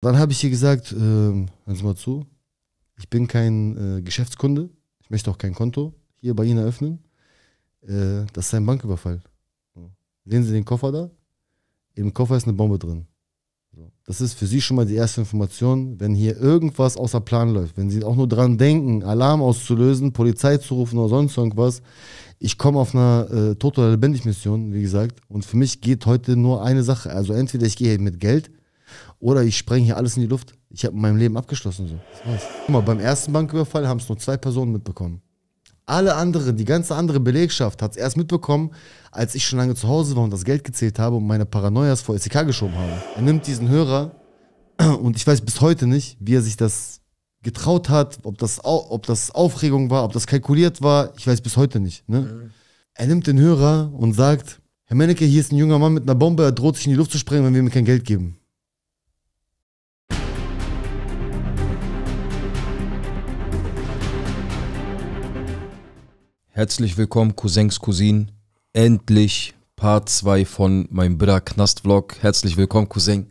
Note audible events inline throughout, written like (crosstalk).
Dann habe ich ihr gesagt, äh, Sie mal zu, ich bin kein äh, Geschäftskunde, ich möchte auch kein Konto hier bei Ihnen eröffnen. Äh, das ist ein Banküberfall. So. Sehen Sie den Koffer da? Im Koffer ist eine Bombe drin. So. Das ist für Sie schon mal die erste Information, wenn hier irgendwas außer Plan läuft, wenn Sie auch nur dran denken, Alarm auszulösen, Polizei zu rufen oder sonst irgendwas. Ich komme auf einer äh, Tot- oder Lebendig-Mission, wie gesagt, und für mich geht heute nur eine Sache. Also entweder ich gehe mit Geld oder ich spreng hier alles in die Luft. Ich habe mein Leben abgeschlossen. So. Das war's. Guck mal, beim ersten Banküberfall haben es nur zwei Personen mitbekommen. Alle anderen, die ganze andere Belegschaft hat es erst mitbekommen, als ich schon lange zu Hause war und das Geld gezählt habe und meine Paranoias vor SEK geschoben habe. Er nimmt diesen Hörer (clears throat) und ich weiß bis heute nicht, wie er sich das getraut hat, ob das, ob das Aufregung war, ob das kalkuliert war. Ich weiß bis heute nicht. Ne? Er nimmt den Hörer und sagt, Herr Menneke, hier ist ein junger Mann mit einer Bombe, er droht sich in die Luft zu sprengen, wenn wir ihm kein Geld geben. Herzlich willkommen, Cousins, Cousin. Endlich Part 2 von meinem Bruder Knast Vlog. Herzlich willkommen, Cousin.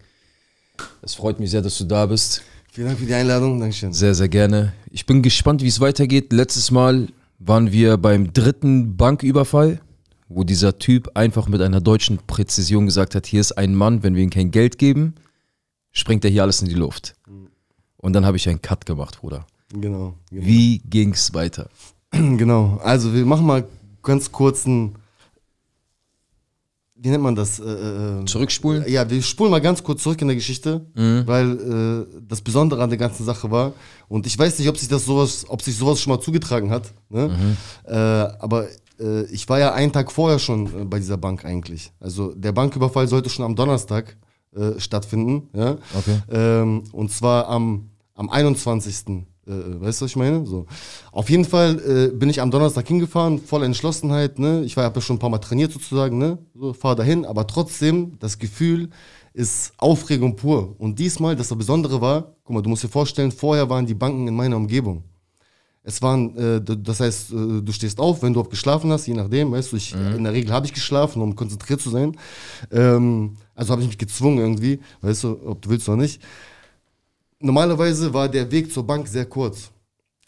Es freut mich sehr, dass du da bist. Vielen Dank für die Einladung. Dankeschön. Sehr, sehr gerne. Ich bin gespannt, wie es weitergeht. Letztes Mal waren wir beim dritten Banküberfall, wo dieser Typ einfach mit einer deutschen Präzision gesagt hat: Hier ist ein Mann, wenn wir ihm kein Geld geben, springt er hier alles in die Luft. Mhm. Und dann habe ich einen Cut gemacht, Bruder. Genau. genau. Wie ging es weiter? (clears throat) Genau. Also wir machen mal ganz kurzen, wie nennt man das? Äh, äh, äh, Zurückspulen? Ja, wir spulen mal ganz kurz zurück in der Geschichte, mhm. weil äh, das Besondere an der ganzen Sache war, und ich weiß nicht, ob sich das sowas, ob sich sowas schon mal zugetragen hat, ne? Mhm. Äh, aber äh, ich war ja einen Tag vorher schon bei dieser Bank eigentlich. Also der Banküberfall sollte schon am Donnerstag stattfinden. Ja? Okay. Ähm, und zwar am, am 21. Äh, weißt du, was ich meine? So. Auf jeden Fall äh, bin ich am Donnerstag hingefahren, voll Entschlossenheit. Ne? Ich habe ja schon ein paar Mal trainiert sozusagen, ne? so, fahre dahin, aber trotzdem das Gefühl ist Aufregung pur. Und diesmal, das Besondere war, guck mal, du musst dir vorstellen, vorher waren die Banken in meiner Umgebung. Es waren, äh, das heißt, äh, du stehst auf, wenn du auch geschlafen hast, je nachdem, weißt du, ich, mhm. in der Regel habe ich geschlafen, um konzentriert zu sein. Ähm, also habe ich mich gezwungen irgendwie, weißt du, ob du willst oder nicht. Normalerweise war der Weg zur Bank sehr kurz.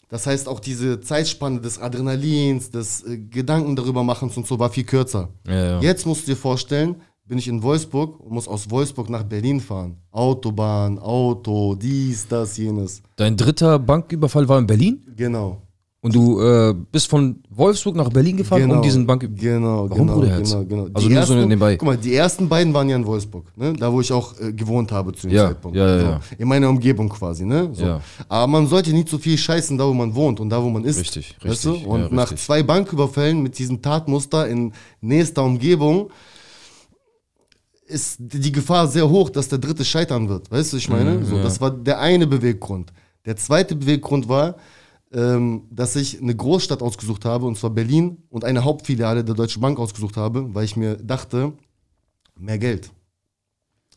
Das heißt, auch diese Zeitspanne des Adrenalins, des äh, Gedanken darüber machens und so war viel kürzer. Ja, ja. Jetzt musst du dir vorstellen, bin ich in Wolfsburg und muss aus Wolfsburg nach Berlin fahren. Autobahn, Auto, dies, das, jenes. Dein dritter Banküberfall war in Berlin? Genau. Und du äh, bist von Wolfsburg nach Berlin gefahren, genau, um diesen Bank. Genau, Warum, genau, genau, genau. Also die nur ersten, so nebenbei. Guck mal, die ersten beiden waren ja in Wolfsburg, ne? da wo ich auch äh, gewohnt habe zu dem ja, Zeitpunkt. Ja, ja, also ja. In meiner Umgebung quasi. Ne? So. Ja. Aber man sollte nicht so viel scheißen, da wo man wohnt und da wo man ist. Richtig, weißt richtig. Du? Und ja, nach richtig. zwei Banküberfällen mit diesem Tatmuster in nächster Umgebung ist die Gefahr sehr hoch, dass der dritte scheitern wird. Weißt du, ich meine? Mhm, so, ja. Das war der eine Beweggrund. Der zweite Beweggrund war, ähm, dass ich eine Großstadt ausgesucht habe, und zwar Berlin, und eine Hauptfiliale der Deutschen Bank ausgesucht habe, weil ich mir dachte, mehr Geld.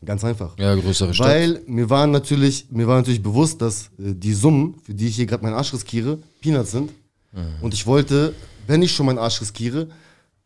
Ganz einfach. Ja, größere Stadt. Weil mir war natürlich, mir war natürlich bewusst, dass äh, die Summen, für die ich hier gerade meinen Arsch riskiere, Peanuts sind. Mhm. Und ich wollte, wenn ich schon meinen Arsch riskiere,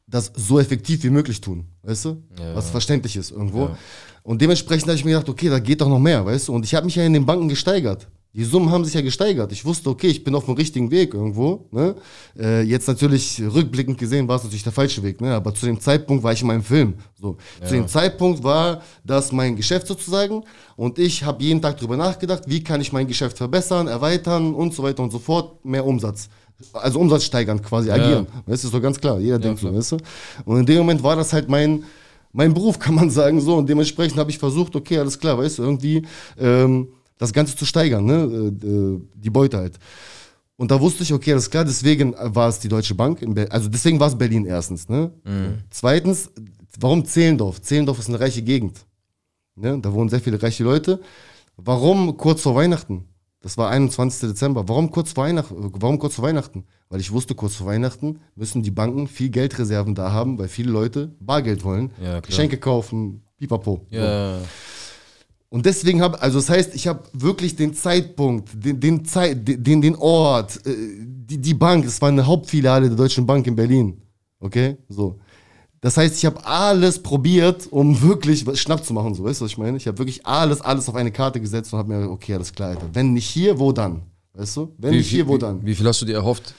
das so effektiv wie möglich tun, weißt du? Ja. Was verständlich ist irgendwo. Ja. Und dementsprechend habe ich mir gedacht, okay, da geht doch noch mehr, weißt du? Und ich habe mich ja in den Banken gesteigert. Die Summen haben sich ja gesteigert. Ich wusste, okay, ich bin auf dem richtigen Weg irgendwo. Ne? Äh, jetzt natürlich rückblickend gesehen war es natürlich der falsche Weg, ne? aber zu dem Zeitpunkt war ich in meinem Film. So. Ja. Zu dem Zeitpunkt war das mein Geschäft sozusagen und ich habe jeden Tag darüber nachgedacht, wie kann ich mein Geschäft verbessern, erweitern und so weiter und so fort, mehr Umsatz. Also Umsatz steigern quasi, ja. agieren. Das ist so ganz klar, jeder ja, denkt so. Weißt du? Und in dem Moment war das halt mein, mein Beruf, (laughs) kann man sagen so und dementsprechend habe ich versucht, okay, alles klar, weißt du, irgendwie... Ähm, das Ganze zu steigern, ne? Äh, äh, die Beute halt. Und da wusste ich, okay, das ist klar, deswegen war es die Deutsche Bank, also deswegen war es Berlin erstens. Ne? Mhm. Zweitens, warum Zehlendorf? Zehlendorf ist eine reiche Gegend. Ne? Da wohnen sehr viele reiche Leute. Warum kurz vor Weihnachten? Das war 21. Dezember. Warum kurz vor Weihnachten? Warum kurz vor Weihnachten? Weil ich wusste, kurz vor Weihnachten müssen die Banken viel Geldreserven da haben, weil viele Leute Bargeld wollen, ja, Geschenke kaufen, pipapo. Ja. So. Und deswegen habe, also das heißt, ich habe wirklich den Zeitpunkt, den, den, Zeit, den, den Ort, äh, die, die Bank, es war eine Hauptfiliale der Deutschen Bank in Berlin. Okay? So. Das heißt, ich habe alles probiert, um wirklich schnapp zu machen, so weißt du, was ich meine? Ich habe wirklich alles, alles auf eine Karte gesetzt und habe mir, okay, alles klar, Alter. Wenn nicht hier, wo dann? Weißt du? Wenn wie, nicht hier, wie, wo dann? Wie viel hast du dir erhofft?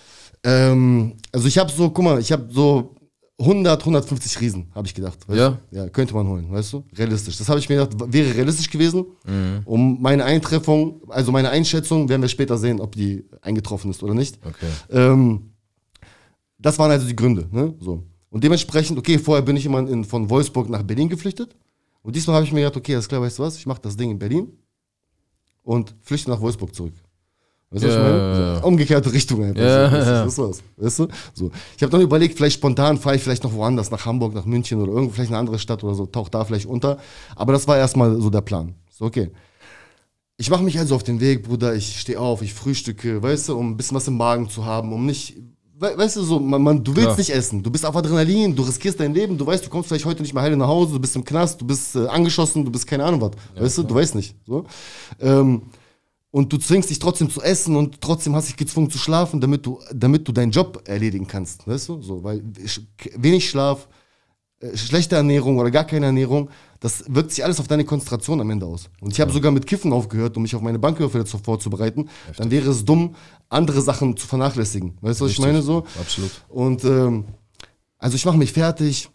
Ähm, also ich habe so, guck mal, ich habe so 100, 150 Riesen, habe ich gedacht. Ja. Du? ja, könnte man holen, weißt du? Realistisch. Das habe ich mir gedacht, wäre realistisch gewesen. Mhm. Um meine Eintreffung, also meine Einschätzung, werden wir später sehen, ob die eingetroffen ist oder nicht. Okay. Ähm, das waren also die Gründe. Ne? So. Und dementsprechend, okay, vorher bin ich immer in, von Wolfsburg nach Berlin geflüchtet. Und diesmal habe ich mir gedacht, okay, alles klar, weißt du was, ich mache das Ding in Berlin und flüchte nach Wolfsburg zurück. Weißt du, ja, was ich meine? Ja, ja. Umgekehrte Richtung einfach. Ja, so. Das, ja. das ist was. Weißt du? So. Ich habe dann überlegt, vielleicht spontan fahre ich vielleicht noch woanders, nach Hamburg, nach München oder irgendwo, vielleicht eine andere Stadt oder so, tauche da vielleicht unter. Aber das war erstmal so der Plan. So, okay. Ich mache mich also auf den Weg, Bruder, ich stehe auf, ich frühstücke, weißt du, um ein bisschen was im Magen zu haben, um nicht. weißt du, so, man, man du willst nicht essen. Du bist auf Adrenalin, du riskierst dein Leben, du weißt, du kommst vielleicht heute nicht mehr heile nach Hause, du bist im Knast, du bist äh, angeschossen, du bist keine Ahnung was. weißt du, du weißt nicht. So. Ähm, und du zwingst dich trotzdem zu essen und trotzdem hast dich gezwungen zu schlafen, damit du, damit du deinen Job erledigen kannst, weißt du? So, weil wenig Schlaf, äh, schlechte Ernährung oder gar keine Ernährung, das wirkt sich alles auf deine Konzentration am Ende aus. Und ich habe ja. sogar mit Kiffen aufgehört, um mich auf meine Banküberfälle vorzubereiten. Richtig. Dann wäre es dumm, andere Sachen zu vernachlässigen. Weißt du, was Richtig. ich meine so? Absolut. Und ähm, also ich mache mich fertig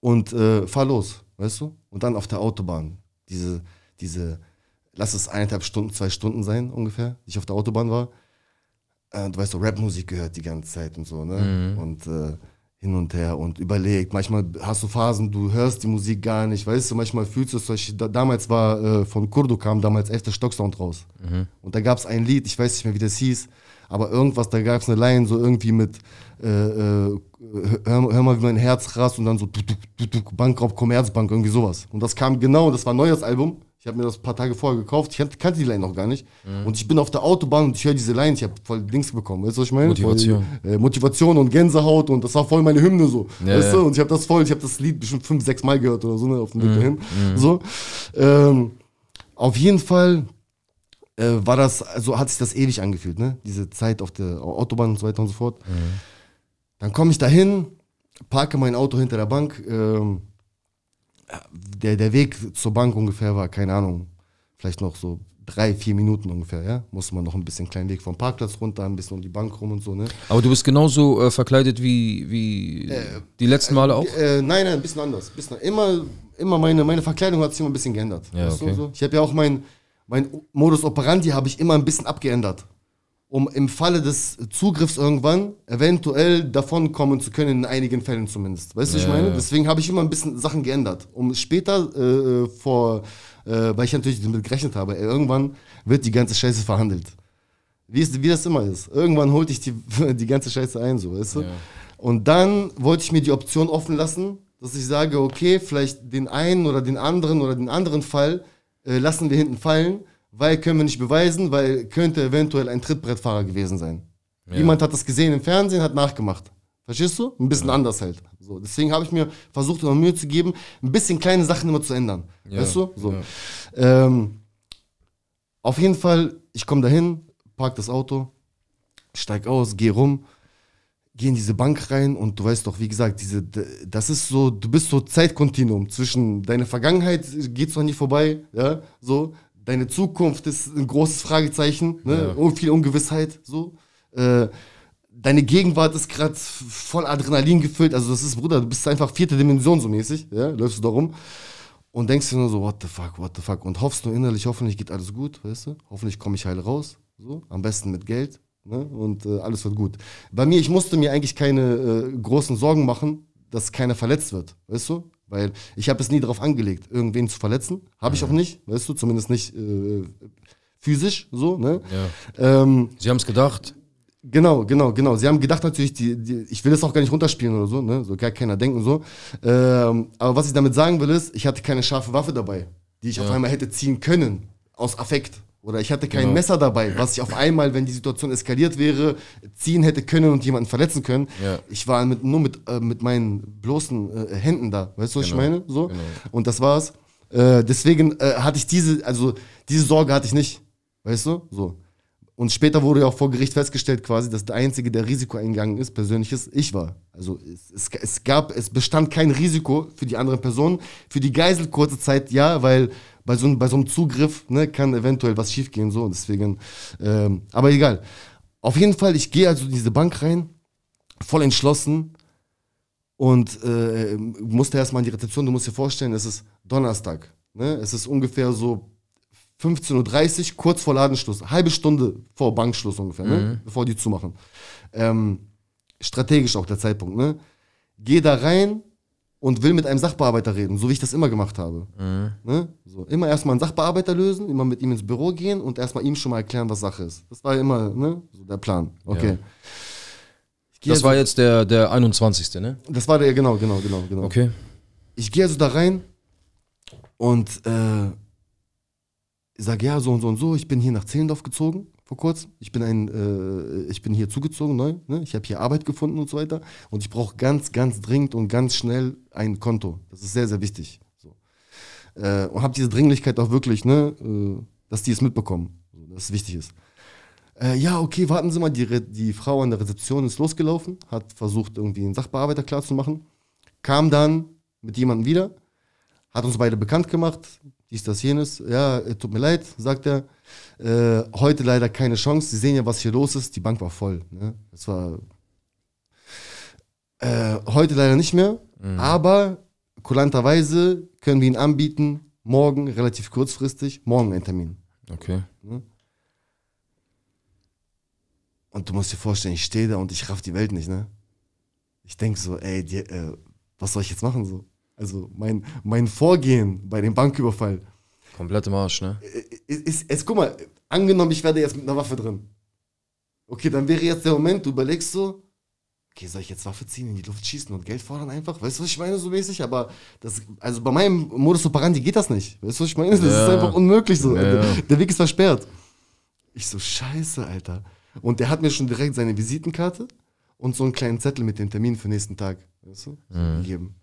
und äh, fahr los, weißt du? Und dann auf der Autobahn diese diese lass es eineinhalb Stunden, zwei Stunden sein ungefähr, die ich auf der Autobahn war. Äh, du weißt so, Rapmusik gehört die ganze Zeit und so, ne? Mhm. Und äh, hin und her und überlegt. Manchmal hast du Phasen, du hörst die Musik gar nicht, weißt du, manchmal fühlst du es. Damals war äh, von Kurdo kam damals echter Stocksound raus. Mhm. Und da gab es ein Lied, ich weiß nicht mehr, wie das hieß, aber irgendwas, da gab es eine Line so irgendwie mit äh, äh, hör, hör, mal, wie mein Herz rast und dann so Bankraub, Commerzbank, irgendwie sowas. Und das kam genau, das war ein neues Album ich habe mir das ein paar Tage vorher gekauft. Ich kannte die Line noch gar nicht. Mhm. Und ich bin auf der Autobahn und ich höre diese Line. Ich habe voll Dings bekommen. Weißt du, was ich meine? Motivation. Voll, äh, Motivation und Gänsehaut und das war voll meine Hymne so. Ja, weißt du? Und ich habe das voll, ich habe das Lied bestimmt fünf, sechs Mal gehört oder so, ne, auf dem Weg mhm. dahin. Mhm. So. Ähm, auf jeden Fall äh, war das, also hat sich das ewig angefühlt, ne? Diese Zeit auf der Autobahn und so weiter und so fort. Mhm. Dann komme ich dahin, parke mein Auto hinter der Bank. Ähm, der, der Weg zur Bank ungefähr war, keine Ahnung, vielleicht noch so drei, vier Minuten ungefähr, ja? Musste man noch ein bisschen kleinen Weg vom Parkplatz runter, ein bisschen um die Bank rum und so, ne? Aber du bist genauso äh, verkleidet wie, wie äh, die letzten Male auch? Äh, äh nein, nein, ein bisschen anders. Ein bisschen, immer immer meine, meine Verkleidung hat sich immer ein bisschen geändert. Ja, okay. so? Ich habe ja auch mein, mein Modus operandi habe ich immer ein bisschen abgeändert um im Falle des Zugriffs irgendwann eventuell davon kommen zu können, in einigen Fällen zumindest. Weißt du, ja, ich meine? Ja. Deswegen habe ich immer ein bisschen Sachen geändert, um später äh, äh vor, äh, weil ich natürlich damit gerechnet habe, irgendwann wird die ganze Scheiße verhandelt. Wie, es, wie das immer ist. Irgendwann holte ich die, (laughs) die ganze Scheiße ein, so, weißt du? Ja. Und dann wollte ich mir die Option offen lassen, dass ich sage, okay, vielleicht den einen oder den anderen oder den anderen Fall äh, lassen wir hinten fallen weil können wir nicht beweisen, weil könnte eventuell ein Trittbrettfahrer gewesen sein. Ja. Jemand hat das gesehen im Fernsehen, hat nachgemacht. Verstehst du? Ein bisschen ja. anders halt. So, deswegen habe ich mir versucht, immer Mühe zu geben, ein bisschen kleine Sachen immer zu ändern. Ja. Weißt du? So. Ähm, auf jeden Fall, ich komme dahin, park das Auto, steig aus, geh rum, geh in diese Bank rein und du weißt doch, wie gesagt, diese, das ist so, du bist so Zeitkontinuum zwischen deiner Vergangenheit, geht es noch nicht vorbei, ja, so, deine Zukunft ist ein großes Fragezeichen, ne? Ja. viel Ungewissheit, so. Äh, deine Gegenwart ist gerade voll Adrenalin gefüllt, also das ist, Bruder, du bist einfach vierte Dimension so mäßig, ja? läufst du da rum und denkst dir nur so, what the fuck, what the fuck und hoffst nur innerlich, hoffentlich geht alles gut, weißt du, hoffentlich komme ich heil raus, so, am besten mit Geld, Ne? und äh, alles wird gut. Bei mir, ich musste mir eigentlich keine äh, großen Sorgen machen, dass keiner verletzt wird, weißt du? Weil ich habe es nie darauf angelegt, irgendwen zu verletzen. Habe ich mhm. auch nicht, weißt du, zumindest nicht äh, physisch so. Ne? Ja. Ähm, Sie haben es gedacht. Genau, genau, genau. Sie haben gedacht natürlich, die, die, ich will das auch gar nicht runterspielen oder so, ne? So gar keiner denken so. Ähm, aber was ich damit sagen will ist, ich hatte keine scharfe Waffe dabei, die ich ja. auf einmal hätte ziehen können aus Affekt. Oder ich hatte kein genau. Messer dabei, was ich auf einmal, wenn die Situation eskaliert wäre, ziehen hätte können und jemanden verletzen können. Ja. Ich war mit, nur mit, äh, mit meinen bloßen äh, Händen da. Weißt du, was ich genau. meine? So. Genau. Und das war's. Äh, deswegen äh, hatte ich diese, also diese Sorge hatte ich nicht. Weißt du? So. Und später wurde ja auch vor Gericht festgestellt, quasi, dass der Einzige, der Risiko eingegangen ist, persönliches, ich war. Also es, es, es gab, es bestand kein Risiko für die anderen Personen. Für die Geisel kurze Zeit ja, weil bei so, bei so einem Zugriff ne, kann eventuell was schiefgehen. So, deswegen, ähm, aber egal. Auf jeden Fall, ich gehe also in diese Bank rein, voll entschlossen und äh, musste erstmal in die Rezeption. Du musst dir vorstellen, es ist Donnerstag. Ne? Es ist ungefähr so 15.30 Uhr, kurz vor Ladenschluss, halbe Stunde vor Bankschluss ungefähr, ne? mhm. ne? bevor die zumachen. Ähm, strategisch auch der Zeitpunkt. Ne? Geh da rein, und will mit einem Sachbearbeiter reden, so wie ich das immer gemacht habe. Mhm. Ne? So, immer erstmal einen Sachbearbeiter lösen, immer mit ihm ins Büro gehen und erstmal ihm schon mal erklären, was Sache ist. Das war immer ne? so der Plan. Okay. Ja. Das also, war jetzt der, der 21. Ne? Das war der, genau, genau, genau, genau. Okay. Ich gehe also da rein und äh, sage, ja, so und so und so, ich bin hier nach Zehlendorf gezogen vor kurzem. Ich bin ein, äh, ich bin hier zugezogen neu. Ne? Ich habe hier Arbeit gefunden und so weiter. Und ich brauche ganz, ganz dringend und ganz schnell ein Konto. Das ist sehr, sehr wichtig. So. Äh, und habe diese Dringlichkeit auch wirklich, ne, äh, dass die es mitbekommen, dass es wichtig ist. Äh, ja, okay, warten Sie mal. Die, die Frau an der Rezeption ist losgelaufen, hat versucht, irgendwie einen Sachbearbeiter klarzumachen, kam dann mit jemandem wieder, hat uns beide bekannt gemacht, dies, das, jenes. Ja, äh, tut mir leid, sagt er äh, heute leider keine Chance. Sie sehen ja, was hier los ist. Die Bank war voll. Ne? Das war äh, heute leider nicht mehr. Mhm. Aber kulanterweise können wir ihn anbieten. Morgen, relativ kurzfristig, morgen ein Termin. Okay. Ne? Und du musst dir vorstellen, ich stehe da und ich raff die Welt nicht, ne? Ich denke so, ey, die, äh, was soll ich jetzt machen so? Also mein, mein Vorgehen bei dem Banküberfall Komplett im Arsch, ne? Äh, äh, ist, ist, ist, guck mal, angenommen, ich werde jetzt mit einer Waffe drin. Okay, dann wäre jetzt der Moment, du überlegst so, okay, soll ich jetzt Waffe ziehen, in die Luft schießen und Geld fordern einfach? Weißt du, was ich meine, so mäßig? Aber das, also bei meinem Modus operandi geht das nicht. Weißt du, was ich meine? Das ja. ist einfach unmöglich so. Ja. Der, der Weg ist versperrt. Ich so, scheiße, Alter. Und der hat mir schon direkt seine Visitenkarte und so einen kleinen Zettel mit dem Termin für nächsten Tag, weißt du, mhm. gegeben.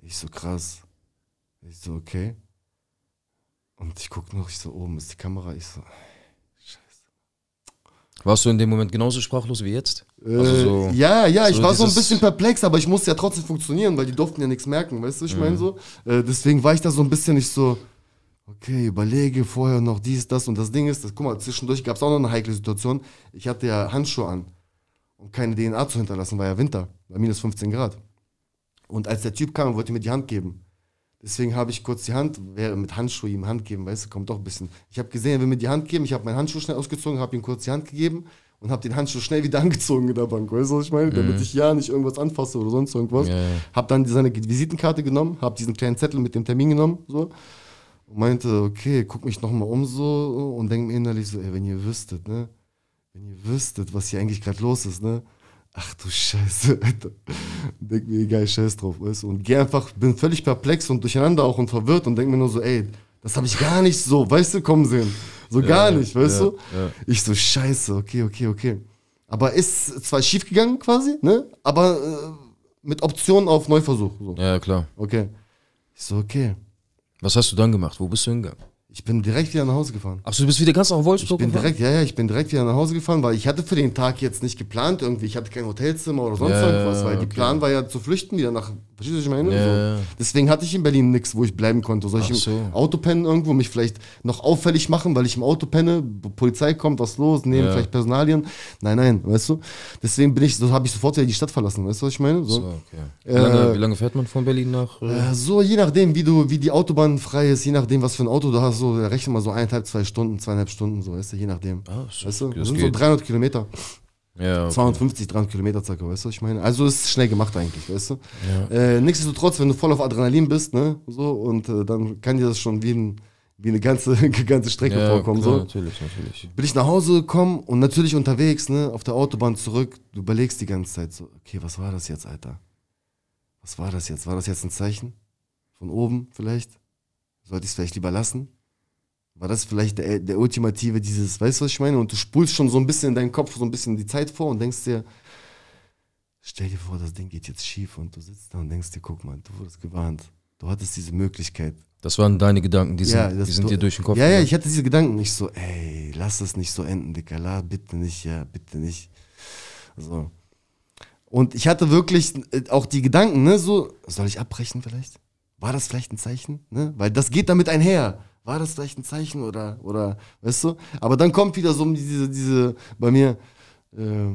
Ich so, krass. Ich so, okay. Und ich gucke noch, ich so, oben ist die Kamera, ich so, scheiße. Warst du in dem Moment genauso sprachlos wie jetzt? Also äh, also so, ja, ja, so ich war so ein bisschen perplex, aber ich musste ja trotzdem funktionieren, weil die durften ja nichts merken, weißt du, ich mhm. meine so. Äh, deswegen war ich da so ein bisschen nicht so, okay, überlege vorher noch dies, das und das Ding ist, das, guck mal, zwischendurch gab es auch noch eine heikle Situation. Ich hatte ja Handschuhe an um keine DNA zu hinterlassen, war ja Winter, bei minus 15 Grad. Und als der Typ kam, wollte mir die Hand geben. Deswegen habe ich kurz die Hand, wäre mit Handschuh ihm Hand geben, weißt du, kommt doch ein bisschen. Ich habe gesehen, er will mir die Hand geben, ich habe meinen Handschuh schnell ausgezogen, habe ihm kurz die Hand gegeben und habe den Handschuh schnell wieder (laughs) angezogen in der Bank, weißt du, was ich meine? Mhm. Damit ich ja nicht irgendwas anfasse oder sonst irgendwas. Ja, ja. Habe dann seine Visitenkarte genommen, habe diesen kleinen Zettel mit dem Termin genommen, so. Und meinte, okay, guck mich nochmal um so und denke mir innerlich so, ey, wenn ihr wüsstet, ne? Wenn ihr wüsstet, was hier eigentlich gerade los ist, ne? Ach du Scheiße, Alter. Denk mir, egal, scheiß drauf, weißt Und geh einfach, bin völlig perplex und durcheinander auch und verwirrt und denk mir nur so, ey, das habe ich gar nicht so, weißt du, kommen sehen. So ja, gar nicht, weißt ja, du? Ja. Ich so, scheiße, okay, okay, okay. Aber ist zwar schief gegangen quasi, ne? Aber äh, mit Optionen auf Neuversuch. So. Ja, klar. Okay. Ich so, okay. Was hast du dann gemacht? Wo bist du hingegangen? Ich bin direkt wieder nach Hause gefahren. Achso, du bist wieder ganz nach Wolfsburg? Ich bin direkt, ja, ja, ich bin direkt wieder nach Hause gefahren, weil ich hatte für den Tag jetzt nicht geplant irgendwie. Ich hatte kein Hotelzimmer oder sonst ja, irgendwas, weil okay. die Plan war ja zu flüchten wieder nach, verstehst du, meine? Ja. So. Deswegen hatte ich in Berlin nichts, wo ich bleiben konnte. Soll ich Ach so. im Auto pennen irgendwo, mich vielleicht noch auffällig machen, weil ich im Auto penne, Polizei kommt, was los, nehmen ja. vielleicht Personalien. Nein, nein, weißt du? Deswegen bin ich, so habe ich sofort wieder die Stadt verlassen, weißt du, was ich meine? So, so okay. Wie lange, äh, wie lange, fährt man von Berlin nach? Äh? äh, so, je nachdem, wie du, wie die Autobahn frei ist, je nachdem, was für ein Auto du hast so, da rechnen wir so eineinhalb, zwei Stunden, zweieinhalb Stunden, so, weißt du, je nachdem. Ah, weißt du, das sind geht. so 300 Kilometer. Ja, okay. 250, 300 Kilometer circa, weißt du, was ich meine? Also ist schnell gemacht eigentlich, weißt du? Ja. Äh, nichtsdestotrotz, wenn du voll auf Adrenalin bist, ne, so, und äh, dann kann dir das schon wie, ein, wie eine ganze, (laughs) ganze Strecke ja, vorkommen, klar, so. natürlich, natürlich. Bin ich nach Hause gekommen und natürlich unterwegs, ne, auf der Autobahn zurück, du überlegst die ganze Zeit so, okay, was war das jetzt, Alter? Was war das jetzt? War das jetzt ein Zeichen? Von oben vielleicht? Sollte ich es vielleicht lieber lassen? war das vielleicht der, der ultimative, dieses, weißt du, was ich meine? Und du spulst schon so ein bisschen in deinen Kopf so ein bisschen die Zeit vor und denkst dir, stell dir vor, das Ding geht jetzt schief und du sitzt da und denkst dir, guck mal, du wurdest gewarnt. Du hattest diese Möglichkeit. Das waren deine Gedanken, die sind, die sind du, dir durch den Kopf Ja, gegangen. ja, ich hatte diese Gedanken nicht so, ey, lass das nicht so enden, Dicker, la, bitte nicht, ja, bitte nicht. So. Und ich hatte wirklich äh, auch die Gedanken, ne, so, soll ich abbrechen vielleicht? War das vielleicht ein Zeichen? Ne? Weil das geht damit einher war das vielleicht ein Zeichen oder, oder, weißt du? Aber dann kommt wieder so diese, diese, bei mir, äh,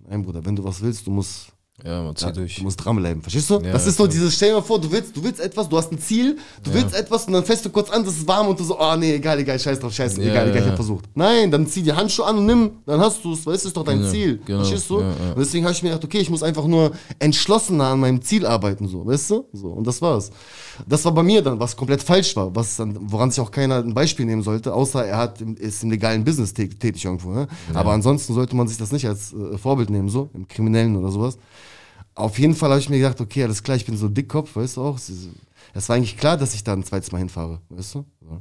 nein, Bruder, wenn du was willst, du musst ja, man zieht durch. Du musst dranbleiben, verstehst du? Ja, das ist so ja. dieses, stell dir mal vor, du willst, du willst etwas, du hast ein Ziel, du ja. willst etwas und dann fährst du kurz an, das ist warm und du so, oh nee, egal, egal, scheiß drauf, scheiße, egal, egal, ich hab versucht. Nein, dann zieh die Handschuhe an und nimm, dann hast du es, weil es ist doch dein Ziel, genau. verstehst du? Und deswegen habe ich mir gedacht, okay, ich muss einfach nur entschlossener an meinem Ziel arbeiten, so, weißt du? So, und das war's. Das war bei mir dann, was komplett falsch war, was dann, woran sich auch keiner ein Beispiel nehmen sollte, außer er hat, ist im legalen Business tätig irgendwo. Ne? Ja. Aber ansonsten sollte man sich das nicht als äh, Vorbild nehmen, so, im Kriminellen oder sowas. Auf jeden Fall habe ich mir gedacht, okay, alles klar, ich bin so Dickkopf, weißt du auch. Es war eigentlich klar, dass ich da ein zweites Mal hinfahre, weißt du? Ja.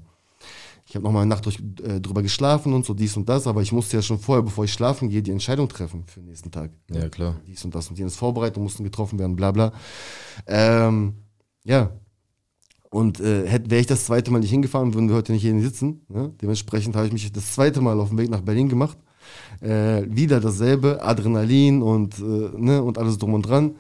Ich habe nochmal eine Nacht durch, äh, drüber geschlafen und so dies und das, aber ich musste ja schon vorher, bevor ich schlafen gehe, die Entscheidung treffen für den nächsten Tag. Ja, klar. Dies und das und jenes vorbereiten, mussten getroffen werden, bla bla. Ähm, ja, und äh, wäre ich das zweite Mal nicht hingefahren, würden wir heute nicht hier sitzen. Ne? Dementsprechend habe ich mich das zweite Mal auf dem Weg nach Berlin gemacht. Äh, wieder dasselbe, Adrenalin und, äh, ne, und alles drum und dran.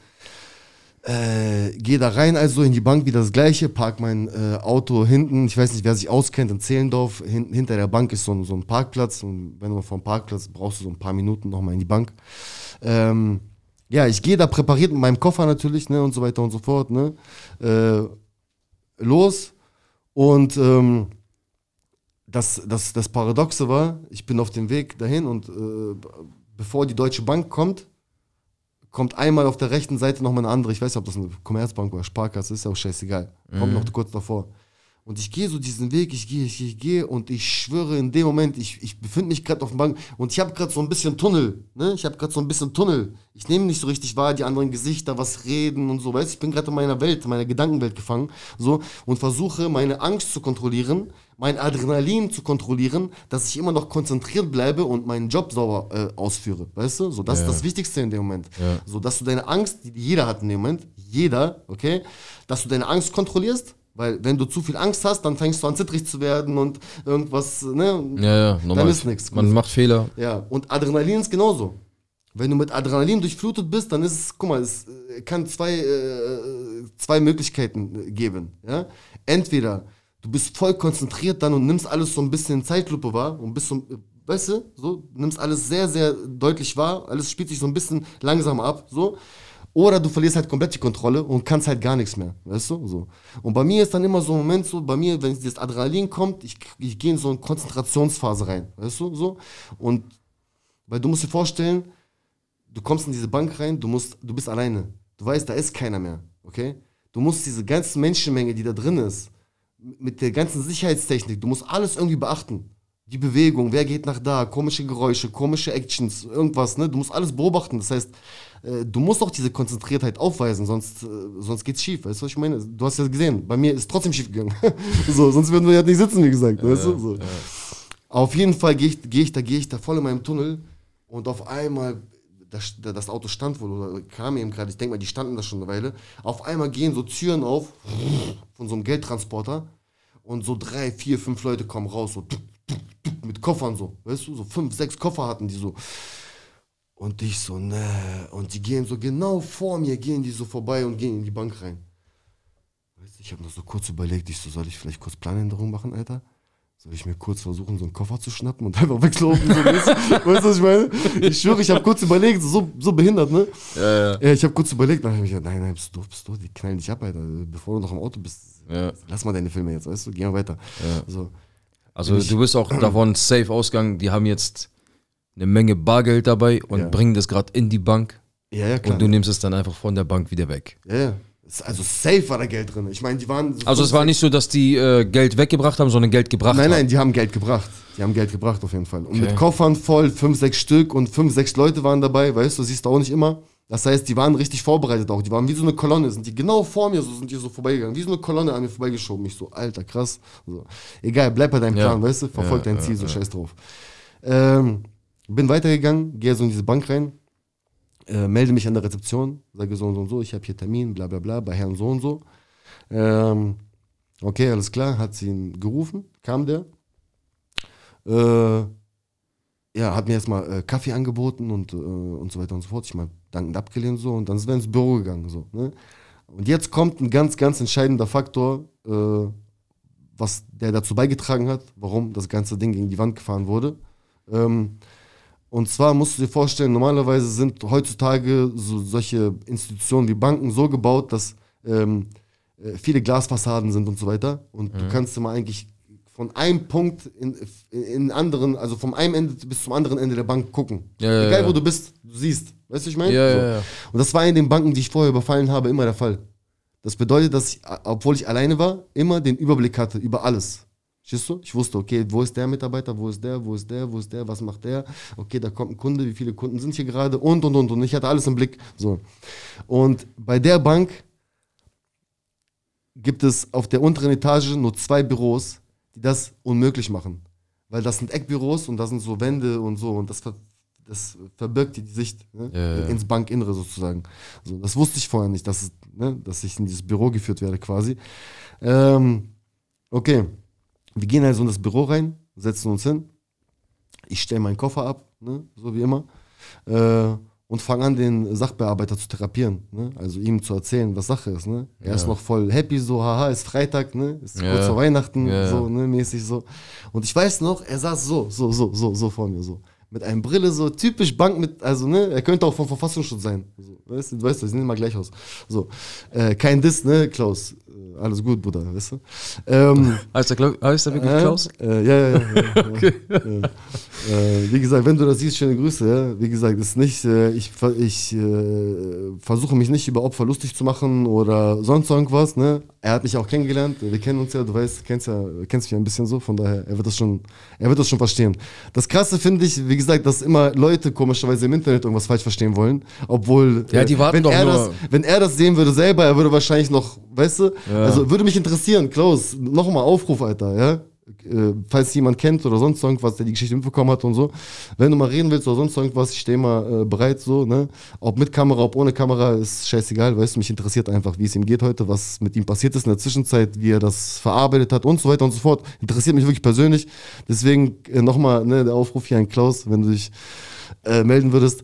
Äh, gehe da rein, also in die Bank wieder das gleiche, park mein äh, Auto hinten. Ich weiß nicht, wer sich auskennt, in Zehlendorf, hin, hinter der Bank ist so ein, so ein Parkplatz. Und wenn du vom Parkplatz brauchst du so ein paar Minuten nochmal in die Bank. Ähm, ja, ich gehe da präpariert mit meinem Koffer natürlich, ne, und so weiter und so fort, ne. Äh, los. Und ähm, das, das, das Paradoxe war, ich bin auf dem Weg dahin und äh, bevor die Deutsche Bank kommt, kommt einmal auf der rechten Seite nochmal eine andere, ich weiß nicht, ob das eine Commerzbank oder Sparkasse ist, ist ja auch scheißegal. Mhm. Kommt noch kurz davor. Und ich gehe so diesen Weg, ich gehe, ich gehe, ich gehe und ich schwöre in dem Moment, ich, ich befinde mich gerade auf dem Bank und ich habe gerade so ein bisschen Tunnel. Ne? Ich habe gerade so ein bisschen Tunnel. Ich nehme nicht so richtig wahr, die anderen Gesichter, was reden und so. Weißt ich bin gerade in meiner Welt, in meiner Gedankenwelt gefangen so und versuche, meine Angst zu kontrollieren, mein Adrenalin zu kontrollieren, dass ich immer noch konzentriert bleibe und meinen Job sauber äh, ausführe. Weißt du? So, das ja. ist das Wichtigste in dem Moment. Ja. So, dass du deine Angst, die jeder hat in dem Moment, jeder, okay, dass du deine Angst kontrollierst weil wenn du zu viel Angst hast, dann fängst du an zittrig zu werden und irgendwas, ne? Ja, ja, normal. Dann ist nichts. Man macht Fehler. Ja, und Adrenalin ist genauso. Wenn du mit Adrenalin durchflutet bist, dann ist es, guck mal, es äh, kann zwei, äh, zwei Möglichkeiten äh, geben. Ja? Entweder du bist voll konzentriert dann und nimmst alles so ein bisschen in Zeitlupe wahr und bist so, äh, weißt du, so, nimmst alles sehr, sehr deutlich wahr, alles spielt sich so ein bisschen langsam ab, so. Oder du verlierst halt komplett die Kontrolle und kannst halt gar nichts mehr. Weißt du? So. Und bei mir ist dann immer so ein Moment so, bei mir, wenn das Adrenalin kommt, ich, ich gehe in so eine Konzentrationsphase rein. Weißt du? So. Und weil du musst dir vorstellen, du kommst in diese Bank rein, du, musst, du bist alleine. Du weißt, da ist keiner mehr. Okay? Du musst diese ganze Menschenmenge, die da drin ist, mit der ganzen Sicherheitstechnik, du musst alles irgendwie beachten. Die Bewegung, wer geht nach da, komische Geräusche, komische Actions, irgendwas, ne? Du musst alles beobachten. Das heißt, äh, du musst auch diese Konzentriertheit aufweisen, sonst, äh, sonst geht's schief. Weißt du, was ich meine? Du hast ja gesehen, bei mir ist trotzdem schief gegangen. (laughs) so, sonst würden wir ja nicht sitzen, wie gesagt. Ja, du? so. Ja. Auf jeden Fall gehe ich, geh ich, da, geh ich da voll in meinem Tunnel und auf einmal das, das, Auto stand wohl oder kam eben gerade, ich denke mal, die standen da schon eine Weile. Auf einmal gehen so Türen auf von so einem Geldtransporter und so drei, vier, fünf Leute kommen raus, so mit Koffern so, weißt du, so fünf, sechs Koffer hatten die so. Und ich so, ne. Und die gehen so genau vor mir, gehen die so vorbei und gehen in die Bank rein. Weißt, du, ich habe noch so kurz überlegt, ich so, soll ich vielleicht kurz Planänderung machen, Alter? Soll ich mir kurz versuchen, so einen Koffer zu schnappen und (laughs) einfach wegzulaufen? So weißt du, was ich meine? Ich schwöre, ich habe kurz überlegt, so, so behindert, ne? Ja, ja. ja ich habe kurz überlegt, dann habe ich gesagt, nein, nein, bist du bist du die knallen dich ab, Alter. Bevor du noch im Auto bist, ja. lass mal deine Filme jetzt, weißt du, geh mal weiter. Ja. So. Also ich, du bist auch davon safe ausgegangen, die haben jetzt eine Menge Bargeld dabei und ja. bringen das gerade in die Bank. Ja, ja, klar. Und du nimmst es dann einfach von der Bank wieder weg. Ja, ja. Also safe war da Geld drin. Ich meine, die waren. So also es war nicht so, dass die äh, Geld weggebracht haben, sondern Geld gebracht haben. Nein, nein, die haben Geld gebracht. Die haben Geld gebracht auf jeden Fall. Und okay. mit Koffern voll, fünf, sechs Stück und fünf, sechs Leute waren dabei, weißt du, siehst du auch nicht immer. Das heißt, die waren richtig vorbereitet auch. Die waren wie so eine Kolonne, sind die genau vor mir, so sind die so vorbeigegangen, wie so eine Kolonne an mir vorbeigeschoben. Ich so, Alter, krass. So. Egal, bleib bei deinem Plan, weißt du, verfolg ja, dein Ziel, so scheiß drauf. Ähm, bin weitergegangen, gehe so in diese Bank rein, äh, melde mich an der Rezeption, sage so und so und so, ich habe hier Termin, bla bla bla, bei Herrn so und so. Ähm, okay, alles klar, hat sie ihn gerufen, kam der. Äh, ja, hat mir erstmal äh, Kaffee angeboten und, äh, und so weiter und so fort. Ich meine, dankend abgelehnt so und dann sind wir ins Büro gegangen. So, ne? Und jetzt kommt ein ganz, ganz entscheidender Faktor, äh, was der dazu beigetragen hat, warum das ganze Ding gegen die Wand gefahren wurde. Ähm, und zwar musst du dir vorstellen, normalerweise sind heutzutage so, solche Institutionen wie Banken so gebaut, dass ähm, äh, viele Glasfassaden sind und so weiter. Und mhm. du kannst immer eigentlich von einem Punkt in, in, anderen, also vom einem Ende bis zum anderen Ende der Bank gucken. Ja, ja, Egal wo du bist, du siehst. Weißt du, ich meine? Ja, so. Und das war in den Banken, die ich vorher überfallen habe, immer der Fall. Das bedeutet, dass ich, obwohl ich alleine war, immer den Überblick hatte über alles. Verstehst du? Ich wusste, okay, wo ist der Mitarbeiter, wo ist der, wo ist der, wo ist der, was macht der? Okay, da kommt ein Kunde, wie viele Kunden sind hier gerade und und und und. Ich hatte alles im Blick. So. Und bei der Bank gibt es auf der unteren Etage nur zwei Büros, die das unmöglich machen. Weil das sind Eckbüros und da sind so Wände und so und das, ver das verbirgt die Sicht ne? ja, ja. ins Bankinnere sozusagen. So, das wusste ich vorher nicht, dass, ne? dass ich in dieses Büro geführt werde quasi. Ähm, okay wir gehen also in das Büro rein, setzen uns hin. Ich stelle meinen Koffer ab, ne, so wie immer, äh, und fange an, den Sachbearbeiter zu therapieren. Ne? Also ihm zu erzählen, was Sache ist. Ne? Er ja. ist noch voll happy, so, haha, ist Freitag, ne? ist ja. kurz vor Weihnachten, ja. so ne, mäßig so. Und ich weiß noch, er saß so, so, so, so, so vor mir, so mit einem Brille, so typisch Bank mit, also ne, er könnte auch vom Verfassungsschutz sein. So, weißt du, weißt, die sehen immer gleich aus. So, äh, kein Diss, ne, Klaus alles gut, Bruder, weißt du? Ähm, (laughs) heißt, der, heißt der wirklich äh, Klaus? Äh, ja, ja, ja. ja, (laughs) okay. ja. Äh, wie gesagt, wenn du das siehst, schöne Grüße. Ja. Wie gesagt, ist nicht, äh, ich, ich äh, versuche mich nicht über Opfer lustig zu machen oder sonst irgendwas. Ne? Er hat mich auch kennengelernt, wir kennen uns ja, du weißt, kennst ja, kennst mich ein bisschen so, von daher, er wird das schon, er wird das schon verstehen. Das Krasse finde ich, wie gesagt, dass immer Leute komischerweise im Internet irgendwas falsch verstehen wollen, obwohl, ja, die äh, warten wenn, doch er nur. Das, wenn er das sehen würde selber, er würde wahrscheinlich noch Weißt du? Ja. Also würde mich interessieren, Klaus, nochmal Aufruf, Alter, ja? Äh, falls jemand kennt oder sonst irgendwas, der die Geschichte mitbekommen hat und so. Wenn du mal reden willst oder sonst irgendwas, ich stehe mal äh, bereit so, ne? Ob mit Kamera, ob ohne Kamera, ist scheißegal, weißt du, mich interessiert einfach, wie es ihm geht heute, was mit ihm passiert ist in der Zwischenzeit, wie er das verarbeitet hat und so weiter und so fort. Interessiert mich wirklich persönlich. Deswegen äh, nochmal ne, der Aufruf hier an Klaus, wenn du dich äh, melden würdest,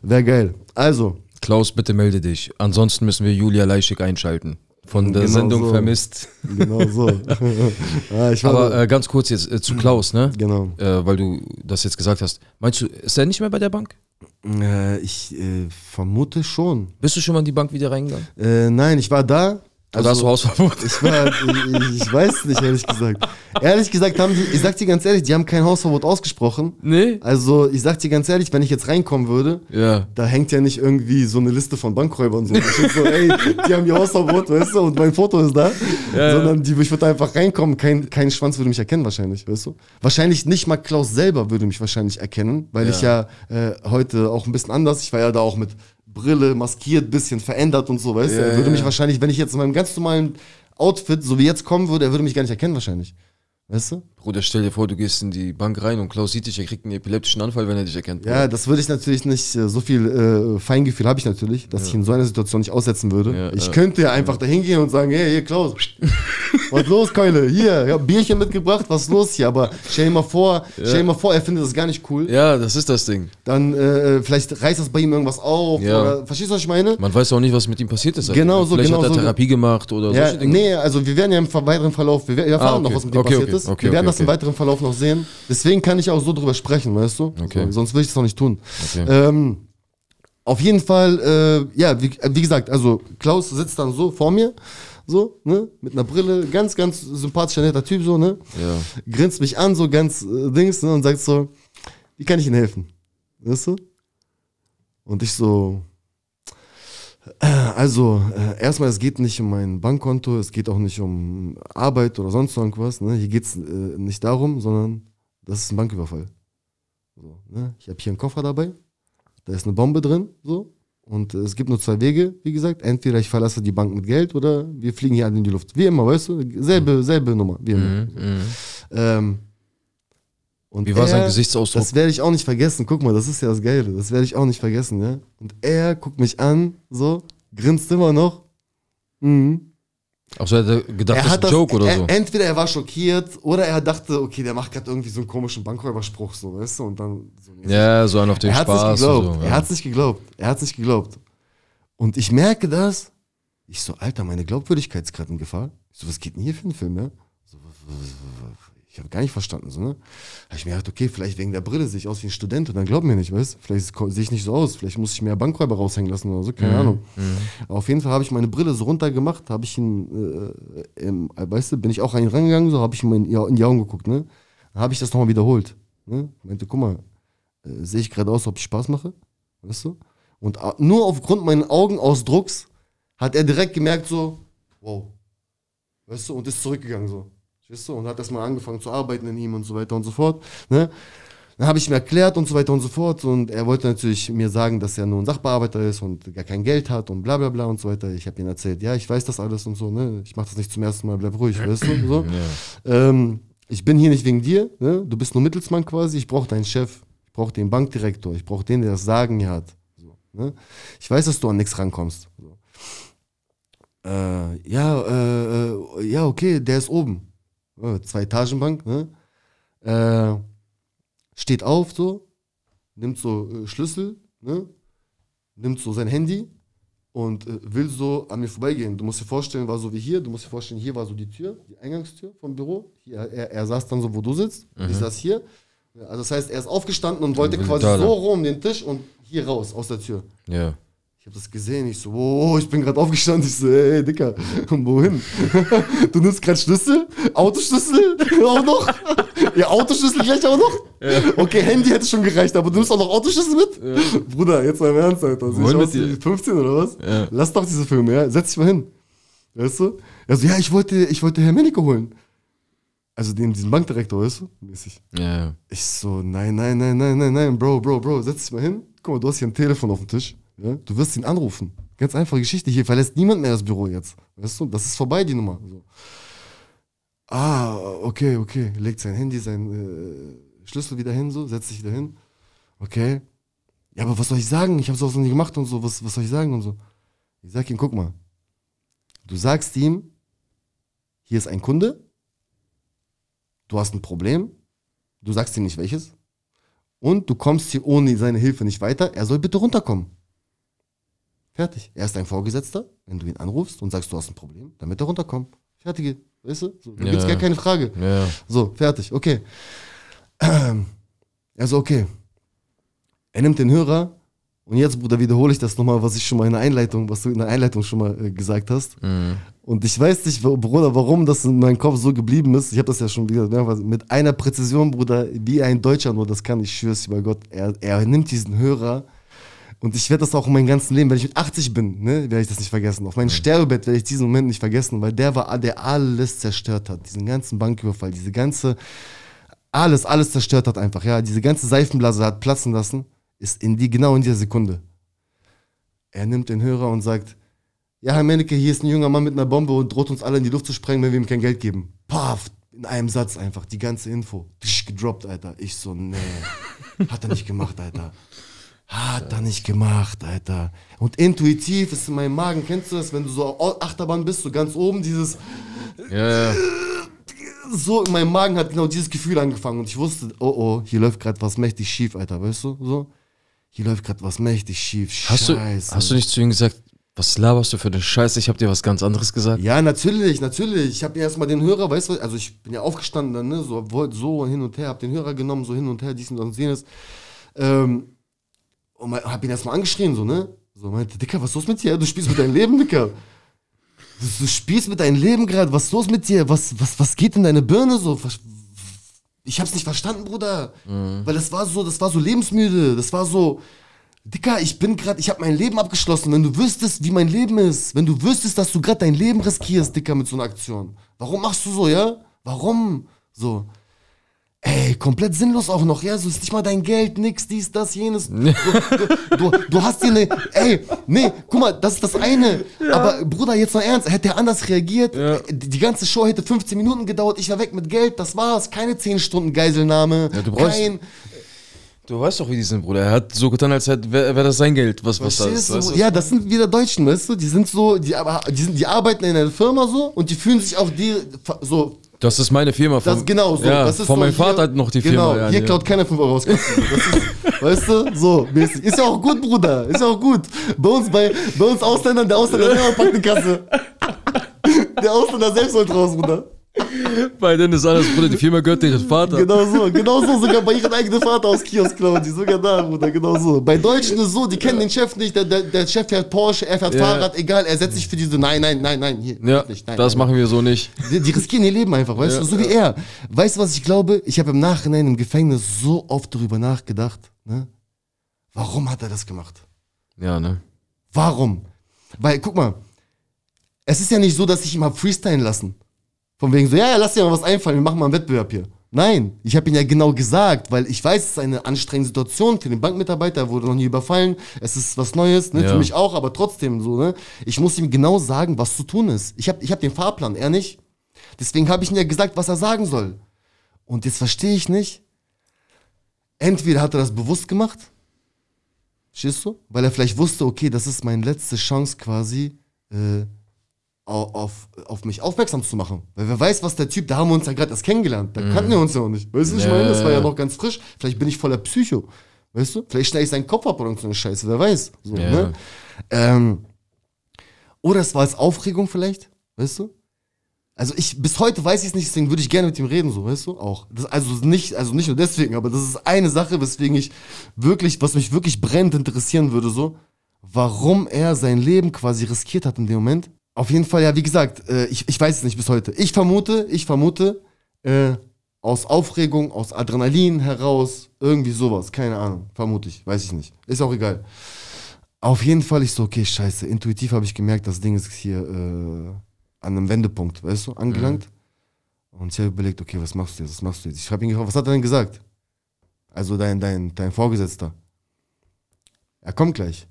wäre geil. Also. Klaus, bitte melde dich. Ansonsten müssen wir Julia Leischig einschalten von der genau Sendung so. vermisst. Genau so. (laughs) (laughs) ja, Aber äh, ganz kurz jetzt äh, zu Klaus, ne? Genau. Äh, weil du das jetzt gesagt hast. Meinst du, ist er nicht mehr bei der Bank? Äh, ich äh, vermute schon. Bist du schon mal in die Bank wieder reingegangen? Äh, nein, ich war da, also, hast du Hausverbot? Ich, war, ich, ich, weiß nicht, ehrlich gesagt. ehrlich gesagt haben die, ich sag dir ganz ehrlich, die haben kein Hausverbot ausgesprochen. Nee. Also ich sag dir ganz ehrlich, wenn ich jetzt reinkommen würde, ja. da hängt ja nicht irgendwie so eine Liste von Bankräubern so. Ich so, ey, die haben ihr Hausverbot, weißt du, und mein Foto ist da. Ja, Sondern die, ich würde einfach reinkommen, kein, kein Schwanz würde mich erkennen wahrscheinlich, weißt du. Wahrscheinlich nicht mal Klaus selber würde mich wahrscheinlich erkennen, weil ja. ich ja äh, heute auch ein bisschen anders, ich war ja da auch mit Brille maskiert, bisschen verändert und so, weißt du? er würde mich wahrscheinlich, wenn ich jetzt in meinem ganz normalen Outfit, so wie jetzt kommen würde, er würde mich gar nicht erkennen wahrscheinlich. Weißt du? Bruder, stell dir vor, du gehst in die Bank rein und Klaus sieht dich, er kriegt einen epileptischen Anfall, wenn er dich erkennt. Bruder. Ja, das würde ich natürlich nicht, äh, so viel äh, Feingefühl habe ich natürlich, dass ja. ich in so einer Situation nicht aussetzen würde. Ja, ich ja. könnte ja einfach da hingehen und sagen, hey, hier Klaus, (laughs) was los, Keule? Hier, ich habe Bierchen mitgebracht, was los hier? Aber stell dir mal vor, stell dir mal vor, er findet das gar nicht cool. Ja, das ist das Ding. Dann äh, äh vielleicht reißt das bei ihm irgendwas auf. Oder, verstehst du, was ich meine? Man weiß auch nicht, was mit ihm passiert ist. Genau also. so, vielleicht genau hat er so Therapie gemacht oder ja, Nee, also wir werden ja im weiteren Verlauf, wir, wir erfahren ah, okay. noch, was mit ihm okay, passiert okay, ist. wir werden das das okay. im weiteren Verlauf noch sehen. Deswegen kann ich auch so drüber sprechen, weißt du? Okay. So, sonst will ich es noch nicht tun. Okay. Ähm, auf jeden Fall, äh, ja, wie, wie, gesagt, also Klaus sitzt dann so vor mir, so, ne, mit einer Brille, ganz, ganz sympathischer, netter Typ, so, ne? Ja. Grinst mich an, so ganz äh, Dings, ne, und sagt so, wie kann ich Ihnen helfen? Weißt du? Und ich so, äh, also, äh, erstmal, es geht nicht um mein Bankkonto, es geht auch nicht um Arbeit oder sonst irgendwas. Ne? Hier geht es äh, nicht darum, sondern das ist ein Banküberfall. So, ne? Ich habe hier einen Koffer dabei, da ist eine Bombe drin, so. Und äh, es gibt nur zwei Wege, wie gesagt. Entweder ich verlasse die Bank mit Geld oder wir fliegen hier alle in die Luft. Wie immer, weißt du? Selbe, selbe Nummer, wie immer. Mhm, so. Mhm. ähm, und Wie war er, sein Gesichtsausdruck? Das werde ich auch nicht vergessen. Guck mal, das ist ja das Geile. Das werde ich auch nicht vergessen, ja. Und er guckt mich an, so, grinst immer noch. Mhm. Auch so hätte gedacht, er das ist ein Joke oder er, so. Entweder er war schockiert oder er dachte, okay, der macht gerade irgendwie so einen komischen Bankräuberspruch, so, weißt du, und dann. So, ja, so einen auf den er Spaß. So, ja. Er hat es nicht geglaubt. Er hat es nicht geglaubt. Und ich merke das. Ich so, Alter, meine Glaubwürdigkeit ist gerade in Gefahr. Ich so, was geht denn hier für einen Film, ja? So, ich habe gar nicht verstanden, so, ne? Habe ich mir gedacht, okay, vielleicht wegen der Brille sehe ich aus wie ein Student und dann glauben mir nicht, weißt Vielleicht sehe ich nicht so aus, vielleicht muss ich mehr Bankräuber raushängen lassen oder so, keine mhm. Ahnung. Mhm. Auf jeden Fall habe ich meine Brille so runtergemacht, habe ich ihn, äh, im, weißt du, bin ich auch an ihn rangegangen, so habe ich ihm in, in, die Augen geguckt, ne? Dann habe ich das nochmal wiederholt. Ne? Meinte, guck mal, äh, sehe ich gerade aus, ob ich Spaß mache? Weißt du? Und nur aufgrund meines Augenausdrucks hat er direkt gemerkt, so, wow. Weißt du, und ist zurückgegangen so. Weißt du? Und hat erstmal angefangen zu arbeiten in ihm und so weiter und so fort. Ne? Dann habe ich ihm erklärt und so weiter und so fort. Und er wollte natürlich mir sagen, dass er nur ein Sachbearbeiter ist und gar kein Geld hat und bla bla bla und so weiter. Ich habe ihm erzählt, ja, ich weiß das alles und so, ne? Ich mache das nicht zum ersten Mal, bleib ruhig, weißt du? (clears throat) So. Ja. Ähm, ich bin hier nicht wegen dir, ne? Du bist nur Mittelsmann quasi, ich brauche deinen Chef, ich brauche den Bankdirektor, ich brauche den, der das Sagen hier hat. So, ne? Ich weiß, dass du an nichts rankommst. So. Äh, ja, äh, äh ja, okay, der ist oben. Äh, zwei Etagenbank, ne? Äh, steht auf so, nimmt so äh, Schlüssel, ne? nimmt so sein Handy und äh, will so an mir vorbeigehen. Du musst dir vorstellen, war so wie hier, du musst dir vorstellen, hier war so die Tür, die Eingangstür vom Büro. Hier, er, er saß dann so, wo du sitzt, mhm. ich saß hier. Also das heißt, er ist aufgestanden und wollte mhm. quasi so rum den Tisch und hier raus aus der Tür. Ja. Ich habe das gesehen, ich so, oh, ich bin gerade aufgestanden. Ich so, ey, Dicker, (laughs) wohin? (laughs) du nimmst gerade Schlüssel? Autoschlüssel? (laughs) auch noch? ja, Autoschlüssel gleich auch noch? Ja. Okay, Handy hätte schon gereicht, aber du nimmst auch noch Autoschlüssel mit? Ja. Bruder, jetzt mal im Ernst, Alter. Sehe ich aus, 15 oder was? Ja. Lass doch diese Filme, ja? Setz dich mal hin. Weißt du? Er so, ja, ich wollte, ich wollte Herr Menike holen. Also den, diesen Bankdirektor, weißt du? Mäßig. Ja, Ich so, nein, nein, nein, nein, nein, nein, Bro, Bro, Bro, setz dich mal hin. Guck mal, du hast hier ein Telefon auf dem Tisch. Ne? Du wirst ihn anrufen. Ganz einfache Geschichte. Hier verlässt niemand mehr das Büro jetzt. Weißt du, das ist vorbei, die Nummer. So. Ah, okay, okay. Legt sein Handy, sein äh, Schlüssel wieder hin, so, setzt sich wieder hin. Okay. Ja, aber was soll ich sagen? Ich habe auch noch nie gemacht und so. Was, was soll ich sagen und so? Ich sag ihm, guck mal. Du sagst ihm, hier ist ein Kunde. Du hast ein Problem. Du sagst ihm nicht welches. Und du kommst hier ohne seine Hilfe nicht weiter. Er soll bitte runterkommen. Fertig. Er ist dein Vorgesetzter, wenn du ihn anrufst und sagst, du hast ein Problem, damit er runterkommt. Fertige. Weißt du? So, da ja. es gar keine Frage. Ja. So, fertig. Okay. Also, okay. Er nimmt den Hörer und jetzt, Bruder, wiederhole ich das nochmal, was ich schon mal in der Einleitung, was du in der Einleitung schon mal äh, gesagt hast. Mhm. Und ich weiß nicht, Bruder, warum das in meinem Kopf so geblieben ist. Ich habe das ja schon wieder mit einer Präzision, Bruder, wie ein Deutscher nur, das kann ich schwör's bei Gott. Er, er nimmt diesen Hörer und ich werde das auch in meinem ganzen Leben, wenn ich mit 80 bin, ne, werde ich das nicht vergessen. Auf meinem Sterbebett werde ich diesen Moment nicht vergessen, weil der war, der alles zerstört hat. Diesen ganzen Banküberfall, diese ganze, alles, alles zerstört hat einfach. Ja, diese ganze Seifenblase hat platzen lassen, ist in die, genau in dieser Sekunde. Er nimmt den Hörer und sagt, ja, Herr Menneke, hier ist ein junger Mann mit einer Bombe und droht uns alle in die Luft zu sprengen, wenn wir ihm kein Geld geben. Paff, in einem Satz einfach, die ganze Info. Tsch, gedroppt, Alter. Ich so, nee. Hat er nicht gemacht, Alter. Hat er nicht gemacht, Alter. Und intuitiv ist in meinem Magen, kennst du das, wenn du so Achterbahn bist, so ganz oben, dieses. Ja, ja. So in meinem Magen hat genau dieses Gefühl angefangen und ich wusste, oh oh, hier läuft gerade was mächtig schief, Alter, weißt du? So. Hier läuft gerade was mächtig schief. Hast Scheiße. Du, hast du nicht zu ihm gesagt, was laberst du für den Scheiß? Ich hab dir was ganz anderes gesagt. Ja, natürlich, natürlich. Ich hab erstmal den Hörer, weißt du, also ich bin ja aufgestanden, dann, ne, so, so hin und her, hab den Hörer genommen, so hin und her, dies und jenes. Ähm, und hab ihn erstmal angeschrien, so, ne? So, meinte, Dicker, was ist los mit dir? Du spielst mit deinem Leben, Dicker. Du, du spielst mit deinem Leben gerade, was ist los mit dir? Was, was, was geht in deine Birne so? Was, ich hab's nicht verstanden, Bruder. Mhm. Weil das war so, das war so lebensmüde. Das war so, Dicker, ich bin gerade, ich hab mein Leben abgeschlossen. Wenn du wüsstest, wie mein Leben ist, wenn du wüsstest, dass du gerade dein Leben riskierst, Dicker, mit so einer Aktion. Warum machst du so, ja? Warum? So. Ey, komplett sinnlos auch noch. Ja, so ist nicht mal dein Geld, nix, dies, das, jenes. Du, du, du hast hier ne. Ey, nee, guck mal, das ist das eine. Ja. Aber Bruder, jetzt mal ernst, hätte er anders reagiert. Ja. Die, die ganze Show hätte 15 Minuten gedauert, ich war weg mit Geld, das war's. Keine 10 Stunden Geiselnahme. Ja, du brauchst. Kein, Du weißt doch, wie die sind, Bruder. Er hat so getan, als wäre wär das sein Geld, was, was da ist. du? Ja, das sind wieder Deutschen, weißt du? Die sind so, die, die, sind, die arbeiten in einer Firma so und die fühlen sich auch die, so das ist meine Firma. Von, das, genau, so. Ja, das ist von so meinem Vater hat noch die genau, Firma. Genau, hier ja. klaut keiner 5 Euro aus Kasten. Ist, (laughs) weißt du, so mäßig. Ist ja auch gut, Bruder. Ist ja auch gut. Bei uns, bei, bei uns Ausländern, der Ausländer selber packt die Kasse. (laughs) Der Ausländer selbst soll draus, Bruder. Bei denen ist alles, Bruder, die Firma gehört ihren Vater. Genau so, genau so, sogar bei ihrem eigenen Vater aus Kiosk klauen die, sogar da, Bruder, genau so. Bei Deutschen ist so, die kennen den Chef nicht, der, der, der Chef fährt Porsche, er fährt ja. Fahrrad, egal, er setzt sich für diese, nein, nein, nein, nein, hier, ja, nicht, nein, das nein. machen wir so nicht. Die, die, riskieren ihr Leben einfach, weißt ja, du, so wie er. Weißt du, was ich glaube? Ich habe im Nachhinein im Gefängnis so oft darüber nachgedacht, ne? Warum hat er das gemacht? Ja, ne? Warum? Weil, guck mal, es ist ja nicht so, dass ich ihn hab freestylen lassen. Von wegen so, ja, ja, lass dir mal was einfallen, wir machen mal einen Wettbewerb hier. Nein, ich habe ihn ja genau gesagt, weil ich weiß, es ist eine anstrengende Situation für den Bankmitarbeiter, er wurde noch nie überfallen, es ist was Neues, ne? Ja. für mich auch, aber trotzdem so. Ne? Ich muss ihm genau sagen, was zu tun ist. Ich habe ich hab den Fahrplan, er nicht. Deswegen habe ich ihm ja gesagt, was er sagen soll. Und jetzt verstehe ich nicht. Entweder hat er das bewusst gemacht, schießt du? Weil er vielleicht wusste, okay, das ist meine letzte Chance quasi, äh, auf, auf mich aufmerksam zu machen. Weil wer weiß, was der Typ, da haben wir uns ja gerade erst kennengelernt. Da mm. kannten wir mhm. uns ja noch nicht. Weißt du, ich meine, das war ja noch ganz frisch. Vielleicht bin ich voller Psycho. Weißt du? Vielleicht schneide ich seinen Kopf ab oder so eine Scheiße, wer weiß. So, yeah. ne? ähm, oder es war als Aufregung vielleicht, weißt du? Also ich, bis heute weiß ich es nicht, deswegen würde ich gerne mit ihm reden, so, weißt du? Auch. Das, also nicht, also nicht nur deswegen, aber das ist eine Sache, weswegen ich wirklich, was mich wirklich brennend interessieren würde, so, warum er sein Leben quasi riskiert hat in dem Moment, auf jeden Fall, ja, wie gesagt, äh, ich, ich weiß es nicht bis heute. Ich vermute, ich vermute, äh, aus Aufregung, aus Adrenalin heraus, irgendwie sowas, keine Ahnung, vermute ich, weiß ich nicht. Ist auch egal. Auf jeden Fall, ich so, okay, scheiße, intuitiv habe ich gemerkt, das Ding ist hier äh, an einem Wendepunkt, weißt du, angelangt. Mhm. Und ich habe überlegt, okay, was machst du jetzt, was machst du jetzt? Ich habe ihn gefragt, was hat er denn gesagt? Also dein, dein, dein Vorgesetzter. Er kommt gleich.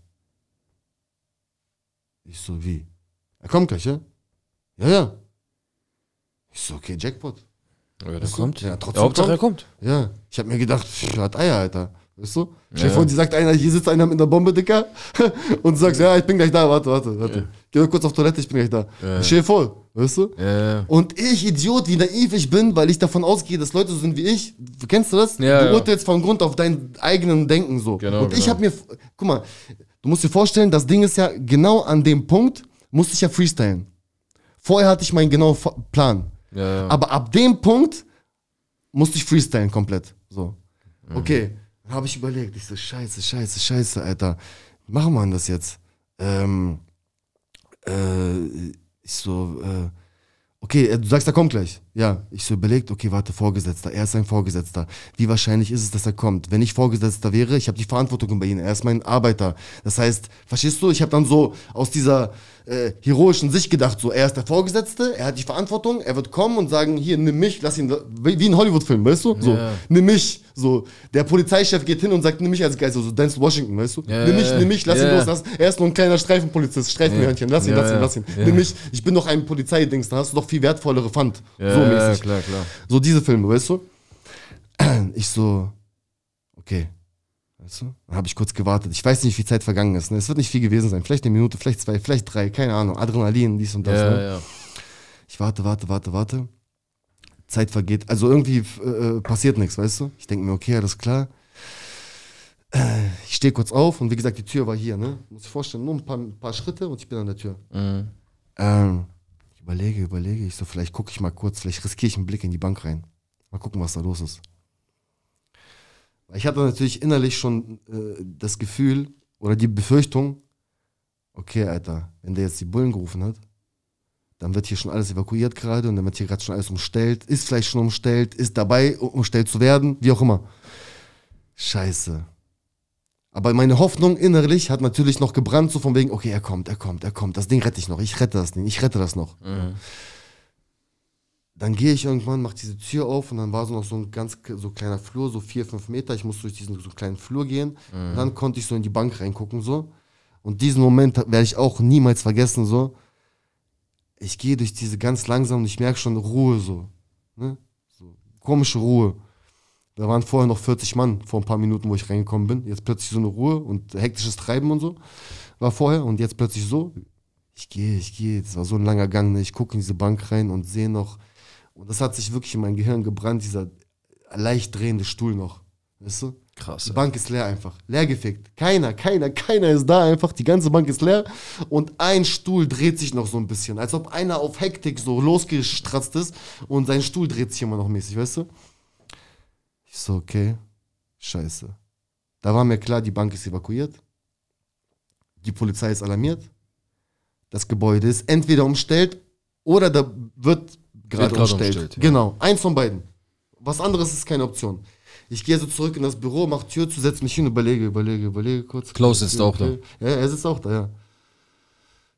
Ich so, wie? Er kommt gleich, ja? Ja, ja. Ich so, okay, Jackpot. Ja, der kommt. Ja, trotzdem Hauptsache er kommt. Ja, ich habe mir gedacht, pff, hat Eier, Alter. Weißt du? Stell dir vor, die sagt einer, hier sitzt einer mit einer Bombe, Dicker, (laughs) und sagst, ja, ich bin gleich da, warte, warte, warte. Ja. Geh doch kurz auf Toilette, ich bin gleich da. Ja. Stell dir vor, weißt du? Ja. Und ich, Idiot, wie naiv ich bin, weil ich davon ausgehe, dass Leute so sind wie ich. Kennst du das? Ja, du urteilst von Grund auf dein eigenen Denken so. Genau, und ich genau. habe mir, guck mal, du musst dir vorstellen, das Ding ist ja genau an dem Punkt, musste ich ja freestylen. Vorher hatte ich meinen genauen Plan. Ja, ja. Aber ab dem Punkt musste ich freestylen komplett. So. Mhm. Okay, dann habe ich überlegt. Ich so, scheiße, scheiße, scheiße, Alter. Wie machen wir das jetzt? Ähm, äh, ich so, äh, okay, äh, du sagst, er kommt gleich. Ja, ich so überlegt, okay, warte, Vorgesetzter, er ist ein Vorgesetzter. Wie wahrscheinlich ist es, dass er kommt? Wenn ich Vorgesetzter wäre, ich habe die Verantwortung über ihn, er ist mein Arbeiter. Das heißt, verstehst du, ich habe dann so aus dieser äh, heroischen Sicht gedacht. So, er ist der Vorgesetzte, er hat die Verantwortung, er wird kommen und sagen, hier, nimm mich, lass ihn, wie ein Hollywood-Film, weißt du? So, yeah. nimm mich. So, der Polizeichef geht hin und sagt, nimm mich als Geist, so Dance Washington, weißt du? Yeah. Nimm mich, nimm mich, lass yeah. ihn los, lass, er ist nur ein kleiner Streifenpolizist, Streifenhörnchen, lass ihn, lass ihn, lass ihn. Nimm mich, ich bin doch ein Polizeidings, da hast du doch viel wertvollere Pfand. so mäßig. klar, klar. So diese Filme, weißt du? (clears throat) Ich so, okay, Weißt du? Dann habe ich kurz gewartet. Ich weiß nicht, wie viel Zeit vergangen ist. Ne? Es wird nicht viel gewesen sein. Vielleicht eine Minute, vielleicht zwei, vielleicht drei, keine Ahnung. Adrenalin, dies und das. Ja, ne? ja. Ich warte, warte, warte, warte. Zeit vergeht. Also irgendwie äh, äh, passiert nichts, weißt du? Ich denke mir, okay, alles klar. Äh, ich stehe kurz auf und wie gesagt, die Tür war hier, ne? Muss ich vorstellen, nur ein paar, ein paar Schritte und ich bin an der Tür. Mhm. Ähm, ich überlege, überlege. Ich so, vielleicht gucke ich mal kurz, vielleicht riskiere ich einen Blick in die Bank rein. Mal gucken, was da los ist. Ich hatte natürlich innerlich schon äh, das Gefühl oder die Befürchtung, okay, Alter, wenn der jetzt die Bullen gerufen hat, dann wird hier schon alles evakuiert gerade und dann wird hier gerade schon alles umstellt, ist vielleicht schon umstellt, ist dabei, umstellt zu werden, wie auch immer. Scheiße. Aber meine Hoffnung innerlich hat natürlich noch gebrannt, so von wegen, okay, er kommt, er kommt, er kommt, das Ding rette ich noch, ich rette das Ding, ich rette das noch. Mhm dann gehe ich irgendwann, mache diese Tür auf und dann war so noch so ein ganz so kleiner Flur, so vier, fünf Meter. Ich musste durch diesen so kleinen Flur gehen. Mhm. Dann konnte ich so in die Bank reingucken, so. Und diesen Moment werde ich auch niemals vergessen, so. Ich gehe durch diese ganz langsam und ich merke schon Ruhe, so. Ne? so. Komische Ruhe. Da waren vorher noch 40 Mann vor ein paar Minuten, wo ich reingekommen bin. Jetzt plötzlich so eine Ruhe und hektisches Treiben und so war vorher und jetzt plötzlich so. Ich gehe, ich gehe. Das war so ein langer Gang. Ne? Ich gucke in diese Bank rein und sehe noch und das hat sich wirklich in mein Gehirn gebrannt, dieser leicht drehende Stuhl noch. Weißt du? Krass. Die Bank ist leer einfach. Leer gefickt. Keiner, keiner, keiner ist da einfach. Die ganze Bank ist leer. Und ein Stuhl dreht sich noch so ein bisschen. Als ob einer auf Hektik so losgestratzt ist und sein Stuhl dreht sich immer noch mäßig, weißt du? Ich so, okay. Scheiße. Da war mir klar, die Bank ist evakuiert. Die Polizei ist alarmiert. Das Gebäude ist entweder umstellt oder da wird gerade umstellt. umstellt ja. Genau, eins von beiden. Was anderes ist keine Option. Ich gehe so also zurück in das Büro, mache Tür zu, setze mich hin, überlege, überlege, überlege kurz. Klaus sitzt okay, auch da. Ja, er sitzt auch da, ja.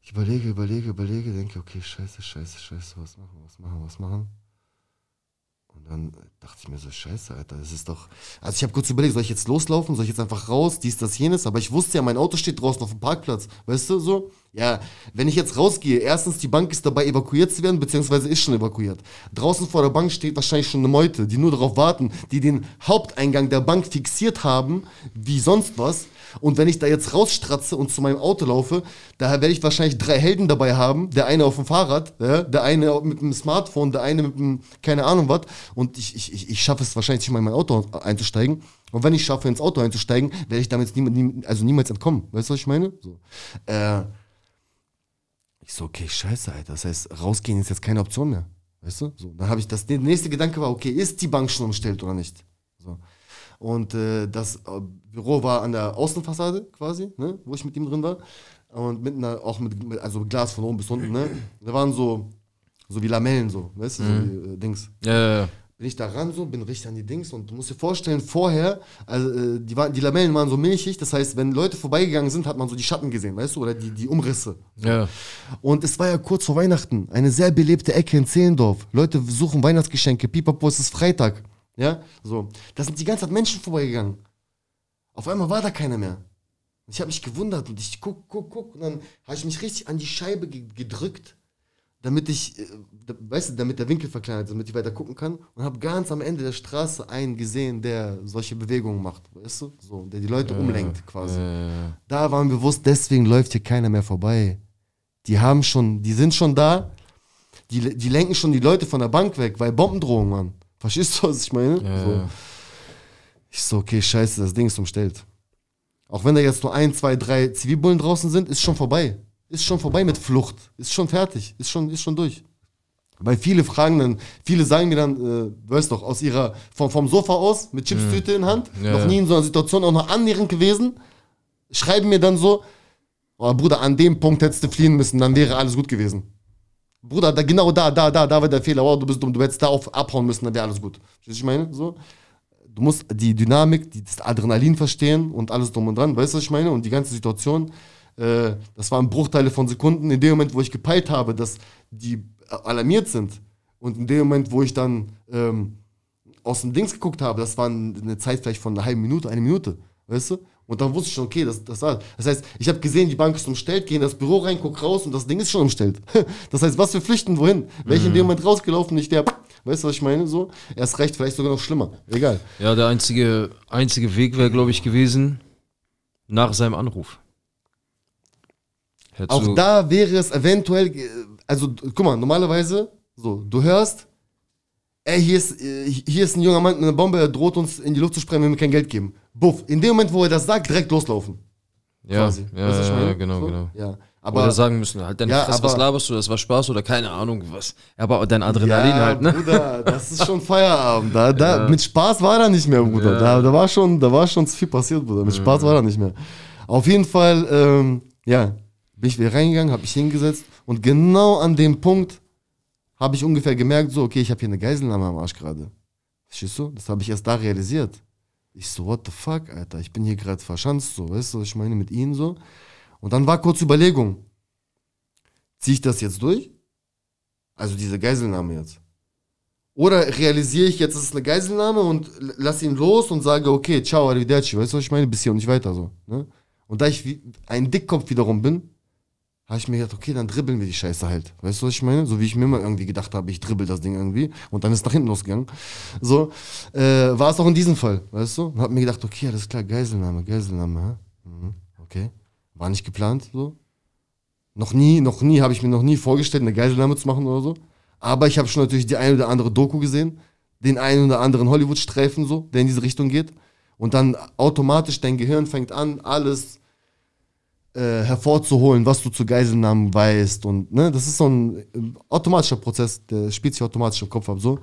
Ich überlege, überlege, überlege, denke, okay, scheiße, scheiße, scheiße, was machen, was machen, was machen dann dachte ich mir so, scheiße, Alter, das ist doch. Also ich habe kurz überlegt, soll ich jetzt loslaufen, soll ich jetzt einfach raus, dies, das, jenes, aber ich wusste ja, mein Auto steht draußen auf dem Parkplatz, weißt du, so. Ja, wenn ich jetzt rausgehe, erstens, die Bank ist dabei, evakuiert zu werden, beziehungsweise ist schon evakuiert. Draußen vor der Bank steht wahrscheinlich schon eine Meute, die nur darauf warten, die den Haupteingang der Bank fixiert haben, wie sonst was, und wenn ich da jetzt rausstratze und zu meinem Auto laufe, da werde ich wahrscheinlich drei Helden dabei haben. Der eine auf dem Fahrrad, ja? der eine mit dem Smartphone, der eine mit dem, keine Ahnung was. Und ich, ich, ich schaffe es wahrscheinlich nicht mal in mein Auto einzusteigen. Und wenn ich schaffe, ins Auto einzusteigen, werde ich damit niemand, also niemals entkommen. Weißt du, was ich meine? So. Äh, ich so, okay, scheiße, Alter. Das heißt, rausgehen ist jetzt keine Option mehr. Weißt du? So, dann habe ich das. Der nächste Gedanke war, okay, ist die Bank schon umstellt oder nicht? So. Und äh, das äh, Büro war an der Außenfassade quasi, ne, wo ich mit ihm drin war. Und mit einer, auch mit, mit, also Glas von oben bis unten. Ne. Da waren so, so wie Lamellen, so, weißt du, mhm. so wie, äh, Dings. Ja, ja, ja. Bin ich daran so, bin richtig an die Dings und du musst dir vorstellen, vorher, also äh, die, waren, die Lamellen waren so milchig, das heißt, wenn Leute vorbeigegangen sind, hat man so die Schatten gesehen, weißt du, oder die, die Umrisse. Ja. Und es war ja kurz vor Weihnachten, eine sehr belebte Ecke in Zehlendorf. Leute suchen Weihnachtsgeschenke, pipapo, es ist Freitag. Ja, so. Da sind die ganze Zeit Menschen vorbeigegangen. Auf einmal war da keiner mehr. Ich habe mich gewundert und ich guck, guck, guck. Und dann habe ich mich richtig an die Scheibe ge gedrückt, damit ich, äh, weißt du, damit der Winkel verkleinert ist, damit ich weiter gucken kann. Und habe ganz am Ende der Straße einen gesehen, der solche Bewegungen macht, weißt du? So, der die Leute äh, umlenkt quasi. Äh. Da war mir bewusst, deswegen läuft hier keiner mehr vorbei. Die haben schon, die sind schon da, die, die lenken schon die Leute von der Bank weg, weil Bombendrohungen Mann. Verstehst du, was ich meine? Ja, so. Ja. Ich so, okay, scheiße, das Ding ist umstellt. Auch wenn da jetzt nur ein, zwei, drei Zivilbullen draußen sind, ist schon vorbei. Ist schon vorbei mit Flucht. Ist schon fertig. Ist schon, ist schon durch. Weil viele fragen dann, viele sagen mir dann, äh, weißt doch, aus ihrer, vom, vom Sofa aus, mit Chipstüte mhm. in Hand, ja. noch nie in so einer Situation auch noch annähernd gewesen, schreiben mir dann so, oh, Bruder, an dem Punkt hättest du fliehen müssen, dann wäre alles gut gewesen. Bruder, da, genau da, da, da, da war der Fehler. Wow, du bist dumm, du hättest da auf, abhauen müssen, dann wäre alles gut. Verstehst du, ich meine? So. Du musst die Dynamik, das Adrenalin verstehen und alles drum und dran. Weißt du, was ich meine? Und die ganze Situation, äh, das waren Bruchteile von Sekunden. In dem Moment, wo ich gepeilt habe, dass die äh, alarmiert sind und in dem Moment, wo ich dann ähm, aus dem Dings geguckt habe, das war eine Zeit vielleicht von einer halben Minute, eine Minute. Weißt du? Und dann wusste ich schon, okay, das, das war. Das heißt, ich habe gesehen, die Bank ist umstellt, gehe in das Büro rein, guck raus und das Ding ist schon umstellt. (laughs) Das heißt, was für flüchten, wohin? Wäre ich in dem mhm. Moment rausgelaufen, nicht der, weißt du, was ich meine? So, erst recht, vielleicht sogar noch schlimmer. Egal. Ja, der einzige, einzige Weg wäre, glaube ich, gewesen, nach seinem Anruf. Hättest auch da wäre es eventuell, äh, also guck mal, normalerweise, so, du hörst, ey, hier ist, äh, hier ist ein junger Mann mit einer Bombe, der droht uns in die Luft zu sprengen, wenn wir kein Geld geben. Buff. In dem Moment, wo er das sagt, direkt loslaufen. Ja, quasi. ja, ja, ja genau, so? genau. Ja. Aber, oder sagen müssen, halt deine ja, Fresse, was laberst du, das war Spaß oder keine Ahnung was. Aber dein Adrenalin ja, halt, ne? Bruder, das ist schon Feierabend. Da, da, ja. Mit Spaß war da nicht mehr, Bruder. Da, da, war schon, da war schon zu viel passiert, Bruder. Mit Spaß war da nicht mehr. Auf jeden Fall, ähm, ja, bin ich wieder reingegangen, habe ich hingesetzt und genau an dem Punkt, habe ich ungefähr gemerkt, so, okay, ich habe hier eine Geiselnahme am Arsch gerade. Verstehst du? Das habe ich erst da realisiert. Ich so, what the fuck, Alter, ich bin hier gerade verschanzt, so, weißt du, was ich meine mit ihnen so. Und dann war kurz Überlegung. Ziehe ich das jetzt durch? Also diese Geiselnahme jetzt. Oder realisiere ich jetzt, es ist eine Geiselnahme und lasse ihn los und sage, okay, ciao, arrivederci, weißt du, was ich meine? Bis hier und nicht weiter so. Ne? Und da ich wie ein Dickkopf wiederum bin, habe ich mir gedacht, okay, dann dribbeln wir die Scheiße halt. Weißt du, was ich meine? So wie ich mir immer irgendwie gedacht habe, ich dribbel das Ding irgendwie und dann ist es nach hinten losgegangen. So, äh, war es auch in diesem Fall, weißt du? Und habe mir gedacht, okay, alles klar, Geiselnahme, Geiselnahme, hä? Mhm, okay. War nicht geplant, so. Noch nie, noch nie, habe ich mir noch nie vorgestellt, eine Geiselnahme zu machen oder so. Aber ich habe schon natürlich die eine oder andere Doku gesehen, den einen oder anderen Hollywood-Streifen so, der in diese Richtung geht. Und dann automatisch dein Gehirn fängt an, alles äh, hervorzuholen, was du zu Geiselnahmen weißt. Und ne, das ist so ein äh, automatischer Prozess, der spielt sich automatisch im Kopf ab. So.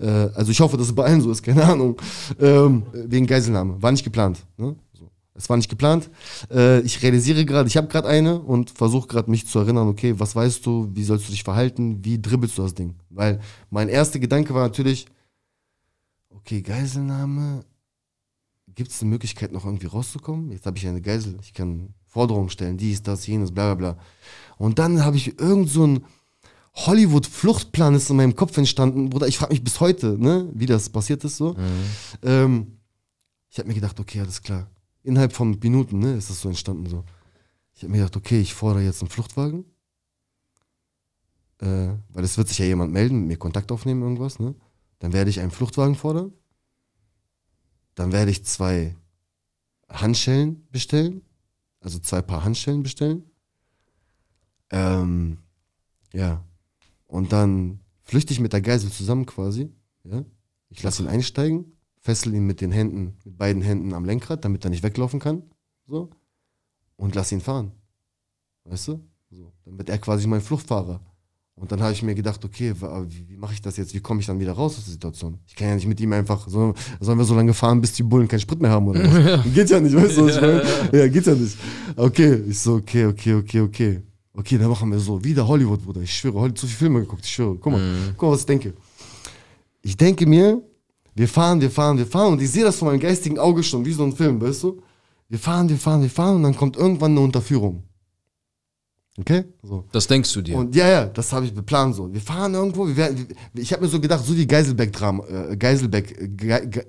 Äh, also ich hoffe, dass es bei allen so ist, (laughs) keine Ahnung. Ähm, wegen Geiselnahme. War nicht geplant. Ne? So. Es war nicht geplant. Äh, ich realisiere gerade, ich habe gerade eine und versuche gerade mich zu erinnern, okay, was weißt du, wie sollst du dich verhalten, wie dribbelst du das Ding? Weil mein erster Gedanke war natürlich, okay, Geiselnahme, gibt es eine Möglichkeit, noch irgendwie rauszukommen? Jetzt habe ich eine Geisel, ich kann Forderungen stellen, dies, das, jenes, bla bla bla. Und dann habe ich irgend so ein Hollywood-Fluchtplan ist in meinem Kopf entstanden, Bruder. Ich frage mich bis heute, ne, wie das passiert ist so. Mhm. Ähm, ich habe mir gedacht, okay, alles klar. Innerhalb von Minuten ne, ist das so entstanden so. Ich habe mir gedacht, okay, ich fordere jetzt einen Fluchtwagen. Äh, weil es wird sich ja jemand melden, mir Kontakt aufnehmen, irgendwas, ne? Dann werde ich einen Fluchtwagen fordern. Dann werde ich zwei Handschellen bestellen also zwei Paar Handschellen bestellen. Ähm, ja. Und dann flüchte ich mit der Geisel zusammen quasi. Ja. Ich lasse ihn einsteigen, fessel ihn mit den Händen, mit beiden Händen am Lenkrad, damit er nicht weglaufen kann. So. Und lasse ihn fahren. Weißt du? So. Dann wird er quasi mein Fluchtfahrer. Und dann habe ich mir gedacht, okay, wie, wie mache ich das jetzt? Wie komme ich dann wieder raus aus der Situation? Ich kann ja nicht mit ihm einfach, so, sollen wir so lange fahren, bis die Bullen keinen Sprit mehr haben oder was? (laughs) Geht ja nicht, weißt du, was ich meine? Ja, geht ja nicht. Okay, ich so, okay, okay, okay, okay. Okay, dann machen wir so. Wieder Hollywood, Bruder. Ich schwöre, Hollywood, zu viele Filme geguckt, ich schwöre. Guck mal, mhm. guck mal, was ich denke. Ich denke mir, wir fahren, wir fahren, wir fahren und ich sehe das von meinem geistigen Auge schon, wie so ein Film, weißt du? Wir fahren, wir fahren, wir fahren und dann kommt irgendwann eine Unterführung. Okay? So. Das denkst du dir. Und ja, ja, das habe ich geplant so. Wir fahren irgendwo, wir werden, ich habe mir so gedacht, so wie Geiselbeck-Drama, äh, Geiselbeck, Ge Ge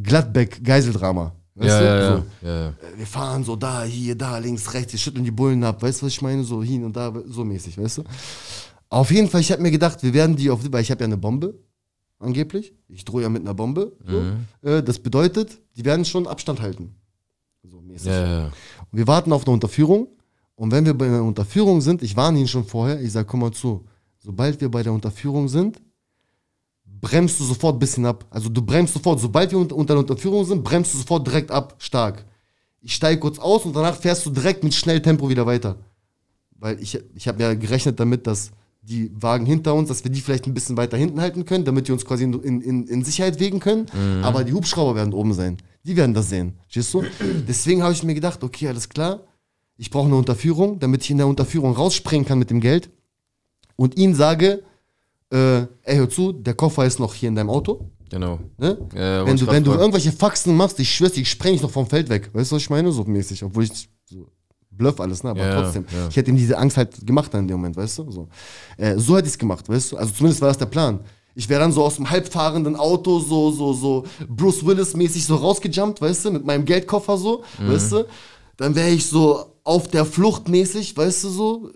Gladbeck-Geiseldrama. Ja, ja, ja, so. ja, ja, äh, Wir fahren so da, hier, da, links, rechts, wir schütteln die Bullen ab, weißt du, was ich meine? So hin und da, so mäßig, weißt du? Auf jeden Fall, ich habe mir gedacht, wir werden die auf, weil ich habe ja eine Bombe, angeblich. Ich drohe ja mit einer Bombe. So. Mhm. Äh, das bedeutet, die werden schon Abstand halten. So mäßig. Ja, ja. Und wir warten auf eine Unterführung und wenn wir bei einer Unterführung sind, ich warne ihn schon vorher, ich sage, komm mal zu, sobald wir bei der Unterführung sind, bremst du sofort ein bisschen ab. Also du bremst sofort, sobald wir unter der Unterführung sind, bremst du sofort direkt ab, stark. Ich steige kurz aus und danach fährst du direkt mit Schnelltempo wieder weiter. Weil ich, ich habe ja gerechnet damit, dass die Wagen hinter uns, dass wir die vielleicht ein bisschen weiter hinten halten können, damit die uns quasi in, in, in Sicherheit wegen können. Mhm. Aber die Hubschrauber werden oben sein. Die werden das sehen. Verstehst du? (clears throat) Deswegen habe ich mir gedacht, okay, alles klar ich brauche eine Unterführung, damit ich in der Unterführung rausspringen kann mit dem Geld und ihn sage, äh, ey, hör zu, der Koffer ist noch hier in deinem Auto. Genau. Ne? Ja, wenn du, wenn du irgendwelche Faxen machst, ich schwör's, ich spreng ich noch vom Feld weg. Weißt du, was ich meine? So mäßig, obwohl ich so bluff alles, ne? Aber ja, trotzdem. Ja. Ich hätte ihm diese Angst halt gemacht dann in dem Moment, weißt du? So, äh, so hätte ich es gemacht, weißt du? Also zumindest war das der Plan. Ich wäre dann so aus dem halbfahrenden Auto so, so, so Bruce Willis-mäßig so rausgejumpt, weißt du, mit meinem Geldkoffer so, mhm. weißt du? dann wäre ich so auf der Flucht mäßig, weißt du so,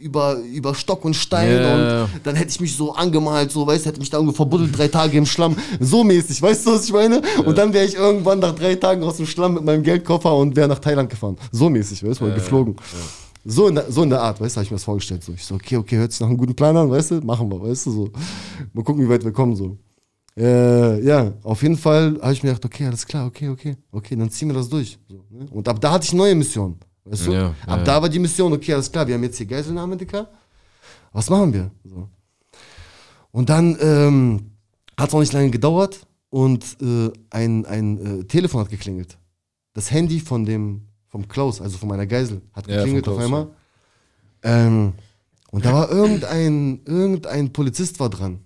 über, über Stock und Stein yeah. und dann hätte ich mich so angemalt, so, weißt du, hätte mich da irgendwo verbuddelt, drei Tage im Schlamm, so mäßig, weißt du, was ich meine? Yeah. Und dann wäre ich irgendwann nach drei Tagen aus dem Schlamm mit meinem Geldkoffer und wäre nach Thailand gefahren, so mäßig, weißt du, yeah. geflogen. So in, der, so in der Art, weißt du, habe ich mir das vorgestellt. So. Ich so, okay, okay, hört sich nach einem guten Plan an, weißt du, machen wir, weißt du, so. Mal gucken, wie weit wir kommen, so. Äh, ja, auf jeden Fall habe ich mir gedacht, okay, alles klar, okay, okay, okay, dann ziehen wir das durch. So, ne? Und ab da hatte ich neue Mission. Weißt du? Ja, ab ja. da war die Mission, okay, alles klar, wir haben jetzt hier Geiselnahme, Dicker. Was machen wir? So. Und dann ähm, hat es auch nicht lange gedauert und äh, ein, ein äh, Telefon hat geklingelt. Das Handy von dem, vom Klaus, also von meiner Geisel, hat geklingelt ja, Klaus, auf einmal. Ähm, und da war irgendein, irgendein Polizist war dran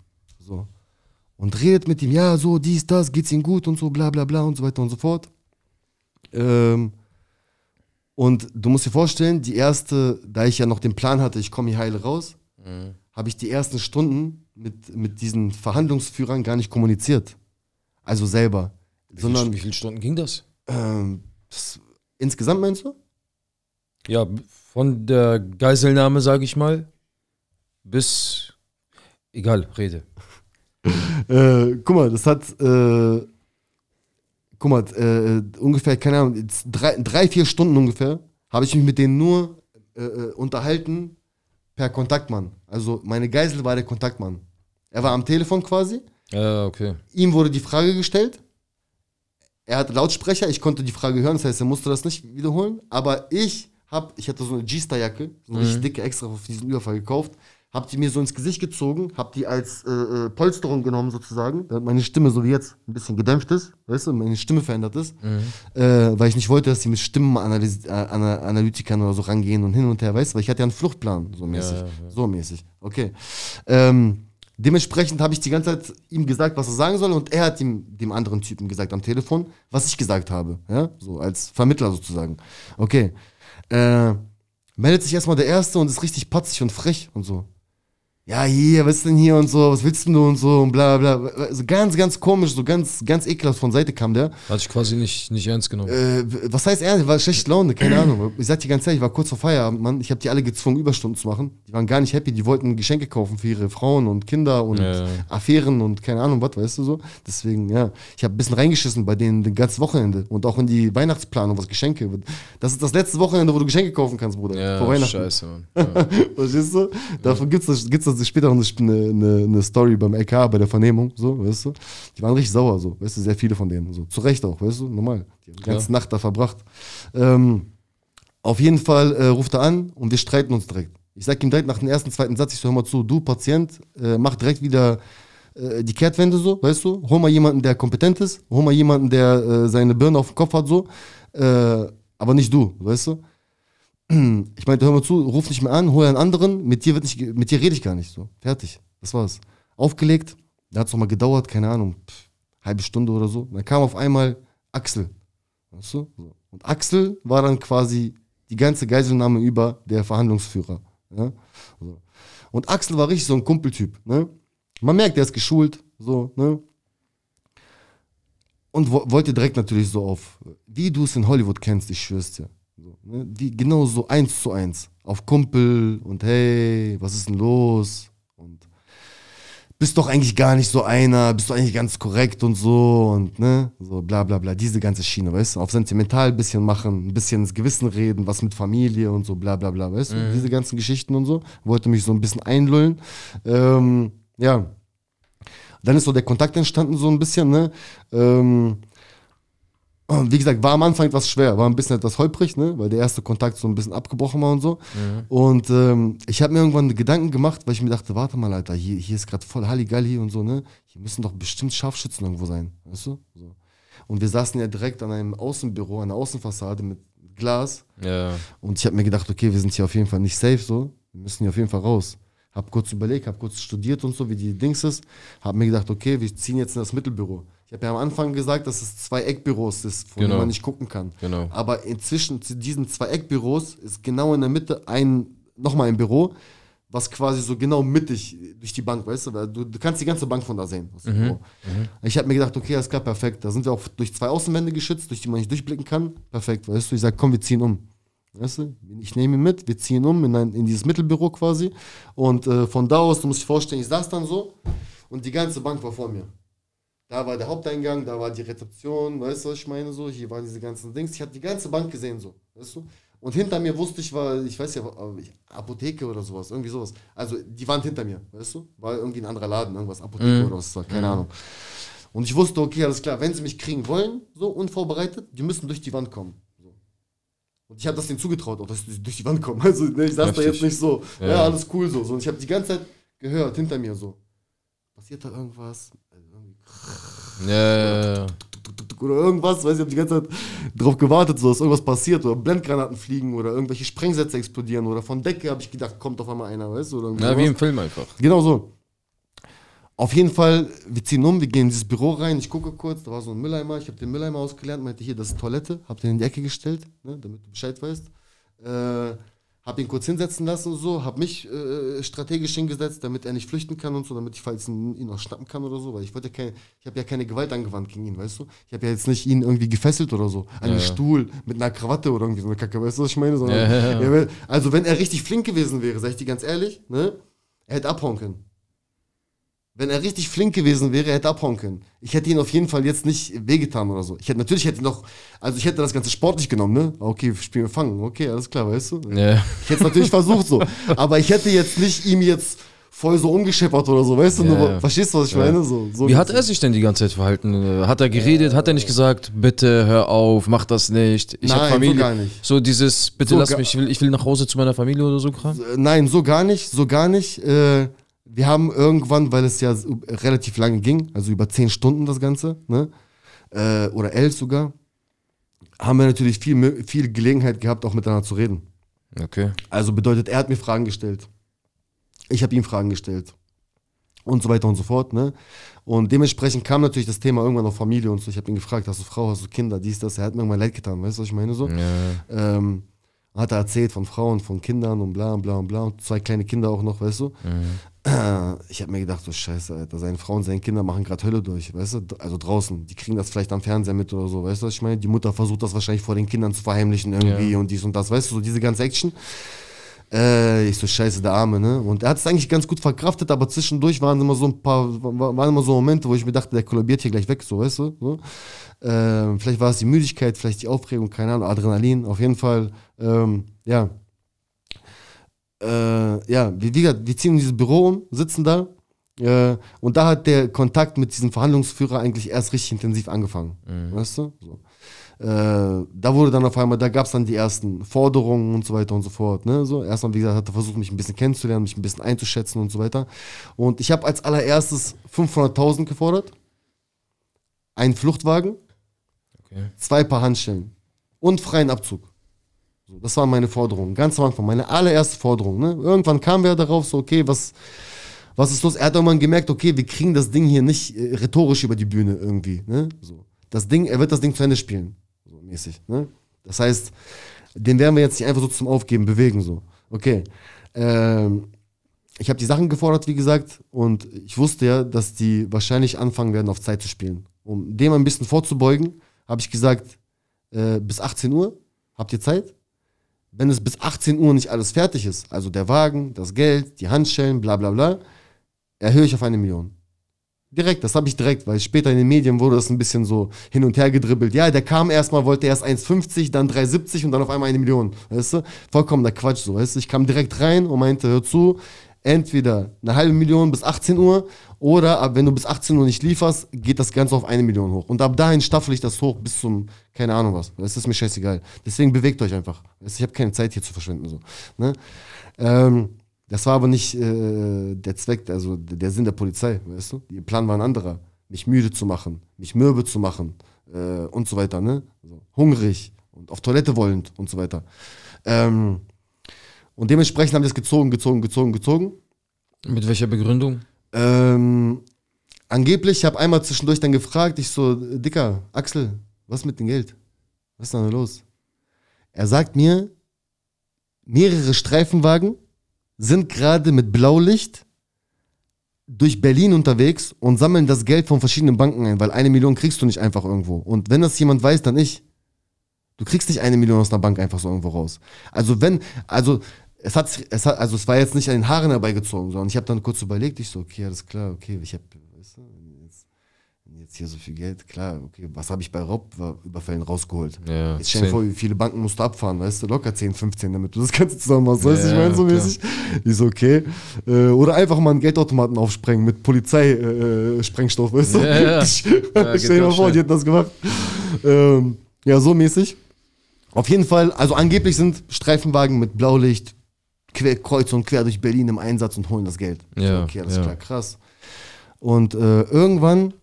und redet mit ihm, ja, so, dies, das, geht's ihm gut und so, bla bla bla und so weiter und so fort. Ähm, und du musst dir vorstellen, die erste, da ich ja noch den Plan hatte, ich komme hier heil raus, mhm. habe ich die ersten Stunden mit, mit diesen Verhandlungsführern gar nicht kommuniziert. Also selber. Wie, sondern, wie viele Stunden ging das? Ähm, das? Insgesamt meinst du? Ja, von der Geiselnahme, sage ich mal, bis. Egal, rede. Äh, guck mal, das hat, äh, guck mal, äh, äh ungefähr, keine Ahnung, drei, drei, vier Stunden ungefähr habe ich mich mit denen nur äh, unterhalten per Kontaktmann. Also meine Geisel war der Kontaktmann. Er war am Telefon quasi. Ja, okay. Ihm wurde die Frage gestellt. Er hatte Lautsprecher, ich konnte die Frage hören, das heißt, er musste das nicht wiederholen. Aber ich habe, ich hatte so eine G-Star-Jacke, so eine mhm. richtig dicke extra für diesen Überfall gekauft habe die mir so ins Gesicht gezogen, habe die als äh, äh, Polsterung genommen sozusagen, damit meine Stimme so wie jetzt ein bisschen gedämpft ist, weißt du, meine Stimme verändert ist, mhm. äh, weil ich nicht wollte, dass die mit Stimmenanalytikern äh, oder so rangehen und hin und her, weißt du, weil ich hatte ja einen Fluchtplan, so mäßig, ja, ja. so mäßig, okay. Ähm, dementsprechend habe ich die ganze Zeit ihm gesagt, was er sagen soll und er hat ihm, dem anderen Typen gesagt am Telefon, was ich gesagt habe, ja, so als Vermittler sozusagen, okay. Äh, meldet sich erstmal der Erste und ist richtig patzig und frech und so ja, hier, was ist denn hier und so, was willst denn du und so und bla bla. Also ganz, ganz komisch, so ganz, ganz ekelhaft von Seite kam der. Hat ich quasi nicht, nicht ernst genommen. Äh, was heißt ernst? War schlecht Laune, keine Ahnung. Ich sag dir ganz ehrlich, ich war kurz vor Feierabend, Mann. Ich habe die alle gezwungen, Überstunden zu machen. Die waren gar nicht happy, die wollten Geschenke kaufen für ihre Frauen und Kinder und ja, Affären und keine Ahnung was, weißt du so. Deswegen, ja, ich habe ein bisschen reingeschissen bei denen das ganze Wochenende und auch in die Weihnachtsplanung, was Geschenke wird. Das ist das letzte Wochenende, wo du Geschenke kaufen kannst, Bruder. Ja, vor Weihnachten. Scheiße, Mann. Ja. (laughs) Verstehst du? Davon ja. gibt's das, gibt's das du, später noch eine, eine, eine, Story beim LK, bei der Vernehmung, so, weißt du? Die waren richtig sauer, so, weißt du, sehr viele von denen, so. Zu Recht auch, weißt du, normal. Die haben die ganze ja. Nacht da verbracht. Ähm, auf jeden Fall äh, ruft er an und wir streiten uns direkt. Ich sag ihm direkt nach dem ersten, zweiten Satz, ich so, hör mal zu, du Patient, äh, mach direkt wieder äh, die Kehrtwende so, weißt du? Hol mal jemanden, der kompetent ist, hol mal jemanden, der äh, seine Birne auf dem Kopf hat so, äh, aber nicht du, weißt du? (clears throat) ich meinte, hör mal zu, ruf nicht mehr an, hol einen anderen, mit dir, wird nicht, mit dir rede ich gar nicht. So, fertig, das war's. Aufgelegt, da hat's nochmal gedauert, keine Ahnung, pff, halbe Stunde oder so. Dann kam auf einmal Axel. Weißt du? So. Und Axel war dann quasi die ganze Geiselnahme über der Verhandlungsführer. Ja? So. Und Axel war richtig so ein Kumpeltyp. Ne? Man merkt, der ist geschult, so, ne? Und wo, wollte direkt natürlich so auf, wie du es in Hollywood kennst, ich schwör's dir. So, ne? Wie genau so eins zu eins. Auf Kumpel und hey, was ist denn los? Und bist doch eigentlich gar nicht so einer, bist du eigentlich ganz korrekt und so und ne, so bla bla bla, diese ganze Schiene, weißt du, auf sentimental ein bisschen machen, ein bisschen ins Gewissen reden, was mit Familie und so bla bla bla, weißt du, mhm. diese ganzen Geschichten und so, wollte mich so ein bisschen einlullen, ähm, ja. Dann ist so der Kontakt entstanden so ein bisschen, ne, ähm, und wie gesagt, war am Anfang etwas schwer, war ein bisschen etwas holprig, ne? weil der erste Kontakt so ein bisschen abgebrochen war und so. Mhm. Und ähm, ich habe mir irgendwann Gedanken gemacht, weil ich mir dachte, warte mal, Alter, hier, hier ist gerade voll Halligalli und so, ne? Hier müssen doch bestimmt Scharfschützen irgendwo sein, weißt du? So. Und wir saßen ja direkt an einem Außenbüro, an einer Außenfassade mit Glas. Ja. Und ich habe mir gedacht, okay, wir sind hier auf jeden Fall nicht safe, so. Wir müssen hier auf jeden Fall raus. Hab kurz überlegt, hab kurz studiert und so, wie die Dings ist. Hab mir gedacht, okay, wir ziehen jetzt in das Mittelbüro. Ich habe ja am Anfang gesagt, dass es zwei Eckbüros ist, wo genau. man nicht gucken kann. Genau. Aber inzwischen zu diesen zwei Eckbüros ist genau in der Mitte ein, nochmal ein Büro, was quasi so genau mittig durch die Bank, weißt du, du, du kannst die ganze Bank von da sehen. Mhm. Mhm. Ich habe mir gedacht, okay, das klappt perfekt. Da sind wir auch durch zwei Außenwände geschützt, durch die man nicht durchblicken kann. Perfekt, weißt du, ich sage, komm, wir ziehen um. Weißt du, ich nehme ihn mit, wir ziehen um in, ein, in dieses Mittelbüro quasi. Und äh, von da aus, du musst dir vorstellen, ich saß dann so und die ganze Bank war vor mir. Da war der Haupteingang, da war die Rezeption, weißt du, was ich meine? So, hier waren diese ganzen Dings. Ich hatte die ganze Bank gesehen, so, weißt du? Und hinter mir wusste ich, war, ich weiß ja, äh, Apotheke oder sowas, irgendwie sowas. Also die Wand hinter mir, weißt du? War irgendwie ein anderer Laden, irgendwas, Apotheke mm. oder was, keine mm. Ahnung. Und ich wusste, okay, alles klar, wenn sie mich kriegen wollen, so unvorbereitet, die müssen durch die Wand kommen. Und ich habe das denen zugetraut, auch dass sie durch die Wand kommen. (laughs) Also ne, ich saß Heftig. da jetzt nicht so, ja. ja, alles cool so. so. Und ich habe die ganze Zeit gehört hinter mir so, passiert da irgendwas? Ja, ja, ja. Oder irgendwas, weiß ich, hab die ganze Zeit drauf gewartet, so, dass irgendwas passiert. Oder Blendgranaten fliegen oder irgendwelche Sprengsätze explodieren. Oder von Decke habe ich gedacht, kommt auf einmal einer, weißt du? ja, wie im Film einfach. Genau so. Auf jeden Fall, wir ziehen um, wir gehen in dieses Büro rein. Ich gucke kurz, da war so ein Mülleimer. Ich habe den Mülleimer ausgelernt, meinte hier, das ist Toilette. Hab den in die Ecke gestellt, ne, damit du Bescheid weißt. Äh, habe ihn kurz hinsetzen lassen und so, habe mich äh, strategisch hingesetzt, damit er nicht flüchten kann und so, damit ich falls ihn noch schnappen kann oder so, weil ich wollte ja keine, ich habe ja keine Gewalt angewandt gegen ihn, weißt du? Ich habe ja jetzt nicht ihn irgendwie gefesselt oder so, an ja, den Stuhl mit einer Krawatte oder irgendwie so eine Kacke, weißt du, was ich meine? Sondern, ja, ja, also wenn er richtig flink gewesen wäre, sag ich dir ganz ehrlich, ne? Er hätte abhauen können. Wenn er richtig flink gewesen wäre, hätte er abhauen können. Ich hätte ihn auf jeden Fall jetzt nicht wehgetan oder so. Ich hätte natürlich hätte noch, also ich hätte das Ganze sportlich genommen, ne? Ah, okay, spielen wir fangen, okay, alles klar, weißt du? Yeah. Ich hätte es natürlich versucht so. Aber ich hätte jetzt nicht ihm jetzt voll so umgescheppert oder so, weißt du? Yeah. Nur, verstehst du, was ich yeah. meine? So, so Wie hat er sich denn die ganze Zeit verhalten? Hat er geredet? Hat er nicht äh. gesagt, bitte hör auf, mach das nicht? Ich hab Familie. So, gar nicht. so dieses, bitte so lass mich, ich will, ich will nach Hause zu meiner Familie oder so? Kram? Nein, so gar nicht, so gar nicht. Äh, wir haben irgendwann, weil es ja relativ lange ging, also über zehn Stunden das Ganze, ne? Äh, oder elf sogar, haben wir natürlich viel, viel Gelegenheit gehabt, auch miteinander zu reden. Okay. Also bedeutet, er hat mir Fragen gestellt. Ich habe ihm Fragen gestellt. Und so weiter und so fort. Ne? Und dementsprechend kam natürlich das Thema irgendwann auf Familie und so. Ich habe ihn gefragt, hast du Frau, hast du Kinder, dies, das. Er hat mir irgendwann leid getan, weißt du, was ich meine so? Ja. Ähm, hat er erzählt von Frauen, von Kindern und bla bla bla. Und zwei kleine Kinder auch noch, weißt du? Mhm. Ich habe mir gedacht, so scheiße, Alter, seine Frauen, seine Kinder machen gerade Hölle durch, weißt du? Also draußen, die kriegen das vielleicht am Fernseher mit oder so, weißt du, was ich meine? Die Mutter versucht das wahrscheinlich vor den Kindern zu verheimlichen irgendwie ja. und dies und das, weißt du, so diese ganze Action. Äh, ich so, scheiße, der Arme, ne? Und er hat es eigentlich ganz gut verkraftet, aber zwischendurch waren immer so ein paar, waren immer so Momente, wo ich mir dachte, der kollabiert hier gleich weg, so, weißt du? So. Äh, vielleicht war es die Müdigkeit, vielleicht die Aufregung, keine Ahnung, Adrenalin, auf jeden Fall, ähm, ja. Äh, ja, wie, wie wir ziehen in dieses Büro um, sitzen da, äh, und da hat der Kontakt mit diesem Verhandlungsführer eigentlich erst richtig intensiv angefangen. Mhm. Weißt du? So. Äh, da wurde dann auf einmal, da gab es dann die ersten Forderungen und so weiter und so fort. Ne? So, erstmal, wie gesagt, hat er versucht, mich ein bisschen kennenzulernen, mich ein bisschen einzuschätzen und so weiter. Und ich habe als allererstes 500.000 gefordert, einen Fluchtwagen, okay. zwei Paar Handschellen und freien Abzug. So, das waren meine Forderungen, ganz am Anfang, meine allererste Forderung. Ne? Irgendwann kam wir darauf, so, okay, was, was ist los? Er hat irgendwann gemerkt, okay, wir kriegen das Ding hier nicht äh, rhetorisch über die Bühne irgendwie. Ne? So. Das Ding, er wird das Ding zu Ende spielen mäßig. Ne? Das heißt, den werden wir jetzt nicht einfach so zum Aufgeben bewegen. So. Okay. Ähm, ich habe die Sachen gefordert, wie gesagt, und ich wusste ja, dass die wahrscheinlich anfangen werden, auf Zeit zu spielen. Um dem ein bisschen vorzubeugen, habe ich gesagt, äh, bis 18 Uhr habt ihr Zeit. Wenn es bis 18 Uhr nicht alles fertig ist, also der Wagen, das Geld, die Handschellen, bla bla bla, erhöhe ich auf eine Million. Direkt, das habe ich direkt, weil später in den Medien wurde das ein bisschen so hin und her gedribbelt. Ja, der kam erstmal, wollte erst 1,50, dann 3,70 und dann auf einmal eine Million. Weißt du? Vollkommener Quatsch so, weißt du? Ich kam direkt rein und meinte, hör zu, entweder eine halbe Million bis 18 Uhr oder ab, wenn du bis 18 Uhr nicht lieferst, geht das Ganze auf eine Million hoch. Und ab dahin staffel ich das hoch bis zum, keine Ahnung was. Das ist mir scheißegal. Deswegen bewegt euch einfach. Weißt du? Ich habe keine Zeit hier zu verschwenden. So. Ne? Ähm, das war aber nicht äh, der Zweck, also der Sinn der Polizei, weißt du? Ihr Plan war ein anderer. Mich müde zu machen, mich mürbe zu machen äh, und so weiter, ne? Also, hungrig und auf Toilette wollend und so weiter. Ähm, und dementsprechend haben wir es gezogen, gezogen, gezogen, gezogen. Mit welcher Begründung? Ähm, angeblich, ich habe einmal zwischendurch dann gefragt, ich so, Dicker, Axel, was mit dem Geld? Was ist da los? Er sagt mir, mehrere Streifenwagen sind gerade mit Blaulicht durch Berlin unterwegs und sammeln das Geld von verschiedenen Banken ein, weil eine Million kriegst du nicht einfach irgendwo. Und wenn das jemand weiß, dann ich. Du kriegst nicht eine Million aus einer Bank einfach so irgendwo raus. Also wenn, also es hat, es hat, also es war jetzt nicht an den Haaren herbeigezogen, sondern ich habe dann kurz überlegt, ich so, okay, alles klar, okay, ich habe, weißt du, jetzt hier so viel Geld, klar, okay, was habe ich bei Raubüberfällen rausgeholt? Ja, jetzt stell dir vor, wie viele Banken musst du abfahren, weißt du, locker 10, 15, damit du das Ganze zusammen machst, weißt du, ja, ich meine, so klar. mäßig, ist okay. Äh, oder einfach mal einen Geldautomaten aufsprengen mit Polizeisprengstoff, äh, äh weißt du? Ja, (laughs) stell dir mal vor, die hätten das gemacht. Ähm, ja, so mäßig. Auf jeden Fall, also angeblich sind Streifenwagen mit Blaulicht quer, kreuz und quer durch Berlin im Einsatz und holen das Geld. Ja, okay, alles ja. klar, krass. Und äh, irgendwann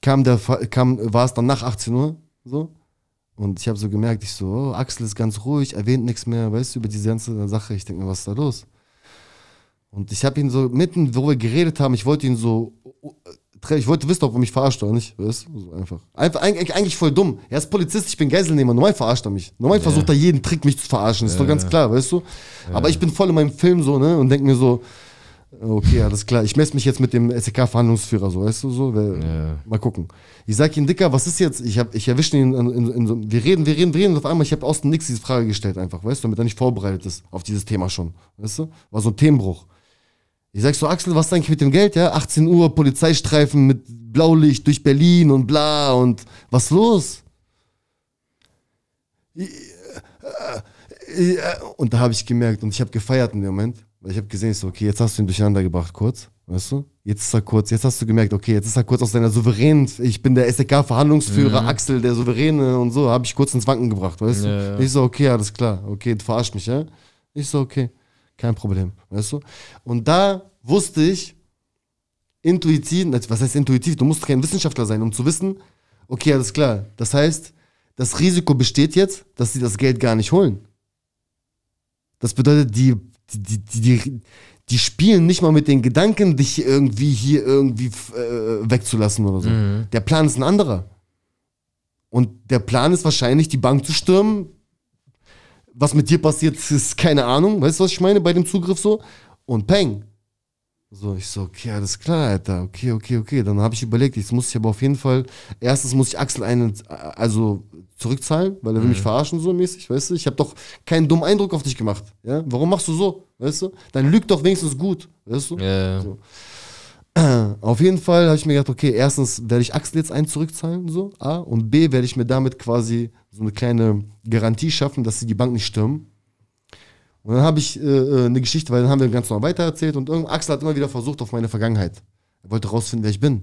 kam der kam war es dann nach 18 Uhr so und ich habe so gemerkt, ich so oh, Axel ist ganz ruhig, erwähnt nichts mehr, weißt du über diese ganze Sache. Ich denke mir, was ist da los? Und ich habe ihn so mitten, wo wir geredet haben, ich wollte ihn so oh, äh, ich wollte wissen, ob er mich verarscht oder nicht. Weißt du? So einfach. einfach eigentlich, eigentlich, voll dumm. Er ist Polizist, ich bin Geiselnehmer. Normal verarscht er mich. Normal ja. versucht er jeden Trick, mich zu verarschen. Ist ja. doch ganz klar, weißt du? Ja. Aber ich bin voll in meinem Film so, ne? Und denke mir so, Okay, alles klar. Ich messe mich jetzt mit dem SEK-Verhandlungsführer, so weißt du so. Weil, ja. Mal gucken. Ich sag ihm, Dicker, was ist jetzt? Ich, ich erwische ihn in, in, in, so. Wir reden, wir reden, wir reden. Und auf einmal, ich habe aus dem Nix diese Frage gestellt, einfach, weißt du, damit er nicht vorbereitet ist auf dieses Thema schon. Weißt du? War so ein Themenbruch. Ich sag so, Axel, was ist eigentlich mit dem Geld, ja? 18 Uhr, Polizeistreifen mit Blaulicht durch Berlin und bla und was los? Ich, äh, äh, äh, und da habe ich gemerkt und ich habe gefeiert in dem Moment ich habe gesehen, ich so, okay, jetzt hast du ihn durcheinander gebracht, kurz, weißt du? Jetzt ist er kurz, jetzt hast du gemerkt, okay, jetzt ist er kurz aus seiner souveränen, ich bin der SDK-Verhandlungsführer, mhm. Axel, der Souveräne und so, habe ich kurz ins Wanken gebracht, weißt ja. du? Ich so, okay, alles klar, okay, du verarscht mich, ja? Ich so, okay, kein Problem, weißt du? Und da wusste ich, intuitiv, was heißt intuitiv? Du musst kein Wissenschaftler sein, um zu wissen, okay, alles klar, das heißt, das Risiko besteht jetzt, dass sie das Geld gar nicht holen. Das bedeutet, die die, die, die, die spielen nicht mal mit den Gedanken, dich irgendwie hier irgendwie äh, wegzulassen oder so. Mhm. Der Plan ist ein anderer. Und der Plan ist wahrscheinlich, die Bank zu stürmen. Was mit dir passiert, ist keine Ahnung. Weißt du, was ich meine bei dem Zugriff so? Und Peng, so, ich so, okay, alles klar, Alter. Okay, okay, okay. Dann habe ich überlegt, jetzt muss ich aber auf jeden Fall, erstens muss ich Axel einen, also zurückzahlen, weil er will mhm. mich verarschen so mäßig, weißt du? Ich habe doch keinen dummen Eindruck auf dich gemacht. Ja? Warum machst du so, weißt du? Dann lüg doch wenigstens gut, weißt du? Ja. So. (clears throat) Auf jeden Fall habe ich mir gedacht, okay, erstens werde ich Axel jetzt einen zurückzahlen, so, A. Und B, werde ich mir damit quasi so eine kleine Garantie schaffen, dass sie die Bank nicht stürmen. Und dann habe ich äh, äh, eine Geschichte, weil dann haben wir ganz normal weitererzählt und irgend Axel hat immer wieder versucht auf meine Vergangenheit. Er wollte rausfinden, wer ich bin.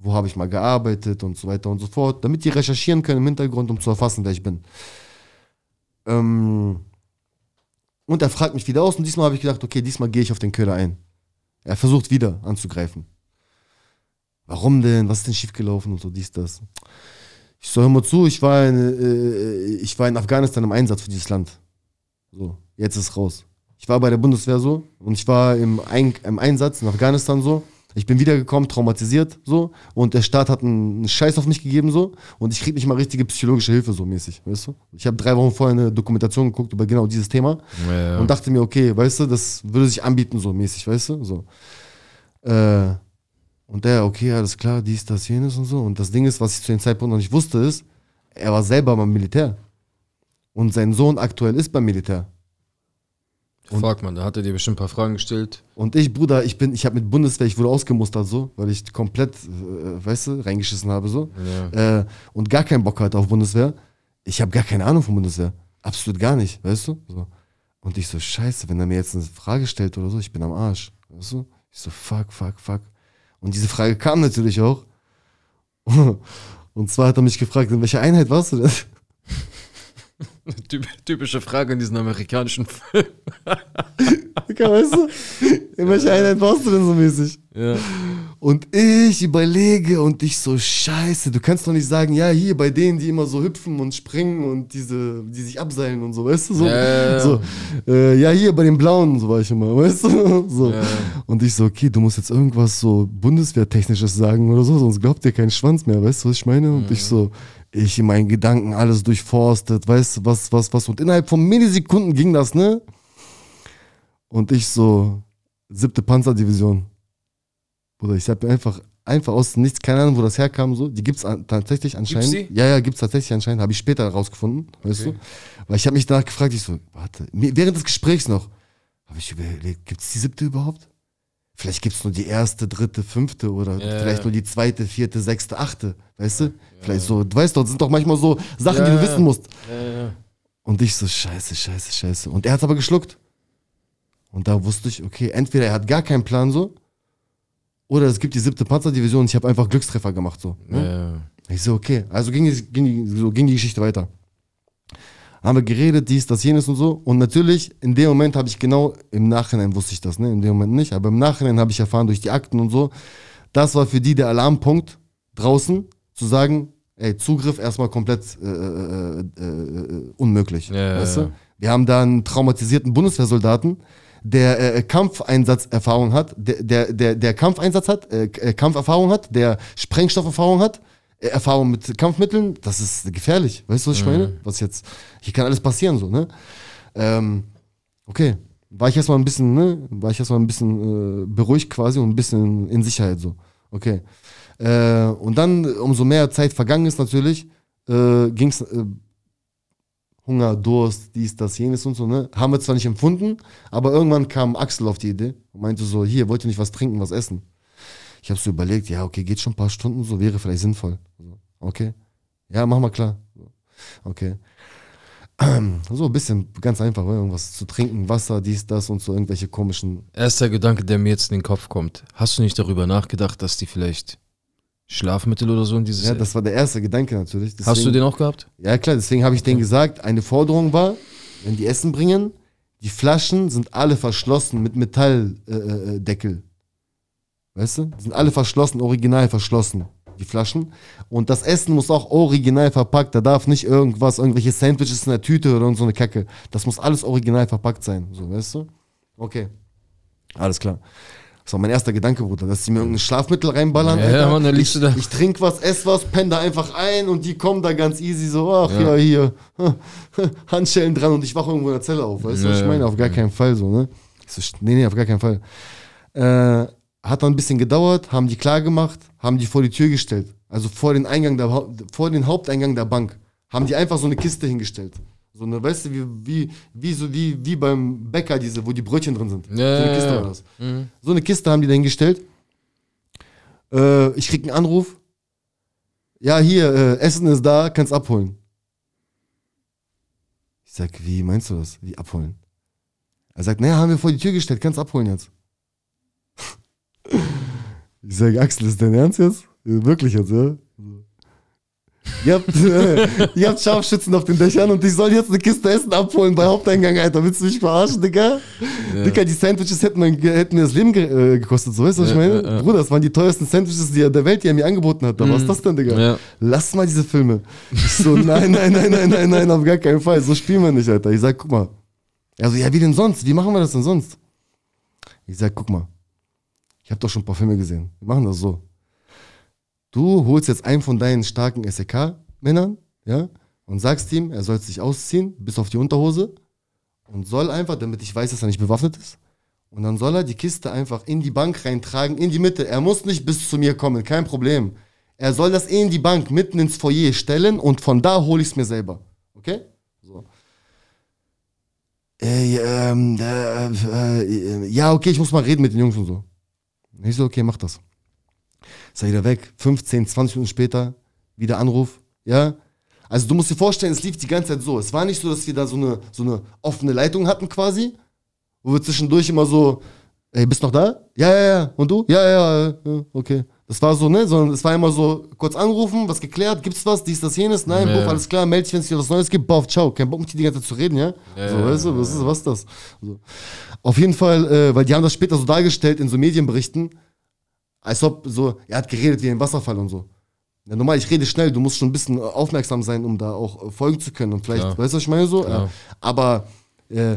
Wo habe ich mal gearbeitet und so weiter und so fort, damit die recherchieren können im Hintergrund, um zu erfassen, wer ich bin. Ähm und er fragt mich wieder aus und diesmal habe ich gedacht, okay, diesmal gehe ich auf den Köder ein. Er versucht wieder anzugreifen. Warum denn? Was ist denn schiefgelaufen und so dies, das? Ich soll hör mal zu, ich war in, äh, äh, ich war in Afghanistan im Einsatz für dieses Land. So jetzt ist raus. Ich war bei der Bundeswehr so und ich war im, Ein im Einsatz in Afghanistan so. Ich bin wiedergekommen, traumatisiert so und der Staat hat einen Scheiß auf mich gegeben so und ich krieg nicht mal richtige psychologische Hilfe so mäßig, weißt du? Ich habe drei Wochen vorher eine Dokumentation geguckt über genau dieses Thema ja, und dachte mir, okay, weißt du, das würde sich anbieten so mäßig, weißt du? So. Äh, und der, okay, alles klar, dies, das, jenes und so. Und das Ding ist, was ich zu dem Zeitpunkt noch nicht wusste, ist, er war selber beim Militär. Und sein Sohn aktuell ist beim Militär. Und Frag man, da hat er dir bestimmt ein paar Fragen gestellt. Und ich, Bruder, ich bin, ich habe mit Bundeswehr, ich wurde ausgemustert so, weil ich komplett, äh, weißt du, reingeschissen habe so. Ja. Äh, und gar keinen Bock hatte auf Bundeswehr. Ich habe gar keine Ahnung von Bundeswehr. Absolut gar nicht, weißt du? So. Und ich so, scheiße, wenn er mir jetzt eine Frage stellt oder so, ich bin am Arsch. Weißt du? Ich so, fuck, fuck, fuck. Und diese Frage kam natürlich auch. (laughs) Und zwar hat er mich gefragt, in welcher Einheit warst du denn? (laughs) typische Frage in diesen amerikanischen Filmen. okay, weißt du? In welcher Einheit warst du denn so mäßig? Ja. Und ich überlege und ich so, scheiße, du kannst doch nicht sagen, ja, hier bei denen, die immer so hüpfen und springen und diese, die sich abseilen und so, weißt du, so. Ja, so, äh, ja hier bei den Blauen, so war ich immer, (laughs) weißt du? So. Ja. Und ich so, okay, du musst jetzt irgendwas so Bundeswehrtechnisches sagen oder so, sonst glaubt dir keinen Schwanz mehr, weißt du, was ich meine? Und ich mhm. so, ich in meinen Gedanken alles durchforstet, weißt du, was, was, was. Und innerhalb von Millisekunden ging das, ne? Und ich so, siebte Panzerdivision. Oder ich hab einfach, einfach aus nichts, keine Ahnung, wo das herkam, so. Die gibt's an, tatsächlich anscheinend. Gibt's die? Ja, ja, gibt's tatsächlich anscheinend. Habe ich später herausgefunden, weißt okay. du? Weil ich habe mich danach gefragt, ich so, warte, während des Gesprächs noch, habe ich überlegt, gibt's die siebte überhaupt? Vielleicht gibt es nur die erste, dritte, fünfte oder yeah. vielleicht nur die zweite, vierte, sechste, achte. Weißt du? Yeah. Vielleicht so, du weißt doch, sind doch manchmal so Sachen, yeah. die du wissen musst. Und ich so, scheiße, scheiße, scheiße. Und er hat es aber geschluckt. Und da wusste ich, okay, entweder er hat gar keinen Plan so, oder es gibt die siebte Panzerdivision und ich habe einfach Glückstreffer gemacht so. Ne? Ich so, okay. Also ging, ging, so ging die Geschichte weiter haben wir geredet, dies, das, jenes und so. Und natürlich, in dem Moment habe ich genau, im Nachhinein wusste ich das, ne? in dem Moment nicht, aber im Nachhinein habe ich erfahren durch die Akten und so, das war für die der Alarmpunkt draußen, zu sagen, ey, Zugriff erstmal komplett äh, äh, äh, äh unmöglich. Ja, weißt ja. Du? Wir haben da einen traumatisierten Bundeswehrsoldaten, der äh, äh, Kampfeinsatzerfahrung hat, der, der, der, der Kampfeinsatz hat, äh, äh Kampferfahrung hat, der Sprengstofferfahrung hat Erfahrung mit Kampfmitteln, das ist gefährlich. Weißt du, was ich mhm. meine? Was jetzt, hier kann alles passieren, so, ne? Ähm, okay. War ich erstmal ein bisschen, ne? War ich erstmal ein bisschen äh, beruhigt quasi und ein bisschen in Sicherheit, so. Okay. Äh, und dann, umso mehr Zeit vergangen ist natürlich, äh, ging es äh, Hunger, Durst, dies, das, jenes und so, ne? Haben wir zwar nicht empfunden, aber irgendwann kam Axel auf die Idee und meinte so, hier, wollt ihr nicht was trinken, was essen? Ich habe so überlegt, ja, okay, geht schon ein paar Stunden, so wäre vielleicht sinnvoll. Okay. Ja, mach mal klar. Okay. (clears throat) So ein bisschen, ganz einfach, ne, irgendwas zu trinken, Wasser, dies, das und so irgendwelche komischen. Erster Gedanke, der mir jetzt in den Kopf kommt. Hast du nicht darüber nachgedacht, dass die vielleicht Schlafmittel oder so in dieses. Ja, das war der erste Gedanke natürlich. Deswegen, Hast du den auch gehabt? Ja, klar, deswegen habe ich denen gesagt, eine Forderung war, wenn die Essen bringen, die Flaschen sind alle verschlossen mit Metalldeckel. Äh, äh, Weißt du? Die sind alle verschlossen, original verschlossen, die Flaschen. Und das Essen muss auch original verpackt. Da darf nicht irgendwas, irgendwelche Sandwiches in der Tüte oder so eine Kacke. Das muss alles original verpackt sein. So, weißt du? Okay. Alles klar. Das war mein erster Gedanke, Bruder, dass die mir irgendein Schlafmittel reinballern. Ja, Alter. Mann, da liegst du da. Ich, ich trinke was, esse was, penne da einfach ein und die kommen da ganz easy so, ach ja, ja hier, (laughs) Handschellen dran und ich wache irgendwo in der Zelle auf. Weißt du, ja, was ich meine? Auf gar keinen Fall so, ne? Ich so, nee, nee, auf gar keinen Fall. Äh, hat dann ein bisschen gedauert, haben die klar gemacht, haben die vor die Tür gestellt. Also vor den Eingang der, vor den Haupteingang der Bank. Haben die einfach so eine Kiste hingestellt. So eine, weißt du, wie, wie, wie, so, wie, wie beim Bäcker diese, wo die Brötchen drin sind. Ja, so eine Kiste war das. Mhm. So eine Kiste haben die da hingestellt. Äh, ich krieg einen Anruf. Ja, hier, äh, Essen ist da, kannst abholen. Ich sag, wie meinst du das? Wie abholen? Er sagt, naja, haben wir vor die Tür gestellt, kannst abholen jetzt. Ich sage, Axel, ist dein Ernst jetzt? Wirklich jetzt, ja? Ihr habt, (laughs) ihr habt Scharfschützen auf den Dächern und ich soll jetzt eine Kiste Essen abholen bei Haupteingang, Alter. Willst du mich verarschen, Digga? Ja. Digga, die Sandwiches hätten, mein, hätten mir das Leben ge äh, gekostet, so weißt du, was ja, ich meine? Ja, Bruder, das waren die teuersten Sandwiches die, der Welt, die er mir angeboten hat. mhm. Was ist das denn, Digga? Lass mal diese Filme. Ich so, nein, nein, nein, nein, nein, nein, auf gar keinen Fall. So spielen wir nicht, Alter. Ich sag, guck mal. Also, ja, wie denn sonst? Wie machen wir das denn sonst? Ich sag, guck mal. Ich habe doch schon ein paar Filme gesehen. Wir machen das so. Du holst jetzt einen von deinen starken SEK-Männern, ja, und sagst ihm, er soll sich ausziehen, bis auf die Unterhose und soll einfach, damit ich weiß, dass er nicht bewaffnet ist, und dann soll er die Kiste einfach in die Bank reintragen, in die Mitte. Er muss nicht bis zu mir kommen, kein Problem. Er soll das in die Bank mitten ins Foyer stellen und von da hole ich es mir selber. Okay? So. Ey, ähm, äh, äh, äh, ja, okay, ich muss mal reden mit den Jungs und so. Dann ich so, okay, mach das. Ist er wieder weg. 15, 20 Minuten später, wieder Anruf, ja. Also du musst dir vorstellen, es lief die ganze Zeit so. Es war nicht so, dass wir da so eine, so eine offene Leitung hatten quasi, wo wir zwischendurch immer so, ey, bist noch da? Ja, ja, ja. Und du? Ja, ja, ja. ja okay. Das war so, ne? Sondern es war immer so, kurz anrufen, was geklärt, gibt's was, dies, das, jenes, nein, ja. ruf, alles klar, melde dich, wenn es dir was Neues gibt, boah, ciao, kein Bock mit dir die ganze Zeit zu reden, ja? ja. So, weißt du, was ist, was das? So. Auf jeden Fall, äh, weil die haben das später so dargestellt in so Medienberichten, als ob so, er hat geredet wie ein Wasserfall und so. Ja, normal, ich rede schnell, du musst schon ein bisschen aufmerksam sein, um da auch äh, folgen zu können und vielleicht, ja. weißt du, was ich meine so? Genau. Ja. Aber äh,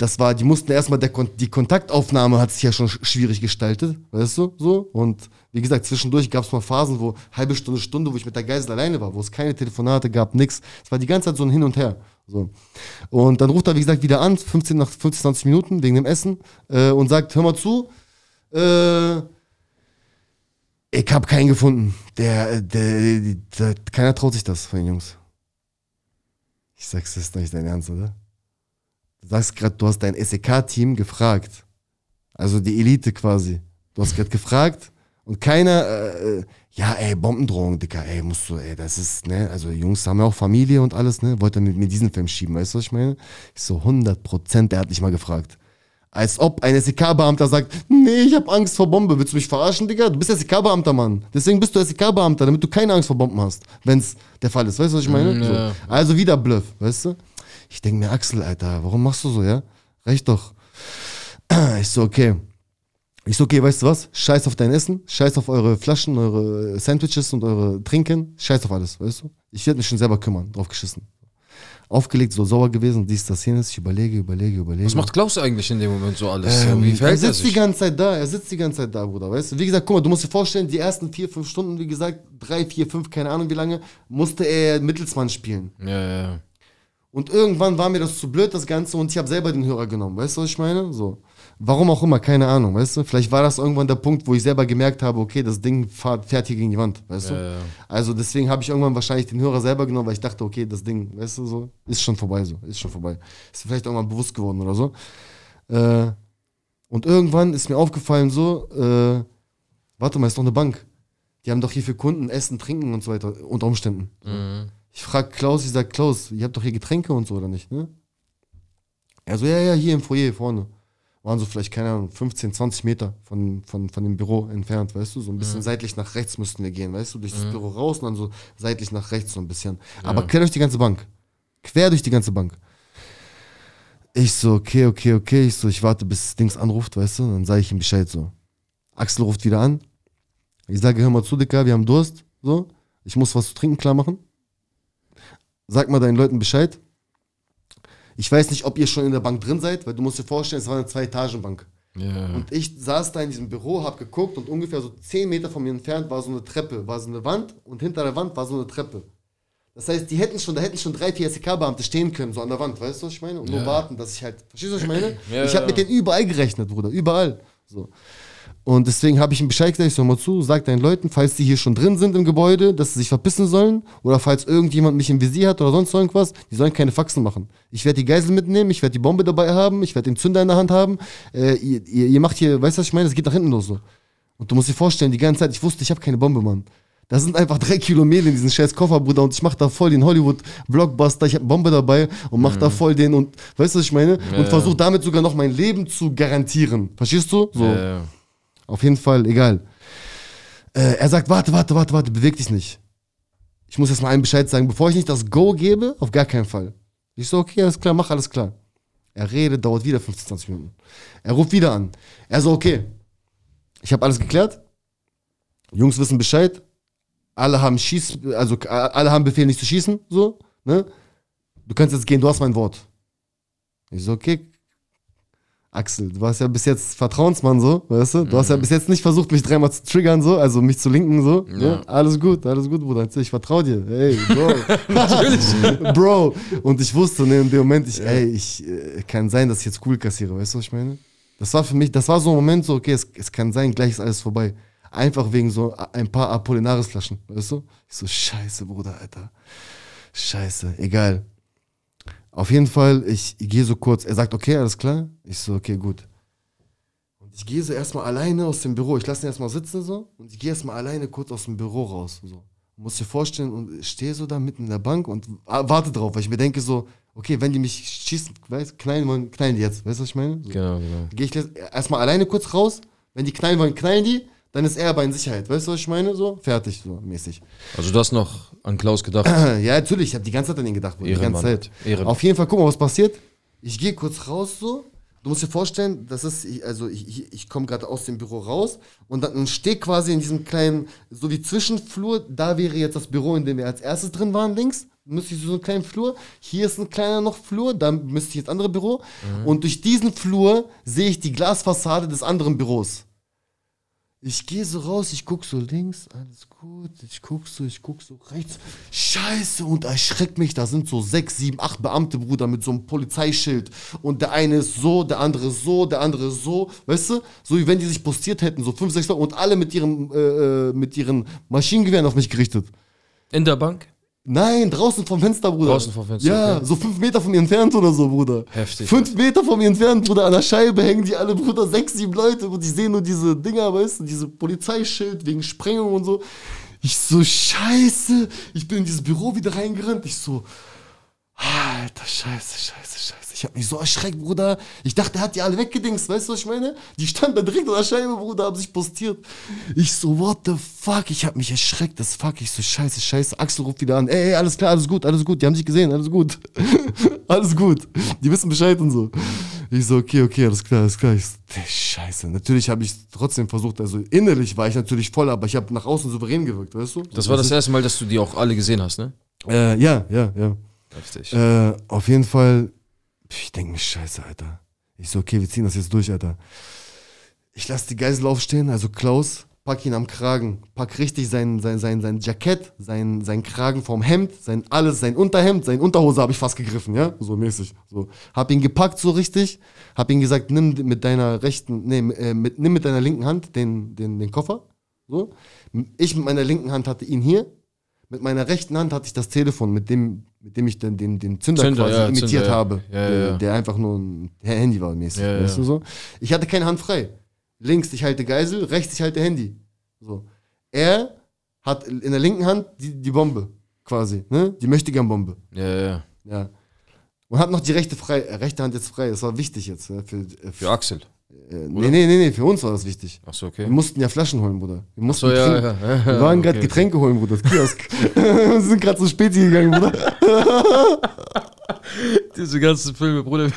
das war, die mussten erstmal, der, die Kontaktaufnahme hat sich ja schon schwierig gestaltet, weißt du, so. Und wie gesagt, zwischendurch gab es mal Phasen, wo halbe Stunde, Stunde, wo ich mit der Geisel alleine war, wo es keine Telefonate gab, nix. Es war die ganze Zeit so ein Hin und Her. So. Und dann ruft er, wie gesagt, wieder an, 15 nach 15, 20 Minuten wegen dem Essen äh, und sagt, hör mal zu, äh, ich habe keinen gefunden. Der, äh, der, der, der, keiner traut sich das von den Jungs. Ich sag's, das ist nicht dein Ernst, oder? Du sagst gerade, du hast dein SEK-Team gefragt. Also die Elite quasi. Du hast gerade gefragt und keiner, äh, äh, ja, ey, Bombendrohung, Dicker, ey, musst du, ey, das ist, ne, also Jungs haben ja auch Familie und alles, ne, wollte mit mir diesen Film schieben, weißt du, was ich meine? Ich so, 100 Prozent, der hat nicht mal gefragt. Als ob ein SEK-Beamter sagt, nee, ich habe Angst vor Bombe, willst du mich verarschen, Digga? Du bist SEK-Beamter, Mann. Deswegen bist du SEK-Beamter, damit du keine Angst vor Bomben hast, wenn's der Fall ist, weißt du, was ich meine? Mm, ja. So. Also wieder Bluff, weißt du? Ich denke mir, Axel, Alter, warum machst du so, ja? Reicht doch. (clears throat) Ich so, okay. Ich so, okay, weißt du was? Scheiß auf dein Essen, scheiß auf eure Flaschen, eure Sandwiches und eure Trinken, scheiß auf alles, weißt du? Ich werde mich schon selber kümmern, drauf geschissen. Aufgelegt, so sauer gewesen, dies, das, jenes, ich überlege, überlege, überlege. Was macht Klaus eigentlich in dem Moment so alles? Ähm, wie er sitzt er die ganze Zeit da, er sitzt die ganze Zeit da, Bruder, weißt du? Wie gesagt, guck mal, du musst dir vorstellen, die ersten vier, fünf Stunden, wie gesagt, drei, vier, fünf, keine Ahnung wie lange, musste er Mittelsmann spielen. Ja, ja, ja. Und irgendwann war mir das zu blöd, das Ganze, und ich habe selber den Hörer genommen. Weißt du, was ich meine? So. Warum auch immer, keine Ahnung, weißt du? Vielleicht war das irgendwann der Punkt, wo ich selber gemerkt habe, okay, das Ding fährt, fährt hier gegen die Wand, weißt ja, du? Ja. Also deswegen habe ich irgendwann wahrscheinlich den Hörer selber genommen, weil ich dachte, okay, das Ding, weißt du, so, ist schon vorbei, so, ist schon vorbei. Ist vielleicht irgendwann bewusst geworden oder so. Äh, und irgendwann ist mir aufgefallen, so, äh, warte mal, ist doch eine Bank. Die haben doch hier für Kunden Essen, Trinken und so weiter, unter Umständen. Mhm. Ich frage Klaus, ich sag Klaus, ihr habt doch hier Getränke und so, oder nicht, ne? Er so, ja, ja, hier im Foyer vorne. Waren so vielleicht, keine Ahnung, 15, 20 Meter von, von, von dem Büro entfernt, weißt du? So ein bisschen mhm. seitlich nach rechts müssten wir gehen, weißt du? Durch das mhm. Büro raus und dann so seitlich nach rechts so ein bisschen. Ja. Aber quer durch die ganze Bank. Quer durch die ganze Bank. Ich so, okay, okay, okay. Ich so, ich warte, bis Dings anruft, weißt du? dann sage ich ihm Bescheid so. Axel ruft wieder an. Ich sage, hör mal zu, Dicker, wir haben Durst. So, ich muss was zu trinken klar machen sag mal deinen Leuten Bescheid. Ich weiß nicht, ob ihr schon in der Bank drin seid, weil du musst dir vorstellen, es war eine Zwei-Etagen-Bank. Yeah. Und ich saß da in diesem Büro, hab geguckt und ungefähr so 10 Meter von mir entfernt war so eine Treppe, war so eine Wand und hinter der Wand war so eine Treppe. Das heißt, die hätten schon, da hätten schon drei, vier SEK-Beamte stehen können, so an der Wand, weißt du, was ich meine? Und yeah. nur warten, dass ich halt, verstehst du, was ich meine? yeah, ich habe mit denen überall gerechnet, Bruder, überall. So. Und deswegen habe ich ihm Bescheid gesagt, ich soll mal zu, sag deinen Leuten, falls die hier schon drin sind im Gebäude, dass sie sich verpissen sollen oder falls irgendjemand mich im Visier hat oder sonst irgendwas, die sollen keine Faxen machen. Ich werde die Geisel mitnehmen, ich werde die Bombe dabei haben, ich werde den Zünder in der Hand haben. Äh, ihr, ihr, ihr, macht hier, weißt du, was ich meine? Es geht nach hinten los so. Und du musst dir vorstellen, die ganze Zeit, ich wusste, ich habe keine Bombe, Mann. Da sind einfach drei Kilo Mehl in diesen scheiß Koffer, Bruder, und ich mache da voll den Hollywood-Blockbuster, ich hab Bombe dabei und mache mhm. da voll den und, weißt du, was ich meine? Ja. und versuche damit sogar noch mein Leben zu garantieren. Verstehst du? So. Ja. Auf jeden Fall, egal. Äh, er sagt, warte, warte, warte, warte, beweg dich nicht. Ich muss mal einen Bescheid sagen, bevor ich nicht das Go gebe, auf gar keinen Fall. Ich so, okay, alles klar, mach alles klar. Er redet, dauert wieder 15, 20 Minuten. Er ruft wieder an. Er so, okay, ich habe alles geklärt. Jungs wissen Bescheid. Alle haben Schieß, also äh, alle haben Befehl, nicht zu schießen, so, ne? Du kannst jetzt gehen, du hast mein Wort. Ich so, okay, Axel, du warst ja bis jetzt Vertrauensmann so, weißt du? Du mhm. hast ja mhm. bis jetzt nicht versucht, mich dreimal zu triggern so, also mich zu linken so. Ja. Ja? Ne? Alles gut, alles gut, Bruder. Ich vertraue dir. Ey, Bro. (laughs) Natürlich. (laughs) Bro. Und ich wusste ne, in dem Moment, ich, ey, ich äh, kann sein, dass ich jetzt cool kassiere, weißt du, was ich meine? Das war für mich, das war so ein Moment so, okay, es, es kann sein, gleich ist alles vorbei. Einfach wegen so ein paar Apollinaris-Flaschen, weißt du? Ich so, scheiße, Bruder, Alter. Scheiße, egal. Auf jeden Fall, ich, gehe so kurz. Er sagt, okay, alles klar. Ich so, okay, gut. Und ich gehe so erstmal alleine aus dem Büro. Ich lasse ihn erstmal sitzen so. Und ich gehe erstmal alleine kurz aus dem Büro raus. So. Muss dir vorstellen, und stehe so da mitten in der Bank und warte drauf, weil ich mir denke so, okay, wenn die mich schießen, weißt, knallen wollen, knallen die jetzt. Weißt du, was ich meine? So. Genau, genau. Gehe ich erstmal alleine kurz raus. Wenn die knallen wollen, knallen die dann ist er aber in Sicherheit. Weißt du, was ich meine? So, fertig, so mäßig. Also, du hast noch an Klaus gedacht. (clears throat) ja, natürlich, ich habe die ganze Zeit an ihn gedacht. Bro, die ganze Zeit. Ehren. Auf jeden Fall, guck mal, was passiert. Ich gehe kurz raus, so. Du musst dir vorstellen, das ist, also ich, ich komme gerade aus dem Büro raus und dann stehe quasi in diesem kleinen, so wie Zwischenflur, da wäre jetzt das Büro, in dem wir als erstes drin waren, links, müsste ich so einen kleinen Flur, hier ist ein kleiner noch Flur, da müsste ich jetzt andere Büro mhm. und durch diesen Flur sehe ich die Glasfassade des anderen Büros. Ich gehe so raus, ich guck so links, alles gut, ich guck so, ich guck so rechts. Scheiße, und erschreckt mich, da sind so sechs, sieben, acht Beamte, Bruder, mit so einem Polizeischild. Und der eine ist so, der andere ist so, der andere ist so, weißt du? So wie wenn die sich postiert hätten, so fünf, sechs Leute und alle mit ihren, äh, äh, mit ihren Maschinengewehren auf mich gerichtet. In der Bank? Nein, draußen vom Fenster, Bruder. Draußen vom Fenster. Ja, okay. so fünf Meter von mir entfernt oder so, Bruder. Heftig. Fünf Meter von mir entfernt, Bruder. An der Scheibe hängen die alle, Bruder, sechs, sieben Leute. Und die sehen nur diese Dinger, weißt du, diese Polizeischild wegen Sprengung und so. Ich so, Scheiße. Ich bin in dieses Büro wieder reingerannt. Ich so, Alter, Scheiße, Scheiße, Scheiße. Ich hab mich so erschreckt, Bruder. Ich dachte, er hat die alle weggedingst, weißt du, was ich meine? Die standen da direkt an der Scheibe, Bruder, haben sich postiert. Ich so, what the fuck? Ich hab mich erschreckt, das fuck. Ich so, scheiße, scheiße. Axel ruft wieder an. Ey, ey, alles klar, alles gut, alles gut. Die haben sich gesehen, alles gut. (laughs) alles gut. Die wissen Bescheid und so. Ich so, okay, okay, alles klar, alles klar. Ich so, scheiße. Natürlich habe ich trotzdem versucht, also innerlich war ich natürlich voll, aber ich habe nach außen souverän gewirkt, weißt du? Das war das erste Mal, dass du die auch alle gesehen hast, ne? Äh, ja, ja, ja. Heftig. Äh, auf jeden Fall ich denke mir, scheiße, Alter. Ich so, okay, wir ziehen das jetzt durch, Alter. Ich lasse die Geisel aufstehen, also Klaus, pack ihn am Kragen, pack richtig sein, sein, sein, sein Jackett, sein, sein Kragen vom Hemd, sein alles, sein Unterhemd, sein Unterhose habe ich fast gegriffen, ja, so mäßig. So. Hab ihn gepackt so richtig, hab ihn gesagt, nimm mit deiner rechten, nee, äh, mit, nimm mit deiner linken Hand den, den, den Koffer, so. Ich mit meiner linken Hand hatte ihn hier, mit meiner rechten Hand hatte ich das Telefon, mit dem mit dem ich dann den, den Zünder, Zünder quasi ja, imitiert Zünder, ja. habe, ja, der, der einfach nur ein Handy war mäßig, weißt du so? Ich hatte keine Hand frei. Links, ich halte Geisel, rechts, ich halte Handy. So. Er hat in der linken Hand die, die Bombe, quasi, ne? Die möchte gern Bombe. Ja, ja. Ja. Und hat noch die rechte, frei, äh, rechte Hand jetzt frei. Das war wichtig jetzt. Ne? Für, für, äh, für Axel nee, äh, nee, nee, nee, für uns war das wichtig. Ach so, okay. Wir mussten ja Flaschen holen, Bruder. Wir mussten Ach so, ja, ja, Wir (laughs) waren okay. Getränke holen, Bruder. Das Kiosk. (laughs) wir sind gerade so spät gegangen, Bruder. (laughs) (laughs) Diese ganzen Filme, Bruder.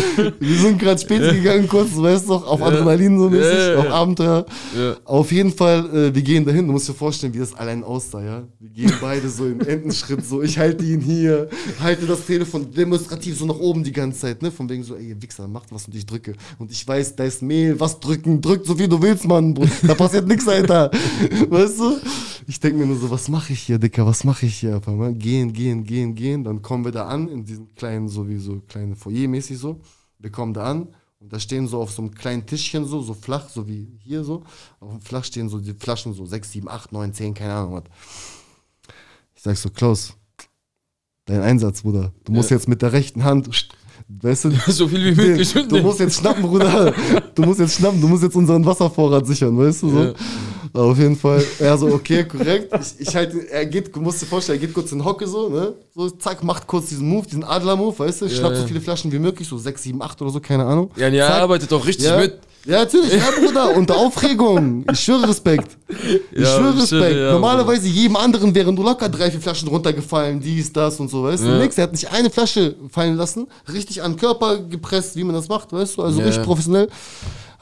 (laughs) wir sind gerade spät gegangen, kurz, du weißt doch, auf Adrenalin so mäßig, ja, auf Abenteuer. Auf jeden Fall, äh, wir gehen dahin. Du musst dir vorstellen, wie das allein aussah, ja? Wir gehen (laughs) beide so im Endenschritt, so ich halte ihn hier, halte das Telefon demonstrativ so nach oben die ganze Zeit, ne? Von wegen so, ey, ihr Wichser, macht was und ich drücke. Und ich weiß, da ist Mehl, was drücken, drück so viel du willst, Mann, Bruder. Da passiert nichts, Alter. Weißt du? Ich denke mir nur so, was mache ich hier, Dicker, was mache ich hier? Aber, ne? Gehen, gehen, gehen, gehen. Dann kommen wir da an, in diesem kleinen, sowieso kleinen Foyer mäßig so. Wir kommen da an und da stehen so auf so einem kleinen Tischchen so, so flach, so wie hier so. Auf dem Flach stehen so die Flaschen so 6, 7, 8, 9, 10, keine Ahnung was. Ich sag so, Klaus, dein Einsatz, Bruder. Du musst ja. jetzt mit der rechten Hand Weißt du, (laughs) so viel wie möglich. du musst jetzt schnappen, Bruder. Du musst jetzt schnappen, du musst jetzt unseren Wasservorrat sichern, weißt du? So. Ja. War auf jeden Fall, er so, okay, korrekt. Ich, ich halt, er geht, musst dir vorstellen, er geht kurz in Hocke so, ne? So, zack, macht kurz diesen Move, diesen Adler-Move, weißt du? Ja, Schnappt ja. so viele Flaschen wie möglich, so 6, 7, 8 oder so, keine Ahnung. Ja, ja, zack. arbeitet doch richtig ja. mit. Ja, natürlich, ja, Bruder, unter Aufregung. Ich schwöre Respekt. (laughs) Ich ja, schwöre Respekt. ja, Normalerweise Bruder. jedem anderen wären nur locker drei, vier Flaschen runtergefallen, dies, das und so, weißt du? Nix, er hat nicht eine Flasche fallen lassen, richtig an den Körper gepresst, wie man das macht, weißt du? Also richtig professionell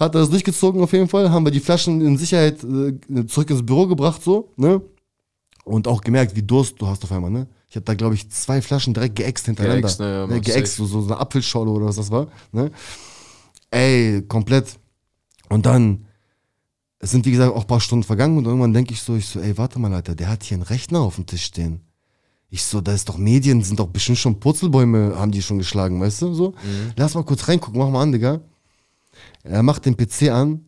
hat er das durchgezogen auf jeden Fall, haben wir die Flaschen in Sicherheit äh, zurück ins Büro gebracht, so, ne? Und auch gemerkt, wie Durst du hast auf einmal, ne? Ich habe da, glaube ich, zwei Flaschen direkt geäxt hintereinander. Geäxt, ne, ja, ne, geäxt so, so eine Apfelschorle oder was das war, ne? Ey, komplett. Und dann, es sind wie gesagt auch ein paar Stunden vergangen und irgendwann denke ich so, ich so, ey, warte mal, Alter, der hat hier einen Rechner auf dem Tisch stehen. Ich so, da ist doch Medien, sind doch bestimmt schon Purzelbäume, haben die schon geschlagen, weißt du, so. Mhm. Lass mal kurz reingucken, mach mal an, Digga. Er macht den PC an.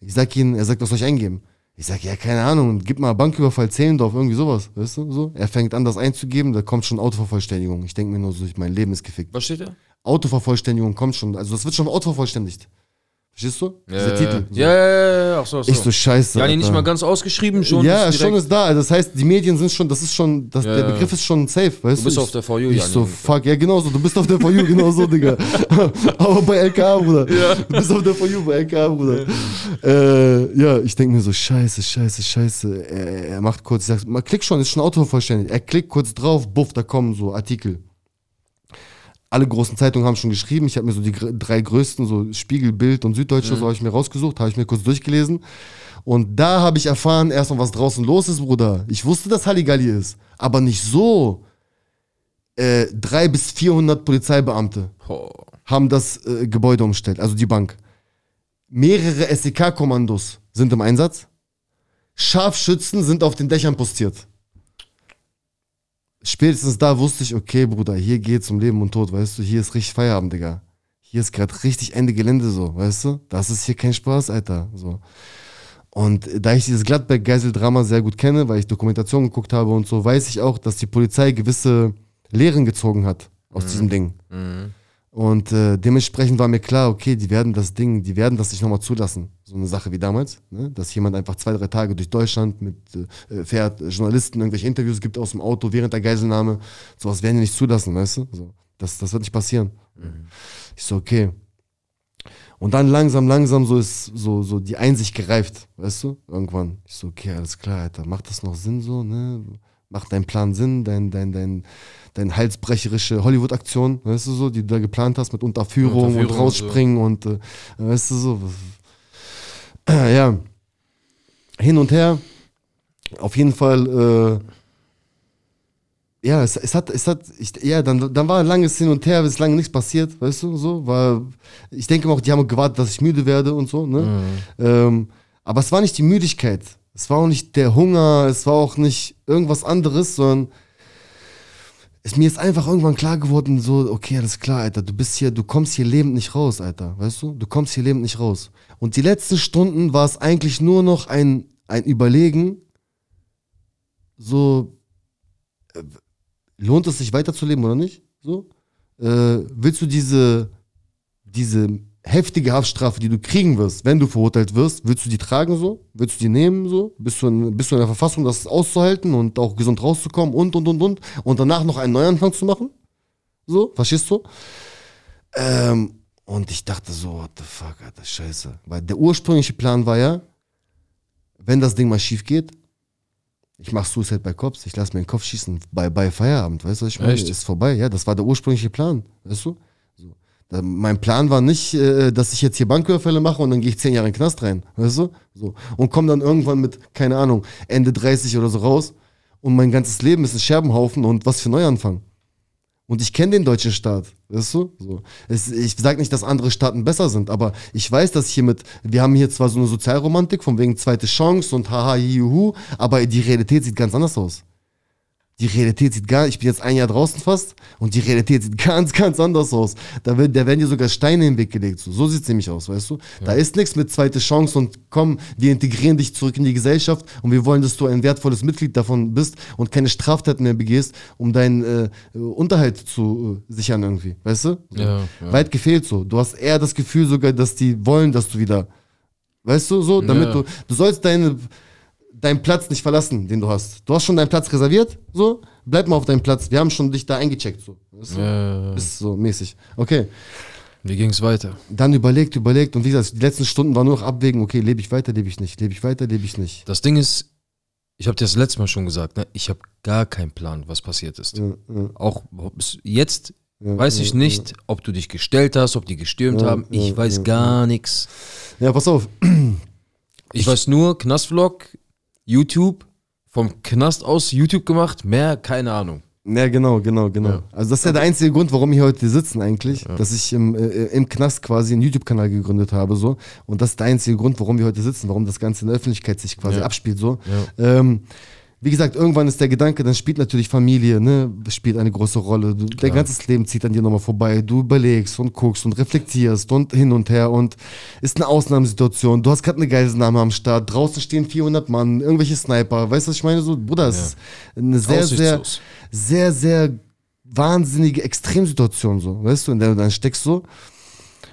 Ich sag ihn, er sagt, was soll ich eingeben? Ich sag, ja, keine Ahnung, gib mal Banküberfall Zehlendorf, irgendwie sowas, weißt du, so. Er fängt an, das einzugeben, da kommt schon Autovervollständigung. Ich denke mir nur so, mein Leben ist gefickt. Was steht da? Autovervollständigung kommt schon, also das wird schon autovervollständigt. Verstehst du? Ja, Dieser Titel. So. Ja, ja, ja, ach so, ach so. Ich so, scheiße. Ja, nee, nicht mal ganz ausgeschrieben schon. Ja, ist schon ist da. Das heißt, die Medien sind schon, das ist schon, das, ja, der Begriff ist schon safe, weißt du? Du bist auf der For You, Ich Janine. so, fuck, ja, genau so, du bist auf der For You, genau so, (laughs) Digga. (laughs) Aber bei LKA, Bruder. Ja. Du bist auf der For You bei LKA, Bruder. äh, ja, ich denke mir so, scheiße, scheiße, scheiße. Er, er macht kurz, ich sag, klick schon, ist schon autoverständlich. Er klickt kurz drauf, buff, da kommen so Artikel alle großen Zeitungen haben schon geschrieben. Ich habe mir so die drei größten, so Spiegel, Bild und Süddeutsche, mhm. so habe ich mir rausgesucht, habe ich mir kurz durchgelesen. Und da habe ich erfahren, erstmal, was draußen los ist, Bruder. Ich wusste, dass Halligalli ist, aber nicht so. Äh, drei bis 400 Polizeibeamte oh. haben das äh, Gebäude umstellt, also die Bank. Mehrere SEK-Kommandos sind im Einsatz. Scharfschützen sind auf den Dächern postiert spätestens da wusste ich, okay, Bruder, hier geht's um Leben und Tod, weißt du, hier ist richtig Feierabend, Digga. Hier ist gerade richtig Ende Gelände, so, weißt du? Das ist hier kein Spaß, Alter. So. Und da ich dieses Gladberg-Geisel-Drama sehr gut kenne, weil ich Dokumentationen geguckt habe und so, weiß ich auch, dass die Polizei gewisse Lehren gezogen hat aus mhm. diesem Ding. Mhm. Und äh, dementsprechend war mir klar, okay, die werden das Ding, die werden das nicht nochmal zulassen. So eine Sache wie damals, ne? dass jemand einfach zwei, drei Tage durch Deutschland mit äh, fährt, Journalisten irgendwelche Interviews gibt aus dem Auto während der Geiselnahme. Sowas werden die nicht zulassen, weißt du? So, das, das wird nicht passieren. Mhm. Ich so, okay. Und dann langsam, langsam so ist so, so die Einsicht gereift, weißt du? Irgendwann. Ich so, okay, alles klar, Alter, macht das noch Sinn so, ne? macht dein Plan Sinn, dein, dein, dein, dein halsbrecherische Hollywood-Aktion, weißt du so, die du da geplant hast mit Unterführung, Unterführung und rausspringen und, so. und äh, weißt du so. Äh, ja. Hin und her. Auf jeden Fall, äh, ja, es, es hat, es hat, ich, ja, dann, dann war ein langes Hin und Her, es ist lange nichts passiert, weißt du, so, weil ich denke auch, die haben gewartet, dass ich müde werde und so, ne? Mhm. Ähm, aber es war nicht die Müdigkeit, es war auch nicht der Hunger, es war auch nicht irgendwas anderes, sondern es, mir ist einfach irgendwann klar geworden, so, okay, alles klar, Alter, du bist hier, du kommst hier lebend nicht raus, Alter, weißt du? Du kommst hier lebend nicht raus. Und die letzten Stunden war es eigentlich nur noch ein, ein Überlegen, so, äh, lohnt es sich weiterzuleben oder nicht? So, äh, willst du diese, diese heftige Haftstrafe, die du kriegen wirst, wenn du verurteilt wirst, willst du die tragen so? Willst du die nehmen so? Bist du in, bist du in der Verfassung, das auszuhalten und auch gesund rauszukommen und, und, und, und? Und danach noch einen Neuanfang zu machen? So, verstehst du? Ähm, und ich dachte so, what the fuck, Alter, scheiße. Weil der ursprüngliche Plan war ja, wenn das Ding mal schief geht, ich mache Suicide bei Cops, ich lasse mir den Kopf schießen bei, bei Feierabend, weißt du, was ich meine? Echt? Ist vorbei, ja, das war der ursprüngliche Plan, weißt du? Ähm, mein Plan war nicht, äh, dass ich jetzt hier Banküberfälle mache und dann gehe ich zehn Jahre in den Knast rein, weißt du? So. Und komme dann irgendwann mit, keine Ahnung, Ende 30 oder so raus und mein ganzes Leben ist ein Scherbenhaufen und was für Neuanfang. Und ich kenne den deutschen Staat, weißt du? So. ich sage nicht, dass andere Staaten besser sind, aber ich weiß, dass hier mit, wir haben hier zwar so eine Sozialromantik von wegen zweite Chance und haha, juhu, aber die Realität sieht ganz anders aus die Realität sieht gar, ich bin jetzt ein Jahr draußen fast und die Realität sieht (laughs) ganz, ganz anders aus. Da, wird, da werden dir sogar Steine hinweggelegt. So, so sieht es nämlich aus, weißt du? Ja. Da ist nichts mit zweite Chance und komm, wir integrieren dich zurück in die Gesellschaft und wir wollen, dass du ein wertvolles Mitglied davon bist und keine Straftaten mehr begehst, um deinen äh, Unterhalt zu äh, sichern irgendwie, weißt du? So. Ja, ja. Weit gefehlt so. Du hast eher das Gefühl sogar, dass die wollen, dass du wieder, weißt du, so, damit du, du sollst deine deinen Platz nicht verlassen, den du hast. Du hast schon deinen Platz reserviert, so, bleib mal auf deinem Platz. Wir haben schon dich da eingecheckt, so. Ist so, ja. ist so mäßig. Okay. Wie ging es weiter? Dann überlegt, überlegt und wie gesagt, die letzten Stunden war nur noch abwägen, okay, lebe ich weiter, lebe ich nicht, lebe ich weiter, lebe ich nicht. Das Ding ist, ich habe dir das letzte Mal schon gesagt, ne? ich habe gar keinen Plan, was passiert ist. Ja, ja. Auch jetzt weiß ich nicht, ob du dich gestellt hast, ob die gestürmt haben. Ich weiß gar nichts. Ja, pass auf. Ich, ich, weiß nur, Knastvlog YouTube, vom Knast aus YouTube gemacht, mehr, keine Ahnung. Ja, genau, genau, genau. Ja. Also das ist ja der einzige Grund, warum wir heute sitzen eigentlich, ja. dass ich im, äh, äh, im Knast quasi einen YouTube-Kanal gegründet habe so und das ist der einzige Grund, warum wir heute sitzen, warum das Ganze in der Öffentlichkeit sich quasi ja. abspielt so. Ähm, wie gesagt, irgendwann ist der Gedanke, dann spielt natürlich Familie, ne, spielt eine große Rolle. Du, dein ganzes Leben zieht an dir nochmal vorbei. Du überlegst und guckst und reflektierst und hin und her und ist eine Ausnahmesituation. Du hast gerade eine Geiselnahme am Start. Draußen stehen 400 Mann, irgendwelche Sniper. Weißt du, was ich meine? So, Bruder, das ja. ist eine sehr, sehr, sehr, sehr wahnsinnige Extremsituation, so, weißt du, in der du dann steckst so.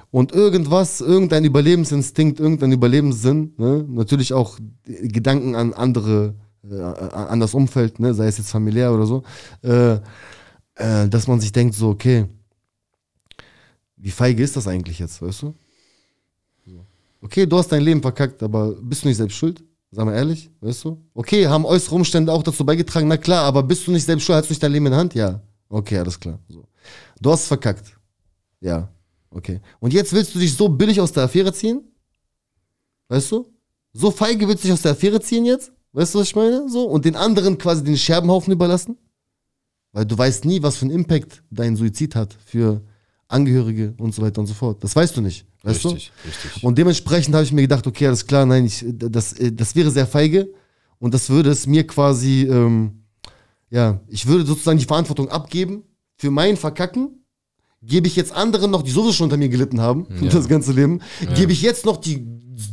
Und irgendwas, irgendein Überlebensinstinkt, irgendein Überlebenssinn, ne? natürlich auch Gedanken an andere äh, an das Umfeld, ne, sei es jetzt familiär oder so, äh, äh, dass man sich denkt, so, okay, wie feige ist das eigentlich jetzt, weißt du? Okay, du hast dein Leben verkackt, aber bist du nicht selbst schuld? Sag mal ehrlich, weißt du? Okay, haben äußere Umstände auch dazu beigetragen, na klar, aber bist du nicht selbst schuld, hast du nicht dein Leben in der Hand? Ja. Okay, alles klar. So. Du hast verkackt. Ja. Okay. Und jetzt willst du dich so billig aus der Affäre ziehen? Weißt du? So feige willst du dich aus der Affäre ziehen jetzt? Weißt du, was ich meine? So, und den anderen quasi den Scherbenhaufen überlassen? Weil du weißt nie, was für einen Impact dein Suizid hat für Angehörige und so weiter und so fort. Das weißt du nicht. Weißt richtig, du? richtig. Und dementsprechend habe ich mir gedacht, okay, alles klar, nein, ich, das, äh, das wäre sehr feige und das würde es mir quasi, ähm, ja, ich würde sozusagen die Verantwortung abgeben für mein Verkacken gebe ich jetzt anderen noch, die sowieso schon unter mir gelitten haben, (laughs) ja. das ganze Leben, ja. gebe ich jetzt noch die,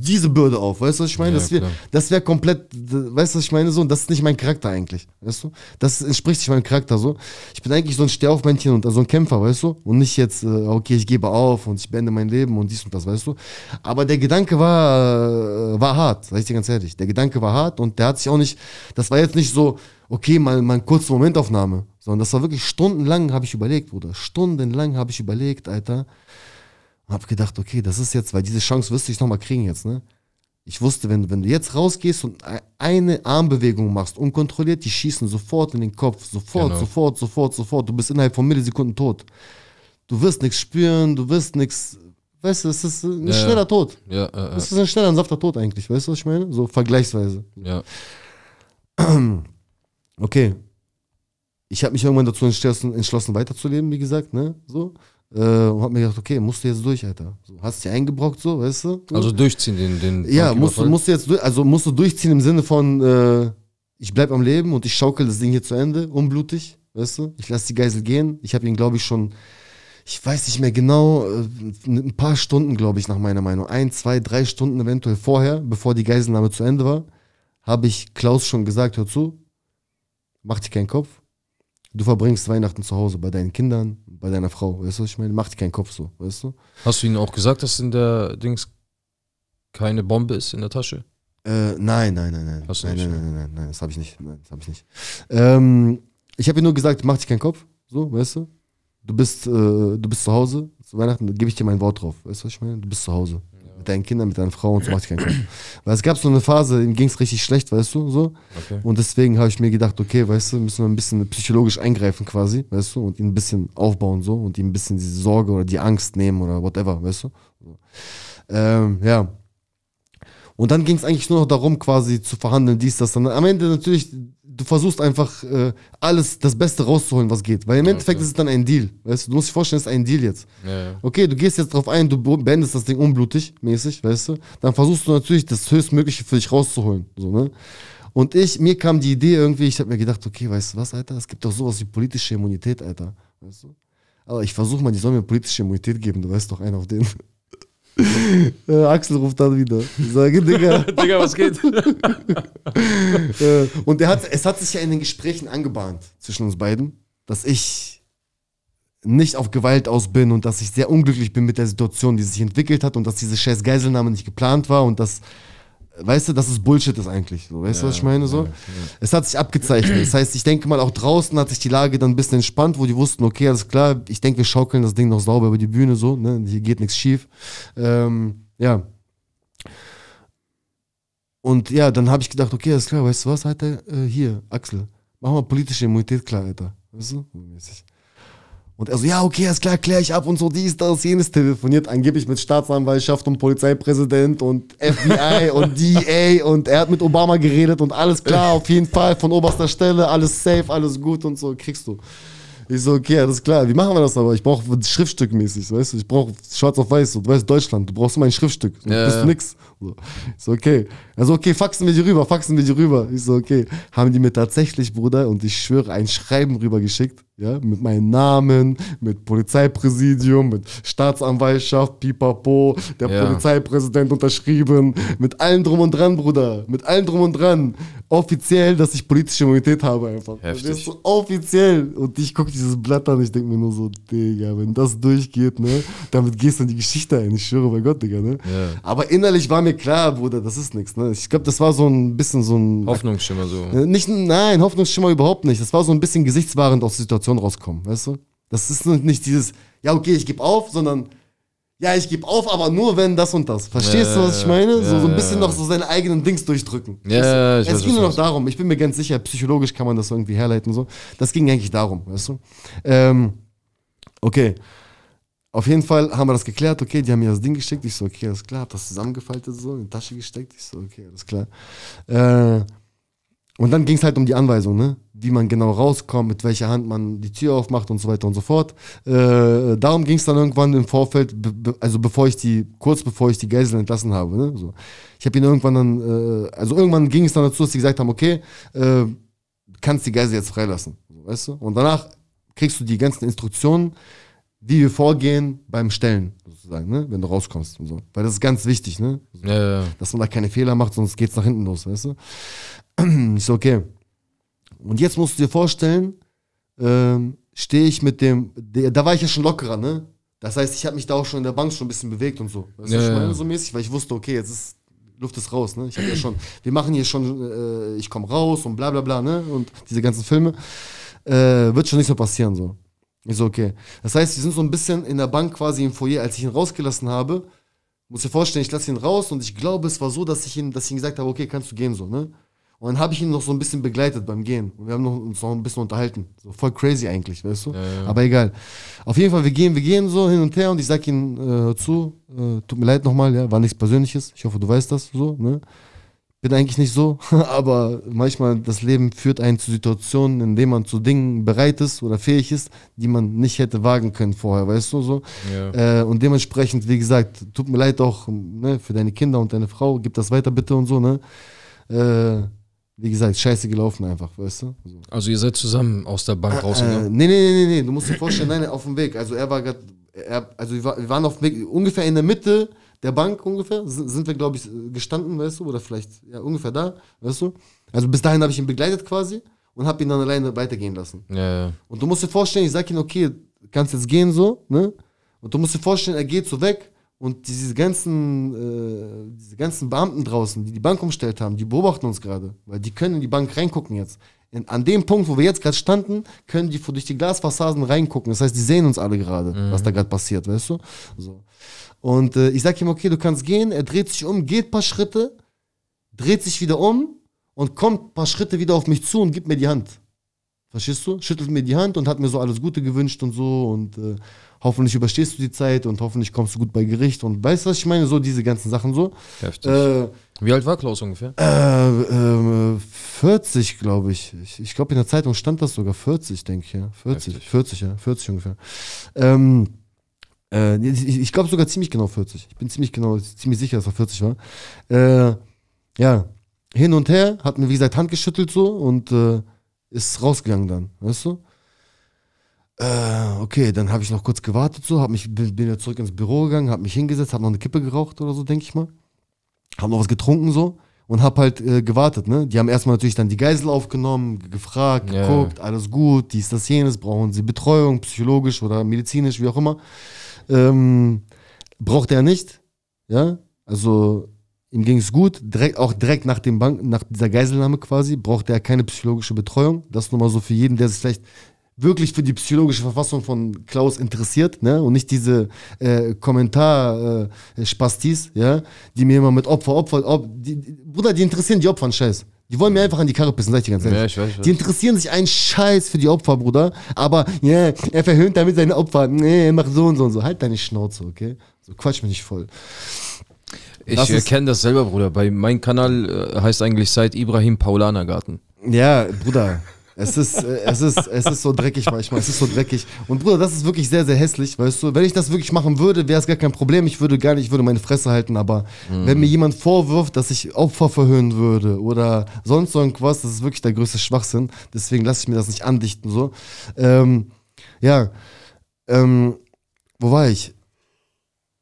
diese Bürde auf. Weißt du, was ich meine? Ja, das wäre das wär komplett, weißt du, was ich meine? So, und das ist nicht mein Charakter eigentlich. Weißt du? Das entspricht nicht meinem Charakter. So. Ich bin eigentlich so ein Stehaufmännchen und so also ein Kämpfer, weißt du? Und nicht jetzt, äh, okay, ich gebe auf und ich beende mein Leben und dies und das, weißt du? Aber der Gedanke war, äh, war hart, sag ich dir ganz ehrlich. Der Gedanke war hart und der hat sich auch nicht, das war jetzt nicht so, okay, mal, mal eine kurze Momentaufnahme so, und das war wirklich stundenlang, habe ich überlegt, Bruder. Stundenlang habe ich überlegt, Alter. Und habe gedacht, okay, das ist jetzt, weil diese Chance wirst du nicht nochmal kriegen jetzt, ne? Ich wusste, wenn, wenn du jetzt rausgehst und e-, eine Armbewegung machst, unkontrolliert, die schießen sofort in den Kopf, sofort, genau. sofort, sofort, sofort. Du bist innerhalb von Millisekunden tot. Du wirst nichts spüren, du wirst nichts. Weißt du, es ist ein ja, schneller ja. Tod. Ja, äh, es ist ein schneller, ein safter Tod eigentlich, weißt du, was ich meine? So vergleichsweise. Ja. (clears throat) Okay, ich habe mich irgendwann dazu entschlossen, entschlossen weiterzuleben, wie gesagt, ne? So. Äh, und hab mir gedacht, okay, musst du jetzt durch, Alter. So, hast dich eingebrockt, so, weißt du? Ne? Also durchziehen den. den ja, musst, musst du jetzt, also musst du durchziehen im Sinne von, äh, ich bleib am Leben und ich schaukel das Ding hier zu Ende, unblutig, weißt du? Ich lasse die Geisel gehen. Ich habe ihn, glaube ich, schon, ich weiß nicht mehr genau, äh, ein paar Stunden, glaube ich, nach meiner Meinung, ein, zwei, drei Stunden eventuell vorher, bevor die Geiselnahme zu Ende war, habe ich Klaus schon gesagt, hör zu, mach dir keinen Kopf, du verbringst Weihnachten zu Hause bei deinen Kindern, bei deiner Frau, weißt du, was ich meine? Mach dir keinen Kopf so, weißt du? Hast du ihnen auch gesagt, dass in der Dings keine Bombe ist in der Tasche? Äh, nein, nein, nein, nein. Hast du nein, nicht, nein, nein, nein, nein, nein, das habe ich nicht. Nein, das habe ich nicht. Ähm, ich habe ihr nur gesagt, mach dich keinen Kopf, so, weißt du? Du bist, äh, du bist zu Hause, zu Weihnachten gebe ich dir mein Wort drauf, weißt du, was ich meine? Du bist zu Hause mit deinen Kindern, mit deinen Frauen und so macht ich keinen Kopf. Weil es gab so eine Phase, ihm ging es richtig schlecht, weißt du, so. Okay. Und deswegen habe ich mir gedacht, okay, weißt du, müssen wir ein bisschen psychologisch eingreifen quasi, weißt du, und ihn ein bisschen aufbauen so und ihm ein bisschen diese Sorge oder die Angst nehmen oder whatever, weißt du. So. Ähm, ja. Und dann ging es eigentlich nur noch darum, quasi zu verhandeln, dies, das. Dann am Ende natürlich du versuchst einfach äh, alles, das Beste rauszuholen, was geht. Weil im ja, Endeffekt ist es dann ein Deal. Weißt du, du musst dir vorstellen, es ist ein Deal jetzt. Ja, ja. Okay, du gehst jetzt drauf ein, du beendest das Ding unblutig, mäßig, weißt du. Dann versuchst du natürlich, das Höchstmögliche für dich rauszuholen. So, ne? Und ich, mir kam die Idee irgendwie, ich habe mir gedacht, okay, weißt du was, Alter, es gibt doch sowas wie politische Immunität, Alter. Weißt du? Aber ich versuche mal, die sollen mir politische Immunität geben, du weißt doch, einer auf den. (laughs) Äh, Axel ruft dann wieder. Ich sage, Digga. (laughs) Digga, was geht? (laughs) äh, und er hat, es hat sich ja in den Gesprächen angebahnt zwischen uns beiden, dass ich nicht auf Gewalt aus bin und dass ich sehr unglücklich bin mit der Situation, die sich entwickelt hat und dass diese scheiß Geiselnahme nicht geplant war und dass weißt du, dass es Bullshit ist eigentlich. So. Weißt du, was ich meine? So? Ja, es hat sich abgezeichnet. Das heißt, ich denke mal, auch draußen hat sich die Lage dann ein bisschen entspannt, wo die wussten, okay, alles klar, ich denke, wir schaukeln das Ding noch sauber über die Bühne, so, ne? hier geht nichts schief. Ähm, ja. Und ja, dann habe ich gedacht, okay, alles klar, weißt du was, Alter, äh, hier, Axel, mach mal politische Immunität klar, Alter. Weißt du? Mäßig. Und er so, ja, okay, alles klar, klär ich ab und so, dies, das, jenes, telefoniert angeblich mit Staatsanwaltschaft und Polizeipräsident und FBI (laughs) und DA und er hat mit Obama geredet und alles klar, auf jeden Fall, von oberster Stelle, alles safe, alles gut und so, kriegst du. Ich so, okay, alles klar, wie machen wir das aber? Ich brauche mäßig, weißt du, ich brauche schwarz auf weiß, so, du weißt, Deutschland, du brauchst immer ein Schriftstück, du ja. bist nix. So, ich so, okay. Also, okay, faxen wir die rüber, faxen wir die rüber. Ich so, okay. Haben die mir tatsächlich, Bruder, und ich schwöre, ein Schreiben rübergeschickt, ja, mit meinem Namen, mit Polizeipräsidium, mit Staatsanwaltschaft, pipapo, der ja. Polizeipräsident unterschrieben, mit allem drum und dran, Bruder, mit allem drum und dran. Offiziell, dass ich politische Immunität habe einfach. Heftig. So offiziell. Und ich gucke dieses Blatt an, ich denke mir nur so, Digga, wenn das durchgeht, ne, damit gehst du in die Geschichte ein. Ich schwöre bei Gott, Digga, ne. Ja. Aber innerlich war mir mir klar, Bruder, das ist nichts. Ne? Ich glaube, das war so ein bisschen so ein. Hoffnungsschimmer so. Äh, nicht, nein, Hoffnungsschimmer überhaupt nicht. Das war so ein bisschen gesichtswahrend aus der Situation rauskommen, weißt du? Das ist nicht dieses, ja, okay, ich gebe auf, sondern ja, ich gebe auf, aber nur wenn das und das. Verstehst ja, du, was ich meine? Ja, so, so ein bisschen ja. noch so seine eigenen Dings durchdrücken. Ja, weißt du? ich Es weiß, ging nur noch darum, ich bin mir ganz sicher, psychologisch kann man das irgendwie herleiten. so. Das ging eigentlich darum, weißt du? Ähm, okay. Auf jeden Fall haben wir das geklärt, okay, die haben mir das Ding geschickt. Ich so, okay, alles klar, hab das zusammengefaltet, so in die Tasche gesteckt. Ich so, okay, alles klar. Äh, und dann ging es halt um die Anweisung, ne? wie man genau rauskommt, mit welcher Hand man die Tür aufmacht und so weiter und so fort. Äh, darum ging es dann irgendwann im Vorfeld, be be also bevor ich die, kurz bevor ich die Geisel entlassen habe. Ne? So. Ich habe ihn irgendwann dann, äh, also irgendwann ging es dann dazu, dass sie gesagt haben, okay, äh, kannst die Geisel jetzt freilassen, weißt du? Und danach kriegst du die ganzen Instruktionen, wie wir vorgehen beim Stellen, sozusagen, ne? wenn du rauskommst und so. Weil das ist ganz wichtig, ne? So, ja, ja. Dass man da keine Fehler macht, sonst geht's nach hinten los, weißt du? (clears throat) Ich so, okay. Und jetzt musst du dir vorstellen, ähm, stehe ich mit dem, der, da war ich ja schon lockerer, ne? Das heißt, ich habe mich da auch schon in der Bank schon ein bisschen bewegt und so. Weißt du, ja, ich so mäßig, weil ich wusste, okay, jetzt ist Luft ist raus, ne? Ich habe ja schon, wir machen hier schon, äh, ich komme raus und bla bla bla, ne? Und diese ganzen Filme. Äh, wird schon nicht so passieren, so. Ich so, okay. Das heißt, die sind so ein bisschen in der Bank quasi im Foyer, als ich ihn rausgelassen habe. Muss dir vorstellen, ich lasse ihn raus und ich glaube, es war so, dass ich ihn, dass ich ihm gesagt habe, okay, kannst du gehen so, ne? Und dann habe ich ihn noch so ein bisschen begleitet beim Gehen. Und wir haben noch, uns noch ein bisschen unterhalten. So voll crazy eigentlich, weißt du? Ja, ja. Aber egal. Auf jeden Fall, wir gehen, wir gehen so hin und her und ich sag ihm äh, zu, äh, tut mir leid nochmal, ja, war nichts Persönliches. Ich hoffe, du weißt das so, ne? bin eigentlich nicht so, (laughs) aber manchmal das Leben führt einen zu Situationen, in denen man zu Dingen bereit ist oder fähig ist, die man nicht hätte wagen können vorher, weißt du so. Ja. Äh, und dementsprechend, wie gesagt, tut mir leid auch ne, für deine Kinder und deine Frau, gib das weiter bitte und so, ne. Äh, wie gesagt, scheiße gelaufen einfach, weißt du? So. Also ihr seid zusammen aus der Bank äh, äh, rausgegangen? Äh, nee, nee, nee, nee, du musst dir vorstellen, nein, auf dem Weg. Also er war gerade, also wir, wir waren auf dem Weg, ungefähr in der Mitte, der Bank ungefähr sind wir, glaube ich, gestanden, weißt du, oder vielleicht ja, ungefähr da, weißt du. Also bis dahin habe ich ihn begleitet quasi und habe ihn dann alleine weitergehen lassen. Ja, ja. Und du musst dir vorstellen, ich sage ihm, okay, kannst jetzt gehen so, ne? Und du musst dir vorstellen, er geht so weg und diese ganzen, äh, diese ganzen Beamten draußen, die die Bank umstellt haben, die beobachten uns gerade, weil die können in die Bank reingucken jetzt. In, an dem Punkt, wo wir jetzt gerade standen, können die durch die Glasfassaden reingucken. Das heißt, die sehen uns alle gerade, mhm. was da gerade passiert, weißt du? So. Und äh, ich sage ihm, okay, du kannst gehen. Er dreht sich um, geht ein paar Schritte, dreht sich wieder um und kommt ein paar Schritte wieder auf mich zu und gibt mir die Hand. Verstehst du? Schüttelt mir die Hand und hat mir so alles Gute gewünscht und so und äh, hoffentlich überstehst du die Zeit und hoffentlich kommst du gut bei Gericht und weißt du, was ich meine? So diese ganzen Sachen so. Heftig. Äh, Wie alt war Klaus ungefähr? Äh, äh 40, glaube ich. Ich, ich glaube, in der Zeitung stand das sogar. 40, denke ich, ja. 40, 40, ja. 40 ungefähr. Ähm, äh, ich, ich glaube sogar ziemlich genau 40. Ich bin ziemlich genau, ziemlich sicher, dass er 40 war. Äh, ja, hin und her, hat mir wie gesagt Hand geschüttelt so und äh, ist rausgegangen dann, weißt du? Äh, okay, dann habe ich noch kurz gewartet so, hab mich, bin, bin wieder zurück ins Büro gegangen, habe mich hingesetzt, habe noch eine Kippe geraucht oder so, denke ich mal. Habe noch was getrunken so und habe halt äh, gewartet, ne? Die haben erstmal natürlich dann die Geisel aufgenommen, gefragt, geguckt, yeah. alles gut, dies, das, jenes, brauchen sie Betreuung, psychologisch oder medizinisch, wie auch immer ähm, braucht er nicht. Ja, also ihm ging es gut. Direkt, auch direkt nach, dem Bank, nach dieser Geiselnahme quasi brauchte er keine psychologische Betreuung. Das nur mal so für jeden, der sich vielleicht wirklich für die psychologische Verfassung von Klaus interessiert, ne? Und nicht diese äh, Kommentar-Spastis, äh, ja, die mir immer mit Opfer, Opfer, Op die, die, Bruder, die interessieren die Opfer einen Scheiß. Die wollen mir einfach an die Karre pissen, sag ich dir ganz ehrlich. Ja, ich weiß, ich weiß. Die interessieren sich einen Scheiß für die Opfer, Bruder. Aber, yeah, er verhöhnt damit seine Opfer. Nee, mach so und so und so. Halt deine Schnauze, okay? So quatsch mich nicht voll. ich erkenne das selber, Bruder. Bei meinem Kanal äh, heißt eigentlich seit Ibrahim Paulanergarten. Ja, Bruder. Es ist, äh, es ist, es ist so dreckig manchmal. Es ist so dreckig. Und Bruder, das ist wirklich sehr, sehr hässlich, weißt du. Wenn ich das wirklich machen würde, wäre es gar kein Problem. Ich würde gar nicht, ich würde meine Fresse halten. Aber mhm. wenn mir jemand vorwirft, dass ich Opfer verhöhnen würde oder sonst irgendwas, das ist wirklich der größte Schwachsinn. Deswegen lasse ich mir das nicht andichten so. Ähm, ja. Ähm, wo war ich?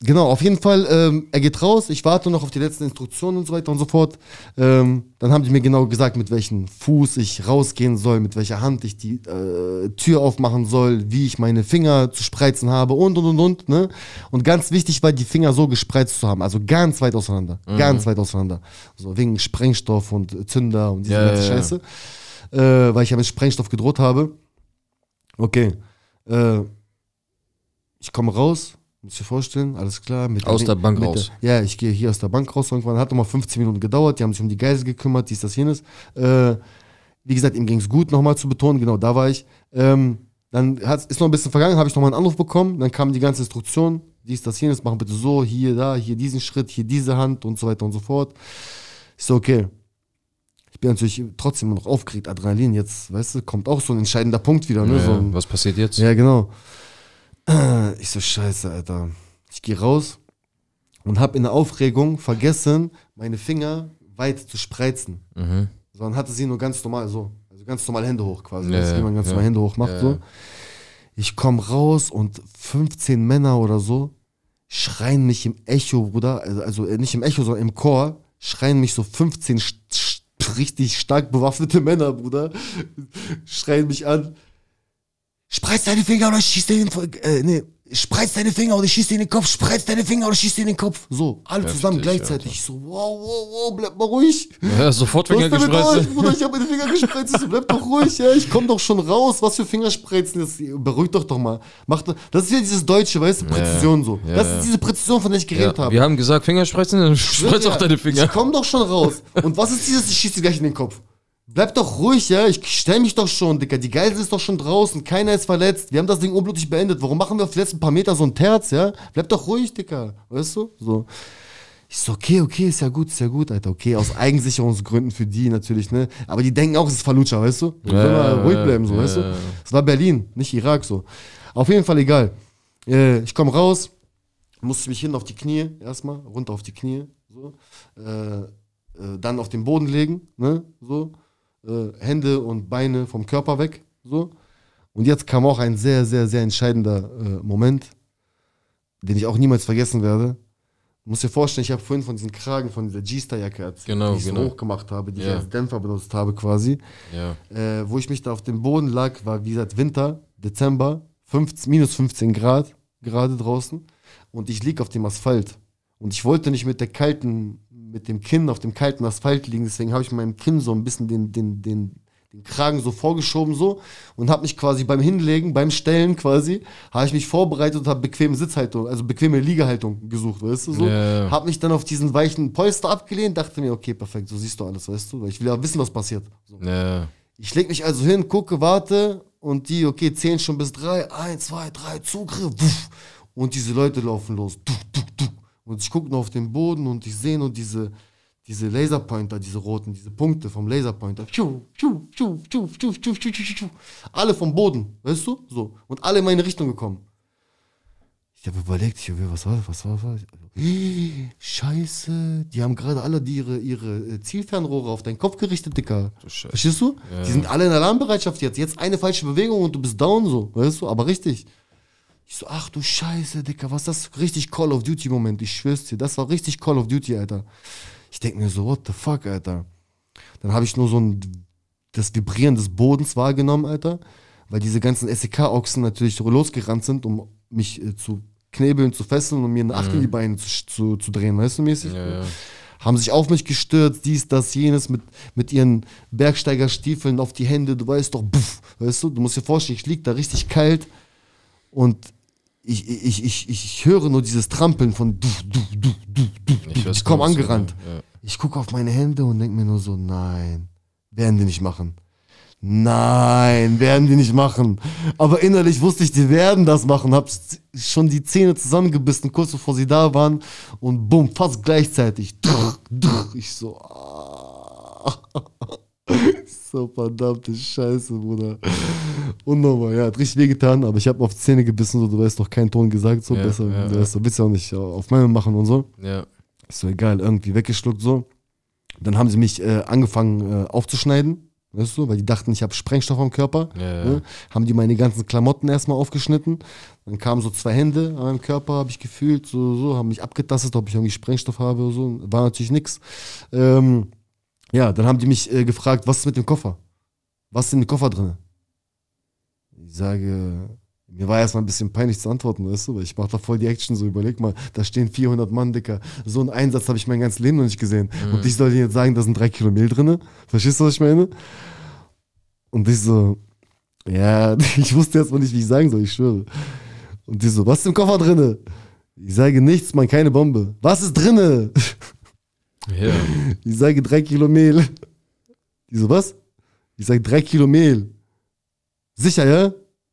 Genau, auf jeden Fall, ähm, er geht raus, ich warte noch auf die letzten Instruktionen und so weiter und so fort. Ähm, dann haben die mir genau gesagt, mit welchem Fuß ich rausgehen soll, mit welcher Hand ich die äh, Tür aufmachen soll, wie ich meine Finger zu spreizen habe und und und und. Ne? Und ganz wichtig war, die Finger so gespreizt zu haben, also ganz weit auseinander, mhm. ganz weit auseinander. So wegen Sprengstoff und Zünder und diese ja, ganze ja, Scheiße. Ja. Äh, weil ich ja mit Sprengstoff gedroht habe. Okay, äh, ich komme raus muss dir vorstellen, alles klar. aus der, der Bank raus. Der, ja, ich gehe hier aus der Bank raus. Irgendwann hat nochmal 15 Minuten gedauert. Die haben sich um die Geisel gekümmert, dies, das, jenes. Äh, wie gesagt, ihm ging es gut, nochmal zu betonen. Genau, da war ich. Ähm, dann hat, ist noch ein bisschen vergangen, habe ich nochmal einen Anruf bekommen. Dann kam die ganze Instruktion: dies, das, jenes, machen bitte so, hier, da, hier diesen Schritt, hier diese Hand und so weiter und so fort. Ist so, okay. Ich bin natürlich trotzdem noch aufgeregt. Adrenalin, jetzt, weißt du, kommt auch so ein entscheidender Punkt wieder. Ne? Ja, so ein, was passiert jetzt? Ja, genau. (clears throat) Ich so, scheiße, Alter. Ich gehe raus und habe in der Aufregung vergessen, meine Finger weit zu spreizen. Mhm. Sondern hatte sie nur ganz normal so. Also ganz normal Hände hoch quasi. Ja, das wie man ganz ja. normal Hände hoch macht. Ja. So. Ich komme raus und 15 Männer oder so schreien mich im Echo, Bruder. Also, also äh, nicht im Echo, sondern im Chor. Schreien mich so 15 st richtig stark bewaffnete Männer, Bruder. (laughs) schreien mich an spreiz deine Finger oder schieß dir den, äh, nee, spreiz deine Finger oder schieß dir den Kopf, spreiz deine Finger oder schieß dir den Kopf. So, alle Heftig, zusammen gleichzeitig. Alter. So, wow, wow, wow, bleib mal ruhig. Ja, sofort Finger gespreizt. Bruder, ich hab meine Finger gespreizt, so, also bleib doch ruhig, ja, ich komm doch schon raus. Was für Fingerspreizen, das beruhigt doch doch mal. Mach, das ist ja dieses Deutsche, weißt du, Präzision so. Ja, das ist diese Präzision, von der ich geredet ja. habe. Wir haben gesagt, Fingerspreizen, dann (laughs) spreiz ja, auch deine Finger. Ich komm doch schon raus. Und was ist dieses, ich schieß dir gleich in den Kopf. Bleib doch ruhig, ja. Ich stell mich doch schon, Dicker. Die Geisel ist doch schon draußen. Keiner ist verletzt. Wir haben das Ding unblutig beendet. Warum machen wir auf die letzten paar Meter so ein Terz, ja? Bleib doch ruhig, Dicker. Weißt du? So. Ich so, okay, okay, ist ja gut, ist ja gut, Alter, okay, aus Eigensicherungsgründen für die natürlich, ne? Aber die denken auch, es ist Fallujah, weißt du? Ja, können wir ruhig bleiben, so, ja. weißt du? Es war Berlin, nicht Irak, so. Auf jeden Fall egal. Äh, ich komme raus, musste mich hin auf die Knie, erstmal, runter auf die Knie, so. Äh, äh, dann auf den Boden legen, ne? So äh, Hände und Beine vom Körper weg. So. Und jetzt kam auch ein sehr, sehr, sehr entscheidender äh, Moment, den ich auch niemals vergessen werde. Du musst dir vorstellen, ich habe vorhin von diesem Kragen, von dieser G-Star-Jacke erzählt, genau, die ich genau. so hochgemacht habe, die ja. ich als Dämpfer benutzt habe quasi. Ja. Äh, wo ich mich da auf dem Boden lag, war wie gesagt Winter, Dezember, 15, minus 15 Grad gerade draußen. Und ich lieg auf dem Asphalt. Und ich wollte nicht mit der kalten mit dem Kinn auf dem kalten Asphalt liegen. Deswegen habe ich meinem Kinn so ein bisschen den, den, den, den Kragen so vorgeschoben so und habe mich quasi beim Hinlegen, beim Stellen quasi, habe ich mich vorbereitet und habe bequeme Sitzhaltung, also bequeme Liegehaltung gesucht, weißt du so. Yeah. Habe mich dann auf diesen weichen Polster abgelehnt, dachte mir, okay, perfekt, so siehst du alles, weißt du, weil ich will ja wissen, was passiert. So. Yeah. Ich lege mich also hin, gucke, warte und die, okay, zählen schon bis drei, eins, zwei, drei, Zugriff, wuff, und diese Leute laufen los, du, du, du. Und ich gucke nur auf den Boden und ich sehe nur diese, diese Laserpointer, diese roten, diese Punkte vom Laserpointer. Alle vom Boden, weißt du? So. Und alle in meine Richtung gekommen. Ich habe überlegt, ich, was war was war, das? Scheiße, die haben gerade alle die ihre, ihre äh, Zielfernrohre auf deinen Kopf gerichtet, Dicker. Du Verstehst du? Ja. Die sind alle in Alarmbereitschaft jetzt. Jetzt eine falsche Bewegung und du bist down, so, weißt du? Aber richtig. Ich so, ach du Scheiße, Dicker, was ist das? Richtig Call of Duty-Moment, ich schwör's dir. Das war richtig Call of Duty, Alter. Ich denk mir so, what the fuck, Alter. Dann habe ich nur so ein, das Vibrieren des Bodens wahrgenommen, Alter. Weil diese ganzen SEK-Ochsen natürlich losgerannt sind, um mich äh, zu knebeln, zu fesseln und mir eine Acht mhm. in die Beine zu, zu, zu drehen, weißt du, mäßig. Ja, ja. Haben sich auf mich gestürzt, dies, das, jenes, mit, mit ihren Bergsteigerstiefeln auf die Hände, du weißt doch, buff, weißt du, du musst dir vorstellen, ich lieg da richtig kalt und ich, ich, ich, ich höre nur dieses Trampeln von du, du, du, du, du. Ich, ich komme angerannt. Ja. Ich gucke auf meine Hände und denke mir nur so, nein, werden die nicht machen. Nein, werden die nicht machen. Aber innerlich wusste ich, die werden das machen. Hab schon die Zähne zusammengebissen, kurz bevor sie da waren. Und bumm, fast gleichzeitig. Ich so. Ah. So verdammte Scheiße, Bruder. Und nochmal, ja, hat richtig wehgetan, aber ich habe auf die Zähne gebissen, so, du weißt doch keinen Ton gesagt, so ja, besser, ja, du weißt, ja. willst ja auch nicht äh, auf meinem machen und so. Ja. Ist so egal, irgendwie weggeschluckt, so. Dann haben sie mich äh, angefangen äh, aufzuschneiden, weißt du, weil die dachten, ich habe Sprengstoff am Körper. Ja, ne? Haben die meine ganzen Klamotten erstmal aufgeschnitten. Dann kamen so zwei Hände an meinem Körper, habe ich gefühlt, so, so, haben mich abgetastet, ob ich irgendwie Sprengstoff habe oder so. War natürlich nix. Ähm, ja, dann haben die mich äh, gefragt, was ist mit dem Koffer? Was ist in dem Koffer drin? Ich sage, mir war erstmal ein bisschen peinlich zu antworten, weißt du, weil ich mache da voll die Action, so überleg mal, da stehen 400 Mann, Dicker. So einen Einsatz habe ich mein ganzes Leben noch nicht gesehen. Mhm. Und ich soll dir jetzt sagen, da sind drei Kilo Mehl drin? Verstehst du, was ich meine? Und ich so, ja, (laughs) ich wusste erstmal nicht, wie ich sagen soll, ich schwöre. Und die so, was ist im Koffer drinne? Ich sage nichts, man, keine Bombe. Was ist drinne? (laughs) Ja. (laughs) Ich sage drei Kilo Mehl. Die so, was? Ich sage drei Kilo Mehl. Sicher, ja?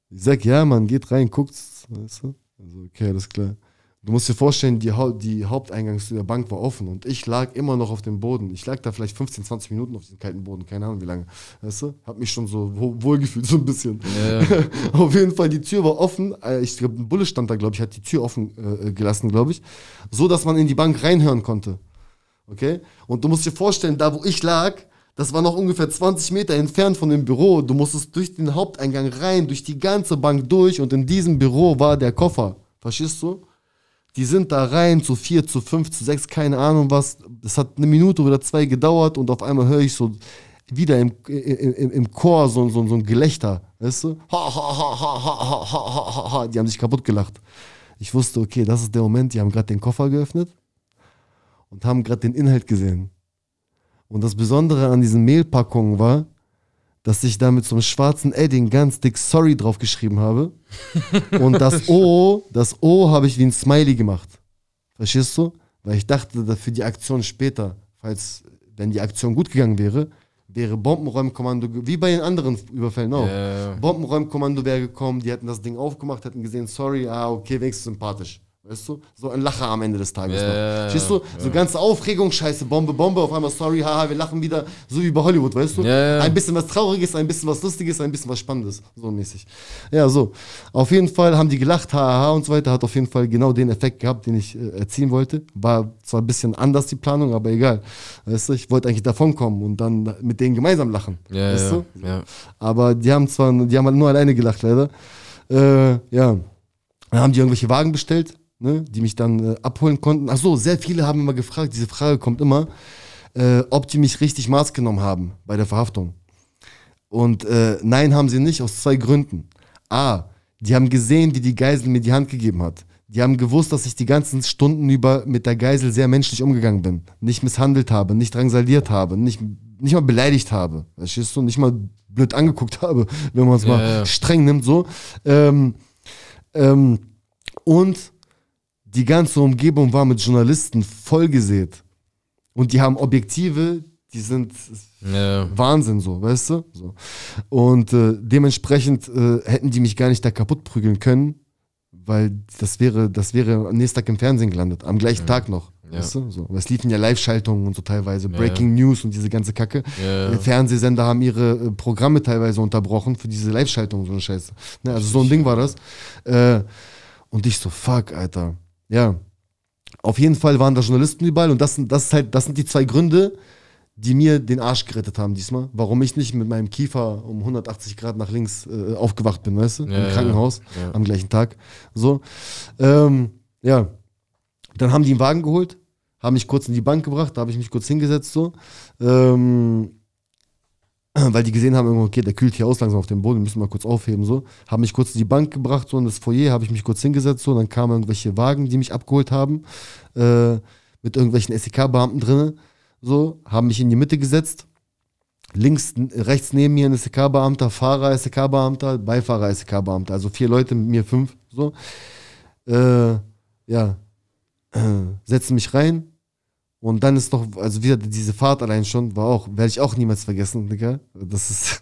Ich sage, ja, Mann, geht rein, guckt. Weißt du? Also, okay, alles klar. Du musst dir vorstellen, die, ha die Haupteingangstür der Bank war offen und ich lag immer noch auf dem Boden. Ich lag da vielleicht 15, 20 Minuten auf diesem kalten Boden, keine Ahnung wie lange. Weißt du? Hab mich schon so wohlgefühlt, so ein bisschen. Ja. (laughs) auf jeden Fall, die Tür war offen. Äh, ich glaube, ein Bulle stand da, glaube ich, hat die Tür offen äh, gelassen, glaube ich. So, dass man in die Bank reinhören konnte. Okay? Und du musst dir vorstellen, da wo ich lag, das war noch ungefähr 20 Meter entfernt von dem Büro. Du musstest durch den Haupteingang rein, durch die ganze Bank durch und in diesem Büro war der Koffer. Verstehst du? Die sind da rein zu vier, zu fünf, zu sechs, keine Ahnung was. Es hat eine Minute oder zwei gedauert und auf einmal höre ich so wieder im, im, im Chor so, so, so ein Gelächter. Weißt du? Ha, ha, ha, ha, ha, ha, ha, ha, ha. Die haben sich kaputt gelacht. Ich wusste, okay, das ist der Moment, die haben gerade den Koffer geöffnet und haben gerade den Inhalt gesehen. Und das Besondere an diesen Mehlpackungen war, dass ich da mit so einem schwarzen Edding ganz dick Sorry draufgeschrieben habe. (laughs) und das O, das O habe ich wie ein Smiley gemacht. Verstehst du? Weil ich dachte, für die Aktion später, falls, wenn die Aktion gut gegangen wäre, wäre Bombenräumkommando, wie bei den anderen Überfällen auch. Yeah. Bombenräumkommando wäre gekommen, die hätten das Ding aufgemacht, hätten gesehen, sorry, ah, okay, wenigstens sympathisch. Weißt du? So ein Lacher am Ende des Tages. Yeah, Stehst du? So ganze Aufregung, scheiße, Bombe, Bombe, auf einmal sorry, haha, wir lachen wieder, so wie bei Hollywood, weißt du? Yeah. Ein bisschen was Trauriges, ein bisschen was Lustiges, ein bisschen was Spannendes, so mäßig. Ja, so. Auf jeden Fall haben die gelacht, haha und so weiter, hat auf jeden Fall genau den Effekt gehabt, den ich äh, erzielen wollte. War zwar ein bisschen anders die Planung, aber egal. Weißt du, ich wollte eigentlich davon kommen und dann mit denen gemeinsam lachen. Yeah, weißt du? Aber die haben zwar, die haben halt nur alleine gelacht, leider. Äh, ja. Dann haben die irgendwelche Wagen bestellt, ne, die mich dann äh, abholen konnten. Ach so, sehr viele haben immer gefragt, diese Frage kommt immer, äh, ob die mich richtig Maß genommen haben bei der Verhaftung. Und äh, nein, haben sie nicht, aus zwei Gründen. A, die haben gesehen, wie die Geisel mir die Hand gegeben hat. Die haben gewusst, dass ich die ganzen Stunden über mit der Geisel sehr menschlich umgegangen bin. Nicht misshandelt habe, nicht drangsaliert habe, nicht, nicht mal beleidigt habe. Verstehst du? Nicht mal blöd angeguckt habe, wenn man es ja, mal ja. streng nimmt, so. Ähm, ähm, und die ganze Umgebung war mit Journalisten vollgesät. Und die haben Objektive, die sind ja. Wahnsinn so, weißt du? So. Und äh, dementsprechend äh, hätten die mich gar nicht da kaputt prügeln können, weil das wäre, das wäre am nächsten Tag im Fernsehen gelandet, am gleichen ja. Tag noch. Ja. Weißt du? so. Es liefen ja Live-Schaltungen und so teilweise, Breaking News und diese ganze Kacke. Äh, Fernsehsender haben ihre äh, Programme teilweise unterbrochen für diese Live-Schaltungen, so eine Scheiße. Ne? Also so ein Ding war das. Äh, und ich so, fuck, Alter. Ja. Auf jeden Fall waren da Journalisten überall und das, das, ist halt, das sind die zwei Gründe, die mir den Arsch gerettet haben diesmal, warum ich nicht mit meinem Kiefer um 180 Grad nach links äh, aufgewacht bin, weißt du, ja, im Krankenhaus ja. am gleichen Tag. So, ähm, ja, dann haben die einen Wagen geholt, haben mich kurz in die Bank gebracht, da habe ich mich kurz hingesetzt so. Ähm, (clears throat) weil die gesehen haben, okay, der kühlt hier aus langsam auf dem Boden, müssen wir mal kurz aufheben, so. Haben mich kurz in die Bank gebracht, so in das Foyer, habe ich mich kurz hingesetzt, so. Und dann kamen irgendwelche Wagen, die mich abgeholt haben, äh, mit irgendwelchen SEK-Beamten drinne, so. Haben mich in die Mitte gesetzt. Links, rechts neben mir ein SEK-Beamter, Fahrer SEK-Beamter, Beifahrer SEK-Beamter. Also vier Leute, mit mir fünf, so. Äh, ja. Äh, setzen mich rein, und dann ist noch, also wieder diese Fahrt allein schon, war auch, werde ich auch niemals vergessen, Digga. Das ist,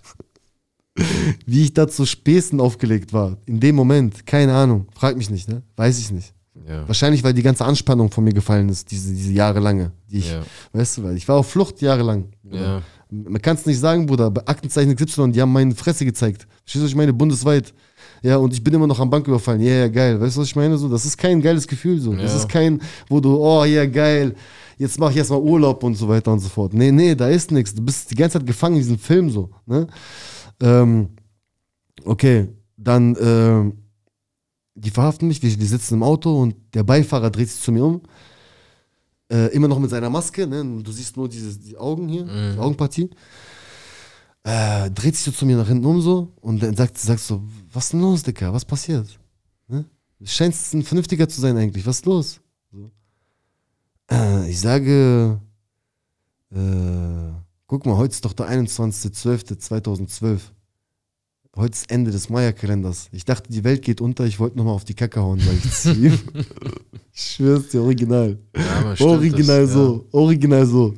(laughs) wie ich da zu Späßen aufgelegt war. In dem Moment, keine Ahnung. Frag mich nicht, ne? Weiß ich nicht. Ja. Wahrscheinlich, weil die ganze Anspannung von mir gefallen ist, diese, diese jahrelange. Die ich, ja. Weißt du, weil ich war auf Flucht jahrelang. Ja. Man kann es nicht sagen, Bruder. Bei Aktenzeichen XY, die haben meine Fresse gezeigt. Verstehst du, ich meine, bundesweit ja, und ich bin immer noch am Bank überfallen. Ja, yeah, ja, geil. Weißt du, was ich meine? So, das ist kein geiles Gefühl. So. Ja. Das ist kein, wo du, oh, ja, yeah, geil, jetzt mache ich erstmal Urlaub und so weiter und so fort. Nee, nee, da ist nichts. Du bist die ganze Zeit gefangen in diesem Film so. Ne? Ähm, okay, dann, äh, die verhaften mich, die, die sitzen im Auto und der Beifahrer dreht sich zu mir um. Äh, immer noch mit seiner Maske, ne? du siehst nur dieses, die Augen hier, mhm. die Augenpartie äh, dreht sich so zu mir nach hinten um so und dann sagt, sagt so, was ist denn los, Dicker? Was passiert? Ne? Du scheinst ein Vernünftiger zu sein eigentlich, was ist los? So. Äh, ich sage, äh, guck mal, heute ist doch der 21.12.2012. Heute ist Ende des Maya-Kalenders. Ich dachte, die Welt geht unter, ich wollte nochmal auf die Kacke hauen, sag ich zu (laughs) ich schwör's dir, original. Ja, original das, so, ja. original so.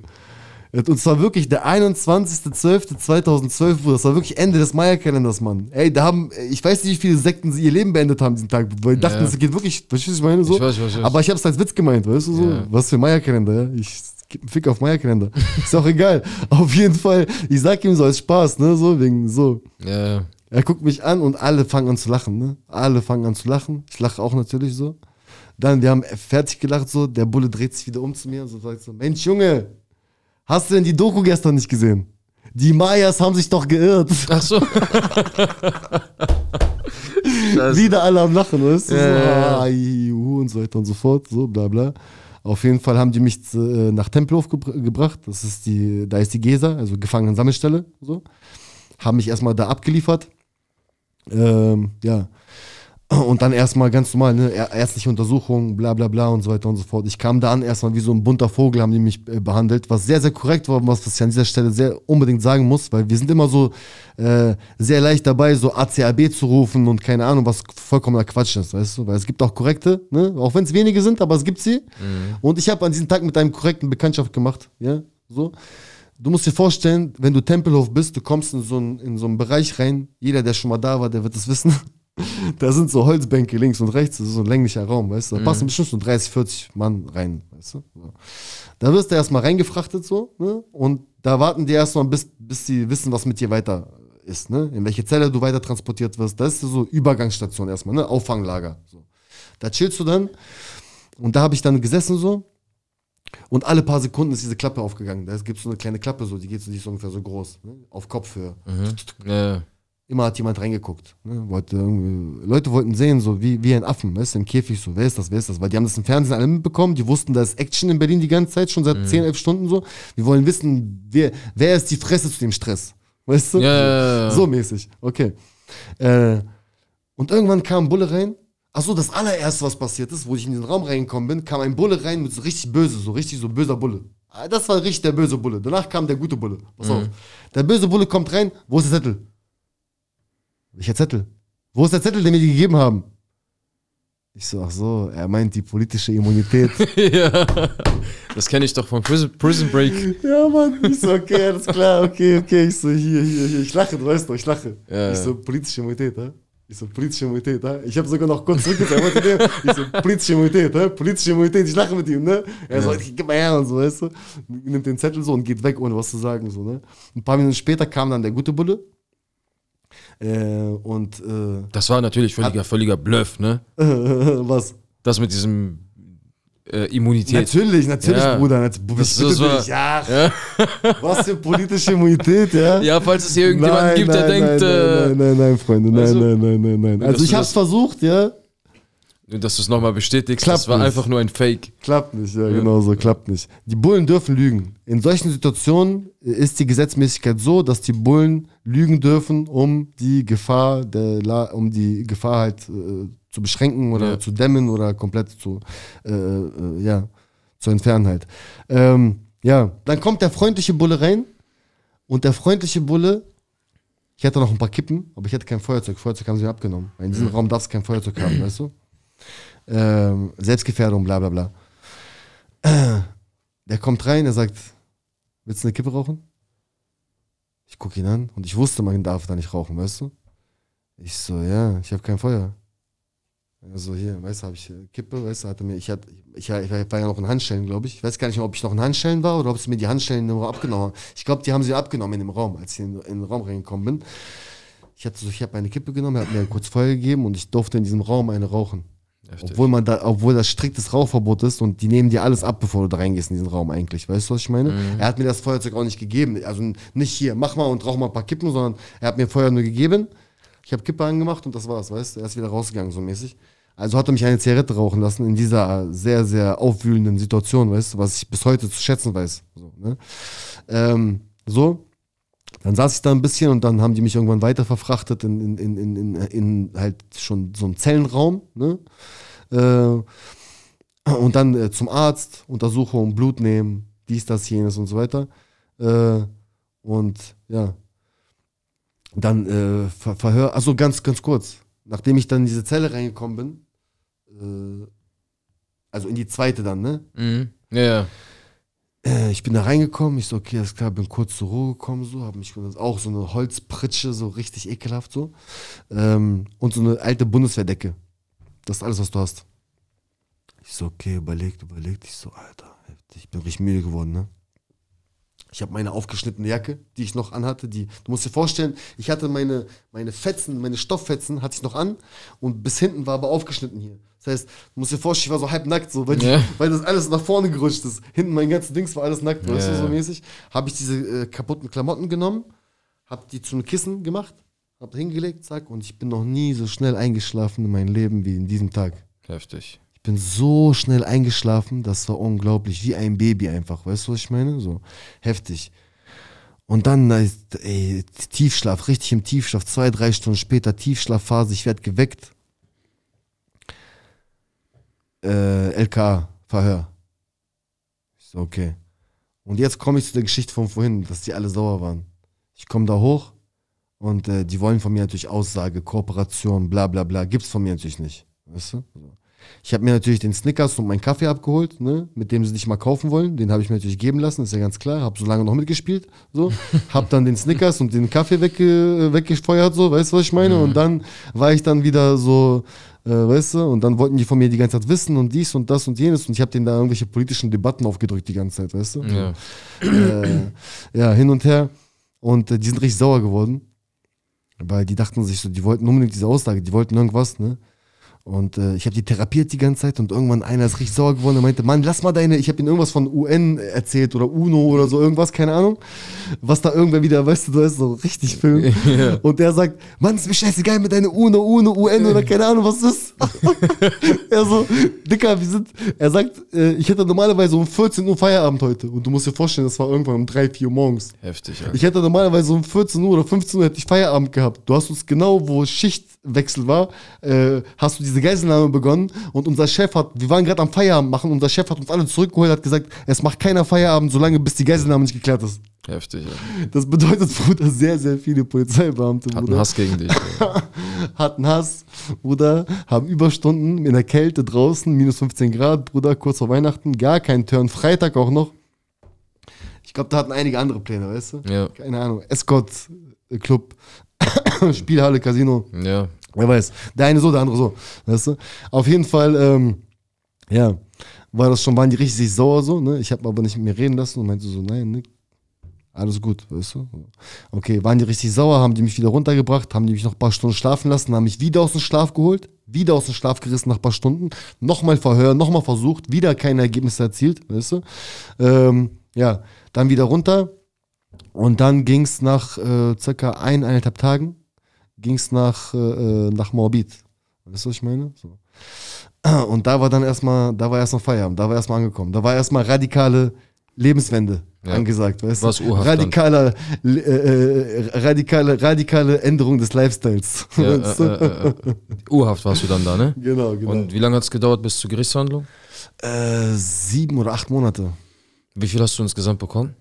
Und zwar wirklich der 21.12.2012, Bruder. Das war wirklich Ende des Maya-Kalenders, Mann. Ey, da haben, ich weiß nicht, wie viele Sekten sie ihr Leben beendet haben diesen Tag, weil die dachten, es ja. geht wirklich, verstehst du, was ich meine? So. Ich weiß, ich weiß, ich weiß. Aber ich hab's als Witz gemeint, weißt du, so. Ja. Was für Maya-Kalender, ja? Ich Fick auf Maya-Kalender. (laughs) Ist auch egal. Auf jeden Fall, ich sag ihm so als Spaß, ne, so, wegen, so. Ja. Er guckt mich an und alle fangen an zu lachen, ne. Alle fangen an zu lachen. Ich lache auch natürlich so. Dann, wir haben fertig gelacht, so. Der Bulle dreht sich wieder um zu mir und so sagt so, Mensch, Junge, Hast du denn die Doku gestern nicht gesehen? Die Mayas haben sich doch geirrt. Ach so. (laughs) Wieder alle am Lachen, weißt du? Ja, so, ja. Ah, und so weiter und so fort, so bla bla. Auf jeden Fall haben die mich äh, nach Tempelhof gebracht. Das ist die, da ist die Gesa, also Gefangenen-Sammelstelle. So. Haben mich erstmal da abgeliefert. Ähm, ja, und dann erstmal ganz normal, ne, ärztliche Untersuchung, bla bla bla und so weiter und so fort. Ich kam da an, erstmal wie so ein bunter Vogel haben die mich äh, behandelt, was sehr, sehr korrekt war, was, was ich an dieser Stelle sehr unbedingt sagen muss, weil wir sind immer so äh, sehr leicht dabei, so ACAB zu rufen und keine Ahnung, was vollkommener Quatsch ist, weißt du? Weil es gibt auch korrekte, ne? auch wenn es wenige sind, aber es gibt sie. Mhm. Und ich habe an diesem Tag mit einem korrekten Bekanntschaft gemacht, ja, so. Du musst dir vorstellen, wenn du Tempelhof bist, du kommst in so, einen, in so einen Bereich rein, jeder, der schon mal da war, der wird es wissen (laughs) da sind so Holzbänke links und rechts, das ist so ein länglicher Raum, weißt du? Da passen mhm. bestimmt so 30, 40 Mann rein, weißt du? So. Da wirst du erstmal reingefrachtet so, ne? Und da warten die erstmal, bis, bis sie wissen, was mit dir weiter ist, ne? In welche Zelle du weiter transportiert wirst. Das ist so Übergangsstation erstmal, ne? Auffanglager. So. Da chillst du dann. Und da habe ich dann gesessen so. Und alle paar Sekunden ist diese Klappe aufgegangen. Da gibt es so eine kleine Klappe, so, die geht so, die ist ungefähr so groß. Ne? Auf Kopfhöhe. Mhm. Ja immer hat jemand reingeguckt. Ne? Wollte Leute wollten sehen, so wie, wie ein Affen, weißt du, im Käfig, so, wer ist das, wer ist das? Weil die haben das im Fernsehen alle mitbekommen, die wussten, da ist Action in Berlin die ganze Zeit, schon seit mhm. 10, 11 Stunden so. Wir wollen wissen, wer, wer ist die Fresse zu dem Stress? Weißt du? Ja, ja, ja, so mäßig, okay. Äh, und irgendwann kam Bulle rein. Achso, das allererste, was passiert ist, wo ich in diesen Raum reingekommen bin, kam ein Bulle rein mit so richtig böse, so richtig so böser Bulle. Ah, das war richtig der böse Bulle. Danach kam der gute Bulle. Pass mhm. auf. Der böse Bulle kommt rein, wo ist der Zettel? Welcher Zettel? Wo ist der Zettel, den wir dir gegeben haben? Ich so, ach so, er meint die politische Immunität. (laughs) ja, das kenne ich doch von Prison Break. ja, Mann, ich so, okay, alles klar, okay, okay. Ich so, hier, hier, hier. Ich lache, du weißt doch, ich lache. Ja, ich so, politische Immunität, hä? Ich so, politische Immunität, hä? Ich habe sogar noch kurz zurückgezeigt. ich so, politische Immunität, hä? Politische Immunität, ich lache mit ihm, ne? Er ja. so, gib mal her und so, weißt du? Nimmt den Zettel so und geht weg, ohne was zu sagen, so, ne? Ein paar Minuten später kam dann der gute Bulle äh, und äh, Das war natürlich völliger, hat, völliger Bluff, ne? (laughs) was? Das mit diesem äh, Immunität. Natürlich, natürlich, ja. Bruder. Natürlich, das, das war, ja. Was für politische Immunität, ja? Ja, falls es hier irgendjemanden nein, gibt, nein, der nein, denkt. Äh, nein, nein, nein, Freunde, nein, also, nein, nein, nein, nein. Also ich hab's versucht, ja. Dass du es nochmal bestätigst, klappt das war nicht. einfach nur ein Fake. Klappt nicht, ja, ja, genau so, klappt nicht. Die Bullen dürfen lügen. In solchen Situationen ist die Gesetzmäßigkeit so, dass die Bullen lügen dürfen, um die Gefahr, der, um die Gefahr halt äh, zu beschränken oder ja. zu dämmen oder komplett zu, äh, äh, ja, zu entfernen halt. Ähm, ja, dann kommt der freundliche Bulle rein und der freundliche Bulle ich hatte noch ein paar Kippen, aber ich hatte kein Feuerzeug. Feuerzeug haben sie mir abgenommen. In diesem mhm. Raum darfst du kein Feuerzeug haben, weißt du? ähm, Selbstgefährdung, bla bla bla. (clears throat) Der kommt rein, er sagt, willst du eine Kippe rauchen? Ich gucke ihn an und ich wusste, man darf da nicht rauchen, weißt du? Ich so, ja, ich habe kein Feuer. Also hier, weißt du, habe ich äh, Kippe, weißt du, hatte mir, ich hatte, ich, ich war ja noch in Handschellen, glaube ich. Ich weiß gar nicht mehr, ob ich noch in Handschellen war oder ob sie mir die Handschellen in Raum abgenommen haben. Ich glaube, die haben sie abgenommen in dem Raum, als ich in, in den Raum reingekommen bin. Ich hatte so, ich habe eine Kippe genommen, er hat mir kurz Feuer gegeben und ich durfte in diesem Raum eine rauchen. Heftig. Obwohl, man da, obwohl das striktes Rauchverbot ist und die nehmen dir alles ab, bevor du da reingehst in diesen Raum eigentlich. Weißt du, was ich meine? Mhm. Er hat mir das Feuerzeug auch nicht gegeben. Also nicht hier, mach mal und rauch mal ein paar Kippen, sondern er hat mir Feuer nur gegeben. Ich habe Kippe angemacht und das war's, weißt du? Er ist wieder rausgegangen, so mäßig. Also hat er mich eine Zigarette rauchen lassen in dieser sehr, sehr aufwühlenden Situation, weißt du, was ich bis heute zu schätzen weiß. So, ne? ähm, so. Dann saß ich da ein bisschen und dann haben die mich irgendwann weiter verfrachtet in, in, in, in, in halt schon so einen Zellenraum. Ne? Äh, und dann äh, zum Arzt, Untersuchung, Blut nehmen, dies, das, jenes und so weiter. Äh, und ja, dann äh, Ver Verhör, also ganz, ganz kurz, nachdem ich dann in diese Zelle reingekommen bin, äh, also in die zweite dann, ne? Mhm. Ja äh, ich bin da reingekommen, ich so, okay, alles klar, bin kurz zur Ruhe gekommen, so, habe mich auch so eine Holzpritsche, so richtig ekelhaft, so. Ähm, und so eine alte Bundeswehrdecke. Das ist alles, was du hast. Ich so, okay, überlegt, überlegt. Ich so, Alter, Ich bin richtig müde geworden, ne? Ich habe meine aufgeschnittene Jacke, die ich noch anhatte. Die, du musst dir vorstellen, ich hatte meine, meine Fetzen, meine Stofffetzen hatte ich noch an und bis hinten war aber aufgeschnitten hier. Das heißt, du musst dir vorstellen, ich war so halbnackt, so, weil, ja. ich, weil das alles nach vorne gerutscht ist. Hinten mein ganzes Dings war alles nackt, ja. weißt du, so mäßig. Habe ich diese äh, kaputten Klamotten genommen, habe die zu einem Kissen gemacht, habe hingelegt, zack, und ich bin noch nie so schnell eingeschlafen in meinem Leben wie in diesem Tag. Heftig bin so schnell eingeschlafen, das war unglaublich, wie ein Baby einfach, weißt du, was ich meine? So heftig. Und dann, ey, Tiefschlaf, richtig im Tiefschlaf, zwei, drei Stunden später, Tiefschlafphase, ich werde geweckt. Äh, LKA, Verhör. Ich so, okay. Und jetzt komme ich zu der Geschichte von vorhin, dass die alle sauer waren. Ich komme da hoch und äh, die wollen von mir natürlich Aussage, Kooperation, bla bla bla. Gibt's von mir natürlich nicht. Weißt du? So. Ich habe mir natürlich den Snickers und meinen Kaffee abgeholt, ne, mit dem sie nicht mal kaufen wollen. Den habe ich mir natürlich geben lassen, ist ja ganz klar. Habe so lange noch mitgespielt, so. (laughs) habe dann den Snickers und den Kaffee wegge äh, weggefeuert, so, weißt du, was ich meine? Mhm. Und dann war ich dann wieder so, äh, weißt du, und dann wollten die von mir die ganze Zeit wissen und dies und das und jenes und ich habe denen da irgendwelche politischen Debatten aufgedrückt die ganze Zeit, weißt du? Ja, äh, ja hin und her. Und äh, die sind richtig sauer geworden, weil die dachten sich so, die wollten unbedingt diese Aussage, die wollten irgendwas, ne? Und äh, ich habe die therapiert die ganze Zeit und irgendwann einer ist richtig sauer geworden und meinte, Mann, lass mal deine, ich habe ihm irgendwas von UN erzählt oder UNO oder so irgendwas, keine Ahnung, was da irgendwer wieder, weißt du, du hast so richtig Film. Ja. Und der sagt, Mann, ist mir scheißegal mit deiner UNO, UNO, UN oder keine Ahnung, was ist. (laughs) er so, Dicker, wir sind, er sagt, äh, ich hätte normalerweise um 14 Uhr Feierabend heute und du musst dir vorstellen, das war irgendwann um 3, 4 Uhr morgens. Heftig, ja. Ich hätte normalerweise um 14 Uhr oder 15 Uhr hätte ich Feierabend gehabt. Du hast uns genau, wo Schicht Wechsel war, äh, hast du diese Geiselnahme begonnen und unser Chef hat, wir waren gerade am Feierabend machen, unser Chef hat uns alle zurückgeholt, hat gesagt, es macht keiner Feierabend, solange bis die Geiselnahme nicht geklärt ist. Heftig, ja. Das bedeutet, (laughs) Bruder, sehr, sehr viele Polizeibeamte, Bruder. Hatten Hass gegen dich. (laughs) Hatten Hass, Bruder, haben Überstunden in der Kälte draußen, minus 15 Grad, Bruder, kurz vor Weihnachten, gar keinen Turn, Freitag auch noch. Ich glaube, da hatten einige andere Pläne, weißt du? Ja. Keine Ahnung, Escort, Club, (laughs) Spielhalle, Casino. Ja. Wer weiß. Der eine so, der andere so. Weißt du? Auf jeden Fall, ähm, ja, war das schon, waren die richtig sauer so, ne? Ich habe aber nicht mit mir reden lassen und meinte so, nein, Nick, ne, alles gut, weißt du? Okay, waren die richtig sauer, haben die mich wieder runtergebracht, haben die mich noch ein paar Stunden schlafen lassen, haben mich wieder aus dem Schlaf geholt, wieder aus dem Schlaf gerissen nach ein paar Stunden, nochmal Verhör, nochmal versucht, wieder keine Ergebnisse erzielt, weißt du? Ähm, ja, dann wieder runter und dann ging's nach äh, circa eineinhalb Tagen ging es nach, äh, äh nach Morbid. Weißt du, was ich meine? So. (clears throat) Und da war dann erstmal, da war erstmal Feierabend, da war erstmal angekommen. Da war erstmal radikale Lebenswende ja. angesagt, weißt du? Radikale, äh, äh, radikale, radikale Änderung des Lifestyles. (laughs) Ja, äh, äh, äh, urhaft warst du dann da, ne? Genau, genau. Und wie lange hat es gedauert bis zur Gerichtsverhandlung? sieben oder acht Monate. Wie viel hast du insgesamt bekommen?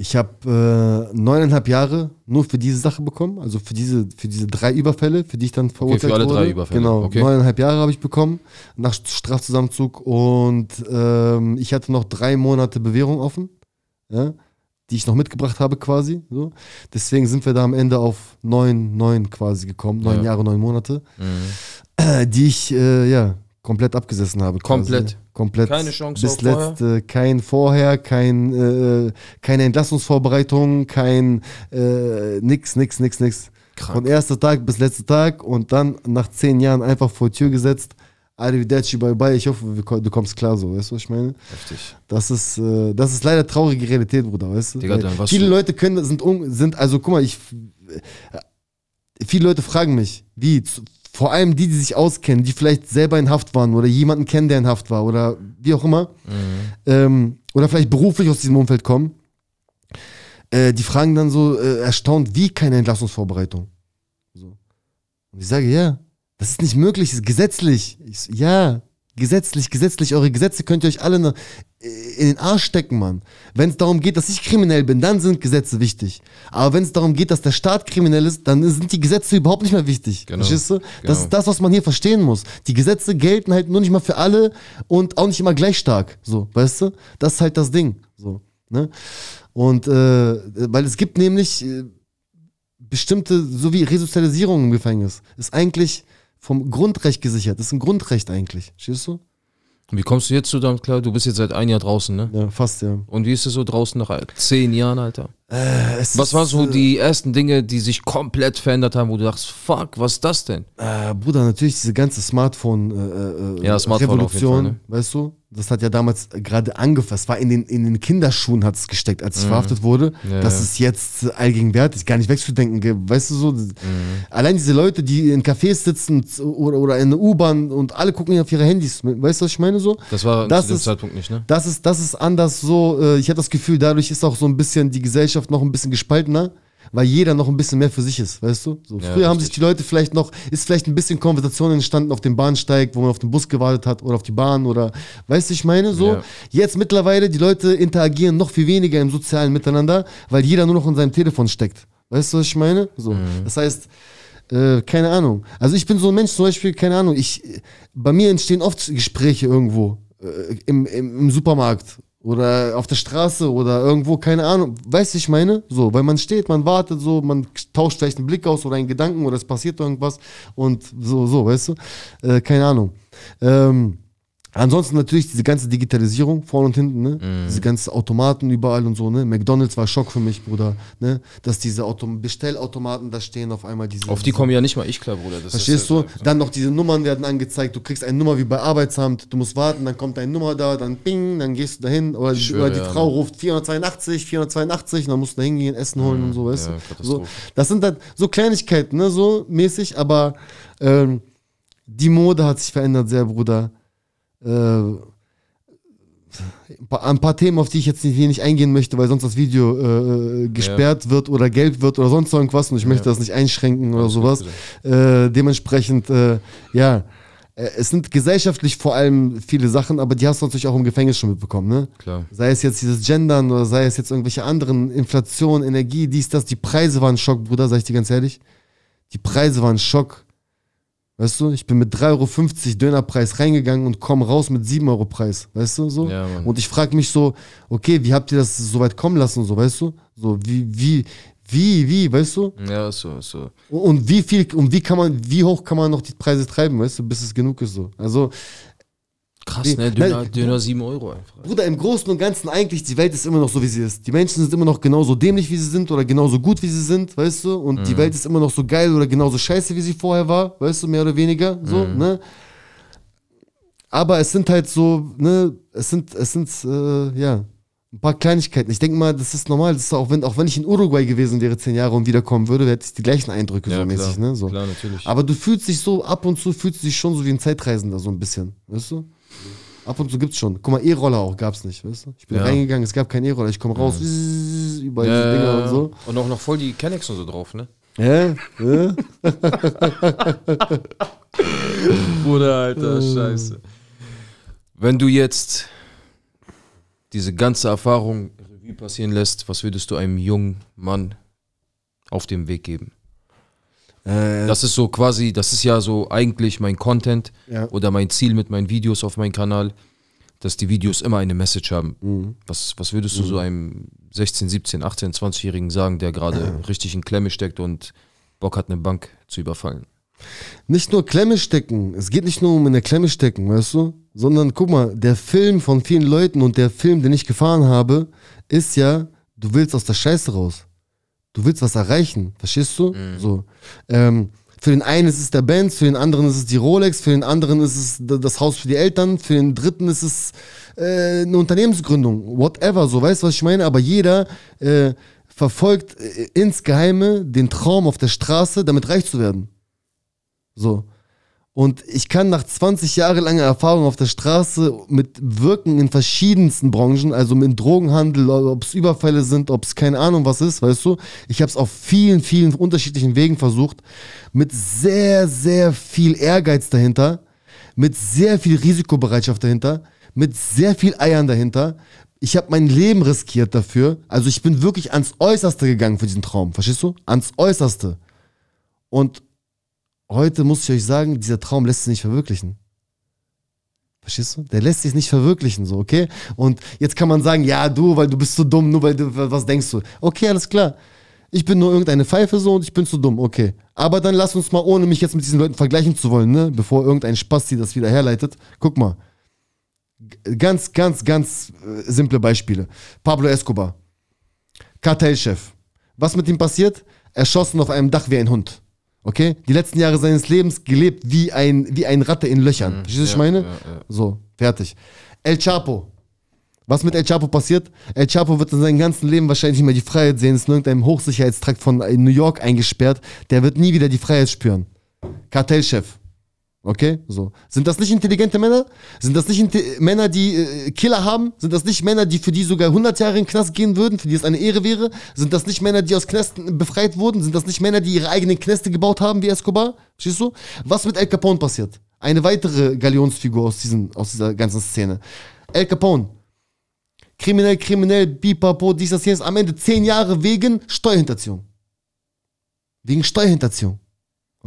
Ich habe äh, neuneinhalb Jahre nur für diese Sache bekommen, also für diese, für diese drei Überfälle, für die ich dann verurteilt okay, für alle wurde. drei Überfälle. Genau, okay. neuneinhalb Jahre habe ich bekommen nach Strafzusammenzug und ähm, ich hatte noch drei Monate Bewährung offen, ja, die ich noch mitgebracht habe quasi. So. Deswegen sind wir da am Ende auf neun, neun quasi gekommen, neun ja. Jahre, neun Monate, mhm. äh, die ich äh, ja komplett abgesessen habe. Komplett. Quasi. Komplett. Keine Chance Bis letzte, vorher. kein Vorher, kein, äh, keine Entlassungsvorbereitung, kein äh, nix, nix, nix, nix. Krank. Von erster Tag bis letzter Tag und dann nach zehn Jahren einfach vor die Tür gesetzt. Arrivederci, bye bye. Ich hoffe, du kommst klar so, weißt du, was ich meine? Heftig. Das ist, äh, das ist leider traurige Realität, Bruder, weißt du? Digga, dann was viele du? Leute können, sind, sind, also guck mal, ich, äh, viele Leute fragen mich, wie, vor allem die, die sich auskennen, die vielleicht selber in Haft waren oder jemanden kennen, der in Haft war oder wie auch immer, mhm. ähm, oder vielleicht beruflich aus diesem Umfeld kommen, äh, die fragen dann so äh, erstaunt, wie keine Entlassungsvorbereitung. So. Und ich sage, ja, das ist nicht möglich, das ist gesetzlich. Ich, ja, gesetzlich, gesetzlich, eure Gesetze könnt ihr euch alle in den Arsch stecken, Mann. Wenn es darum geht, dass ich kriminell bin, dann sind Gesetze wichtig. Aber wenn es darum geht, dass der Staat kriminell ist, dann sind die Gesetze überhaupt nicht mehr wichtig. Genau. Verstehst du? Genau. Das ist das, was man hier verstehen muss. Die Gesetze gelten halt nur nicht mal für alle und auch nicht immer gleich stark. So, weißt du? Das ist halt das Ding. So, ne? Und äh, weil es gibt nämlich äh, bestimmte, so wie Resozialisierung im Gefängnis, ist eigentlich vom Grundrecht gesichert. Das ist ein Grundrecht eigentlich. Verstehst du? Und wie kommst du jetzt so damit klar? Du bist jetzt seit ein Jahr draußen, ne? Ja, fast, ja. Und wie ist es so draußen nach zehn Jahren, Alter? Äh, was waren so äh, die ersten Dinge, die sich komplett verändert haben, wo du dachtest, fuck, was ist das denn? Äh, Bruder, natürlich diese ganze Smartphone-Revolution, äh, äh, ja, Smartphone ne? weißt du? Das hat ja damals gerade angefasst, war in den, in den Kinderschuhen hat es gesteckt, als ich mhm. verhaftet wurde. Ja, das ja. ist jetzt äh, allgegenwärtig, gar nicht wegzudenken, weißt du so. Mhm. Allein diese Leute, die in Cafés sitzen oder, oder in der U-Bahn und alle gucken auf ihre Handys, weißt du, was ich meine so? Das war das zu dem ist, Zeitpunkt nicht, ne? Das ist, das ist anders so, ich habe das Gefühl, dadurch ist auch so ein bisschen die Gesellschaft Gesellschaft noch ein bisschen gespaltener, weil jeder noch ein bisschen mehr für sich ist, weißt du? So, ja, früher haben sich die Leute vielleicht noch, ist vielleicht ein bisschen Konversation entstanden auf dem Bahnsteig, wo man auf den Bus gewartet hat oder auf die Bahn oder, weißt du, ich meine so. Ja. Jetzt mittlerweile, die Leute interagieren noch viel weniger im sozialen Miteinander, weil jeder nur noch in seinem Telefon steckt. Weißt du, was ich meine? So. Mhm. Das heißt, äh, keine Ahnung. Also ich bin so ein Mensch zum Beispiel, keine Ahnung, ich, bei mir entstehen oft Gespräche irgendwo, äh, im, im, im Supermarkt oder auf der Straße oder irgendwo, keine Ahnung. Weißt du, ich meine? So, weil man steht, man wartet so, man tauscht vielleicht einen Blick aus oder einen Gedanken oder es passiert irgendwas und so, so, weißt du? Äh, keine Ahnung. Ähm, Ansonsten natürlich diese ganze Digitalisierung vorne und hinten, ne? Mm. Diese ganzen Automaten überall und so, ne? McDonalds war Schock für mich, Bruder, ne? Dass diese Autom Bestellautomaten da stehen, auf einmal diese. Auf die diese, komme ja nicht mal ich klar, Bruder. Das verstehst du? Dann noch diese Nummern werden angezeigt, du kriegst eine Nummer wie bei Arbeitsamt, du musst warten, dann kommt deine Nummer da, dann ping, dann gehst du dahin, oder, die, schwöre, oder die ja, Frau ne? ruft 482, 482, dann musst du da hingehen, Essen holen mm, und so, weißt ja, du? So, das sind dann so Kleinigkeiten, ne? So mäßig, aber ähm, die Mode hat sich verändert sehr, Bruder äh, ein paar Themen, auf die ich jetzt hier nicht eingehen möchte, weil sonst das Video äh, äh, gesperrt ja. wird oder gelb wird oder sonst irgendwas und ich möchte ja. das nicht einschränken oder sowas. Äh, dementsprechend, äh, ja, äh, es sind gesellschaftlich vor allem viele Sachen, aber die hast du natürlich auch im Gefängnis schon mitbekommen, ne? Klar. Sei es jetzt dieses Gendern oder sei es jetzt irgendwelche anderen, Inflation, Energie, dies, das, die Preise waren Schock, Bruder, sag ich dir ganz ehrlich. Die Preise waren Schock. Weißt du, ich bin mit 3,50 Euro Dönerpreis reingegangen und komme raus mit 7 Euro Preis. Weißt du, so? Ja, und ich frage mich so, okay, wie habt ihr das so weit kommen lassen, so, weißt du? So, wie, wie, wie, wie, weißt du? Ja, so, so. Und wie viel, und wie kann man, wie hoch kann man noch die Preise treiben, weißt du, bis es genug ist, so. Also, Krass, die, ne? Döner, nein, Döner 7 Euro einfach. Bruder, im Großen und Ganzen eigentlich, die Welt ist immer noch so, wie sie ist. Die Menschen sind immer noch genauso dämlich, wie sie sind oder genauso gut, wie sie sind, weißt du? Und mhm. die Welt ist immer noch so geil oder genauso scheiße, wie sie vorher war, weißt du, mehr oder weniger, so, mhm. ne? Aber es sind halt so, ne, es sind, es sind, äh, ja, ein paar Kleinigkeiten. Ich denke mal, das ist normal. Das ist auch, wenn, auch wenn ich in Uruguay gewesen wäre, zehn Jahre und wiederkommen würde, hätte ich die gleichen Eindrücke ja, so mäßig. Klar, ne? so. klar, natürlich. Aber du fühlst dich so, ab und zu fühlst du dich schon so wie ein Zeitreisender, so ein bisschen. Weißt du? Ab und zu gibt's schon. Guck mal, E-Roller auch gab's nicht, weißt du? Ich bin ja. reingegangen, es gab keinen E-Roller. Ich komme raus, ja. über diese ja, Dinger und so. Und auch noch voll die Kennex und so drauf, ne? Hä? (laughs) Bruder, alter, äh. scheiße. Wenn du jetzt diese ganze Erfahrung Revue passieren lässt, was würdest du einem jungen Mann auf dem Weg geben? Äh, das ist so quasi, das ist ja so eigentlich mein Content ja. oder mein Ziel mit meinen Videos auf meinem Kanal, dass die Videos immer eine Message haben. Mhm. Was, was würdest mhm. du so mhm. einem 16, 17, 18, 20-Jährigen sagen, der gerade richtig in Klemme steckt und Bock hat, eine Bank zu überfallen? Nicht nur Klemme stecken, es geht nicht nur um in der Klemme stecken, weißt du? Sondern guck mal, der Film von vielen Leuten und der Film, den ich gefahren habe, ist ja, du willst aus der Scheiße raus. Du willst was erreichen, verstehst du? Mhm. So. Ähm, für den einen ist es der Benz, für den anderen ist es die Rolex, für den anderen ist es das Haus für die Eltern, für den dritten ist es äh, eine Unternehmensgründung, whatever, so weißt du, was ich meine? Aber jeder äh, verfolgt äh, insgeheime den Traum auf der Straße, damit reich zu werden. So. Und ich kann nach 20 Jahre langer Erfahrung auf der Straße mit Wirken in verschiedensten Branchen, also mit Drogenhandel, ob es Überfälle sind, ob es keine Ahnung was ist, weißt du, ich habe es auf vielen, vielen unterschiedlichen Wegen versucht, mit sehr, sehr viel Ehrgeiz dahinter, mit sehr viel Risikobereitschaft dahinter, mit sehr viel Eiern dahinter. Ich habe mein Leben riskiert dafür. Also ich bin wirklich ans Äußerste gegangen für diesen Traum, verstehst du? Ans Äußerste. Und heute muss ich euch sagen, dieser Traum lässt sich nicht verwirklichen. Verstehst du? Der lässt sich nicht verwirklichen, so, okay? Und jetzt kann man sagen, ja, du, weil du bist so dumm, nur weil du, was denkst du? Okay, alles klar. Ich bin nur irgendeine Pfeife so und ich bin zu dumm, okay. Aber dann lass uns mal, ohne mich jetzt mit diesen Leuten vergleichen zu wollen, ne, bevor irgendein Spasti das wieder herleitet, guck mal. Ganz, ganz, ganz äh, simple Beispiele. Pablo Escobar, Kartellchef. Was mit ihm passiert? Erschossen auf einem Dach wie ein Hund. Okay? Die letzten Jahre seines Lebens gelebt wie ein, wie ein Ratte in Löchern. Mhm. Verstehst du, was ich meine? So, fertig. El Chapo. Was mit El Chapo passiert? El Chapo wird in seinem ganzen Leben wahrscheinlich nicht mehr die Freiheit sehen, ist in irgendeinem Hochsicherheitstrakt von äh, New York eingesperrt. Der wird nie wieder die Freiheit spüren. Kartellchef. Okay, so. Sind das nicht intelligente Männer? Sind das nicht Männer, die äh, Killer haben? Sind das nicht Männer, die für die sogar 100 Jahre in den Knast gehen würden, für die es eine Ehre wäre? Sind das nicht Männer, die aus Knästen befreit wurden? Sind das nicht Männer, die ihre eigenen Knäste gebaut haben, wie Escobar? Verstehst du? Was mit El Capone passiert? Eine weitere Galionsfigur aus, diesen, aus dieser ganzen Szene. El Capone. Kriminell, kriminell, bipapo, dies, das, jenes. Am Ende 10 Jahre wegen Steuerhinterziehung. Wegen Steuerhinterziehung.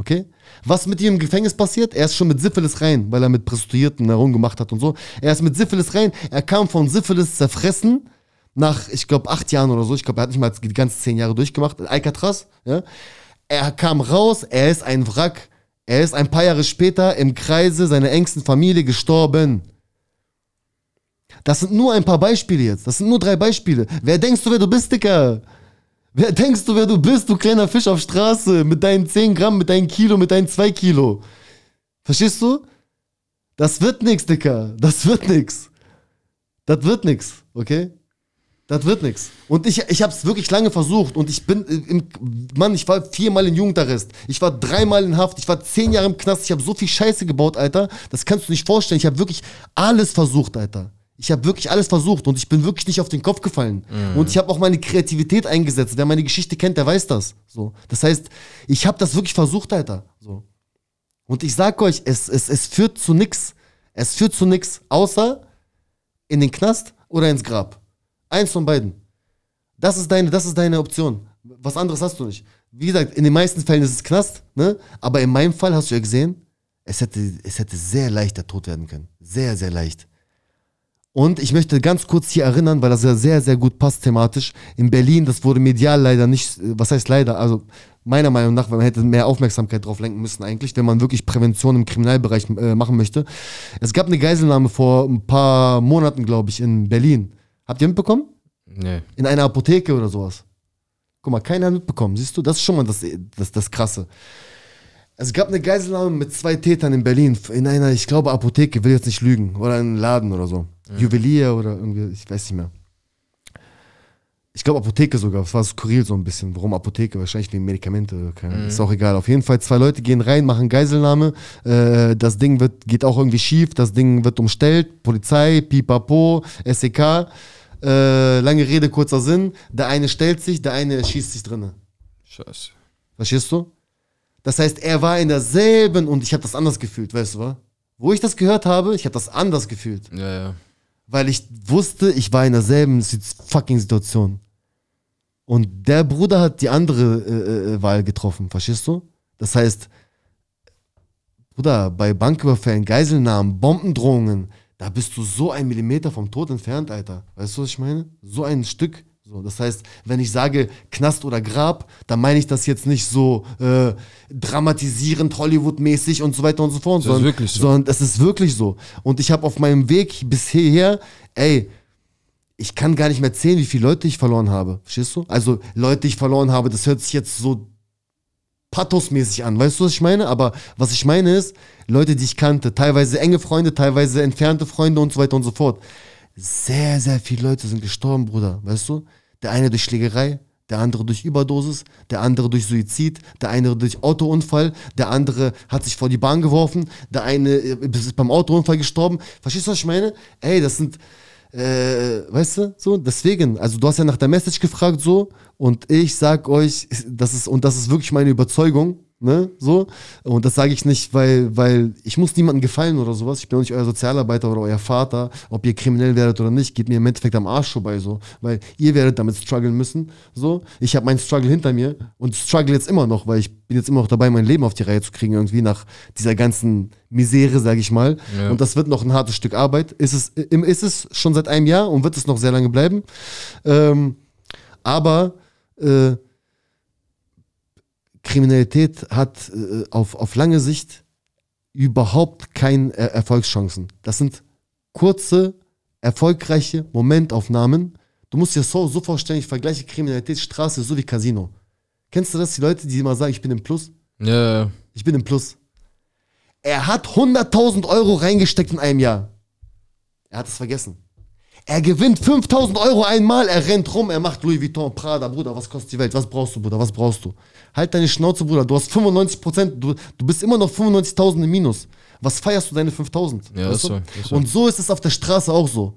Okay? Was mit ihm im Gefängnis passiert? Er ist schon mit Syphilis rein, weil er mit Prostituierten herumgemacht hat und so. Er ist mit Syphilis rein. Er kam von Syphilis zerfressen nach, ich glaube, acht Jahren oder so. Ich glaube, er hat nicht mal die ganzen zehn Jahre durchgemacht. In Alcatraz. Ja? Er kam raus. Er ist ein Wrack. Er ist ein paar Jahre später im Kreise seiner engsten Familie gestorben. Das sind nur ein paar Beispiele jetzt. Das sind nur drei Beispiele. Wer denkst du, wer du bist, Dicker? Wer denkst du, wer du bist, du kleiner Fisch auf Straße, mit deinen 10 Gramm, mit deinen Kilo, mit deinen 2 Kilo? Verstehst du? Das wird nix, Dicker. Das wird nix. Das wird nix, okay? Das wird nix. Und ich, ich habe es wirklich lange versucht. Und ich bin, im, Mann, ich war viermal in Jugendarrest. Ich war dreimal in Haft. Ich war zehn Jahre im Knast. Ich habe so viel Scheiße gebaut, Alter. Das kannst du nicht vorstellen. Ich habe wirklich alles versucht, Alter. Ich habe wirklich alles versucht und ich bin wirklich nicht auf den Kopf gefallen. Mhm. Und ich habe auch meine Kreativität eingesetzt. Wer meine Geschichte kennt, der weiß das. So, das heißt, ich habe das wirklich versucht, Alter. So. Und ich sag euch, es, es, es führt zu nichts. Es führt zu nichts, außer in den Knast oder ins Grab. Eins von beiden. Das ist deine, das ist deine Option. Was anderes hast du nicht. Wie gesagt, in den meisten Fällen ist es Knast, ne? Aber in meinem Fall hast du ja gesehen, es hätte, es hätte sehr leicht der Tod werden können. Sehr, sehr leicht. Und ich möchte ganz kurz hier erinnern, weil das ja sehr, sehr gut passt thematisch. In Berlin, das wurde medial leider nicht, äh, was heißt leider, also meiner Meinung nach, weil man hätte mehr Aufmerksamkeit drauf lenken müssen eigentlich, wenn man wirklich Prävention im Kriminalbereich äh, machen möchte. Es gab eine Geiselnahme vor ein paar Monaten, glaube ich, in Berlin. Habt ihr mitbekommen? Nee. In einer Apotheke oder sowas. Guck mal, keiner hat mitbekommen. Siehst du, das ist schon mal das, äh, das, das Krasse. Es gab eine Geiselnahme mit zwei Tätern in Berlin, in einer, ich glaube, Apotheke, will jetzt nicht lügen, oder in einem Laden oder so mhm. Juwelier oder irgendwie, ich weiß nicht mehr. Ich glaube Apotheke sogar, es war skurril so ein bisschen. Warum Apotheke? Wahrscheinlich wegen Medikamente. Mhm. Ist auch egal. Auf jeden Fall, zwei Leute gehen rein, machen Geiselnahme. Äh, das Ding wird, geht auch irgendwie schief. Das Ding wird umstellt. Polizei, Pipapo, SEK. Äh, lange Rede, kurzer Sinn. Der eine stellt sich, der eine schießt sich drinne. Scheiße. Verstehst du? Das heißt, er war in derselben und ich habe das anders gefühlt, weißt du was? Wo ich das gehört habe, ich habe das anders gefühlt. Ja, ja weil ich wusste, ich war in derselben fucking Situation. Und der Bruder hat die andere äh, äh, Wahl getroffen, verstehst du? Das heißt, Bruder, bei Banküberfällen, Geiselnahmen, Bombendrohungen, da bist du so ein Millimeter vom Tod entfernt, Alter. Weißt du, was ich meine? So ein Stück. So, das heißt, wenn ich sage Knast oder Grab, dann meine ich das jetzt nicht so äh, dramatisierend, Hollywood-mäßig und so weiter und so fort. Das sondern, ist wirklich so. Sondern das ist wirklich so. Und ich habe auf meinem Weg bis hierher, ey, ich kann gar nicht mehr zählen, wie viele Leute ich verloren habe. Verstehst du? Also Leute, die ich verloren habe, das hört sich jetzt so pathosmäßig an. Weißt du, was ich meine? Aber was ich meine ist, Leute, die ich kannte, teilweise enge Freunde, teilweise entfernte Freunde und so weiter und so fort. Sehr, sehr viele Leute sind gestorben, Bruder. Weißt du? Der eine durch Schlägerei, der andere durch Überdosis, der andere durch Suizid, der eine durch Autounfall, der andere hat sich vor die Bahn geworfen, der eine äh, ist beim Autounfall gestorben. Verstehst du, was ich meine? Ey, das sind, äh, weißt du, so, deswegen, also du hast ja nach der Message gefragt, so, und ich sag euch, das ist, und das ist wirklich meine Überzeugung, Ne? So. Und das sage ich nicht, weil, weil ich muss niemandem gefallen oder sowas. Ich bin auch nicht euer Sozialarbeiter oder euer Vater. Ob ihr kriminell werdet oder nicht, geht mir im Endeffekt am Arsch vorbei. So. Weil ihr werdet damit strugglen müssen. So. Ich habe meinen Struggle hinter mir und struggle jetzt immer noch, weil ich bin jetzt immer noch dabei, mein Leben auf die Reihe zu kriegen, irgendwie nach dieser ganzen Misere, sage ich mal. Ja. Und das wird noch ein hartes Stück Arbeit. Ist es, äh, ist es schon seit einem Jahr und wird es noch sehr lange bleiben. Ähm, aber äh, Kriminalität hat äh, auf, auf lange Sicht überhaupt keine äh, Erfolgschancen. Das sind kurze, erfolgreiche Momentaufnahmen. Du musst dir so, so vorstellen, ich vergleiche Kriminalitätsstraße so wie Casino. Kennst du das, die Leute, die immer sagen, ich bin im Plus? Ja. Ich bin im Plus. Er hat 100.000 Euro reingesteckt in einem Jahr. Er hat es vergessen. Er gewinnt 5000 Euro einmal, er rennt rum, er macht Louis Vuitton, Prada, Bruder, was kostet die Welt? Was brauchst du, Bruder? Was brauchst du? Halt deine Schnauze, Bruder, du hast 95%, du, du bist immer noch 95.000 im Minus. Was feierst du deine 5000? Ja, das soll, Und so ist es auf der Straße auch so.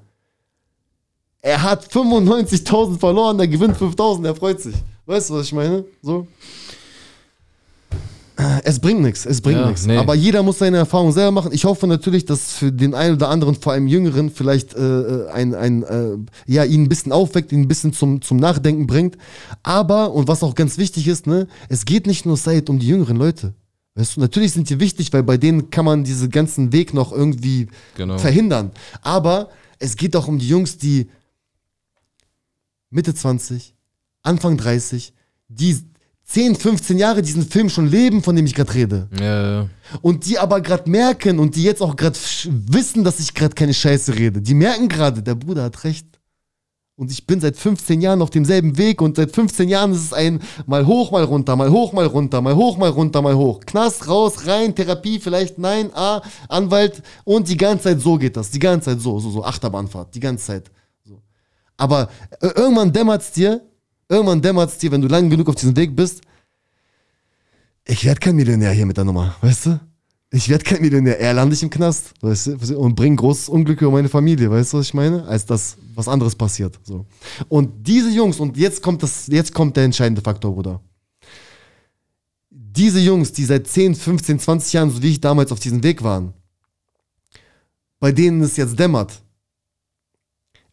Er hat 95.000 verloren, er gewinnt 5000, er freut sich. Weißt du, was ich meine? So. Es bringt nichts, es bringt ja, nichts. Nee. Aber jeder muss seine Erfahrung selber machen. Ich hoffe natürlich, dass für den einen oder anderen, vor allem Jüngeren, vielleicht äh, äh, ein, ein äh, ja, ihn ein bisschen aufweckt, ihn ein bisschen zum, zum Nachdenken bringt. Aber, und was auch ganz wichtig ist, ne, es geht nicht nur Said um die jüngeren Leute. Weißt du, natürlich sind die wichtig, weil bei denen kann man diesen ganzen Weg noch irgendwie genau. verhindern. Aber es geht auch um die Jungs, die Mitte 20, Anfang 30, die 10, 15 Jahre diesen Film schon leben, von dem ich gerade rede. Ja, ja. Und die aber gerade merken und die jetzt auch gerade wissen, dass ich gerade keine Scheiße rede. Die merken gerade, der Bruder hat recht. Und ich bin seit 15 Jahren auf demselben Weg und seit 15 Jahren ist es ein mal hoch, mal runter, mal hoch, mal runter, mal hoch, mal runter, mal hoch. Knast, raus, rein, Therapie, vielleicht nein, ah, Anwalt und die ganze Zeit so geht das. Die ganze Zeit so, so, so, Achterbahnfahrt, die ganze Zeit. So. Aber äh, irgendwann dämmert es dir, Irgendwann dämmert es dir, wenn du lang genug auf diesem Weg bist, ich werde kein Millionär hier mit der Nummer, weißt du? Ich werde kein Millionär, eher lande ich im Knast, weißt du? Und bringe großes Unglück über meine Familie, weißt du, was ich meine? Als dass was anderes passiert. So. Und diese Jungs, und jetzt kommt, das, jetzt kommt der entscheidende Faktor, Bruder. Diese Jungs, die seit 10, 15, 20 Jahren, so wie ich damals, auf diesem Weg waren, bei denen es jetzt dämmert,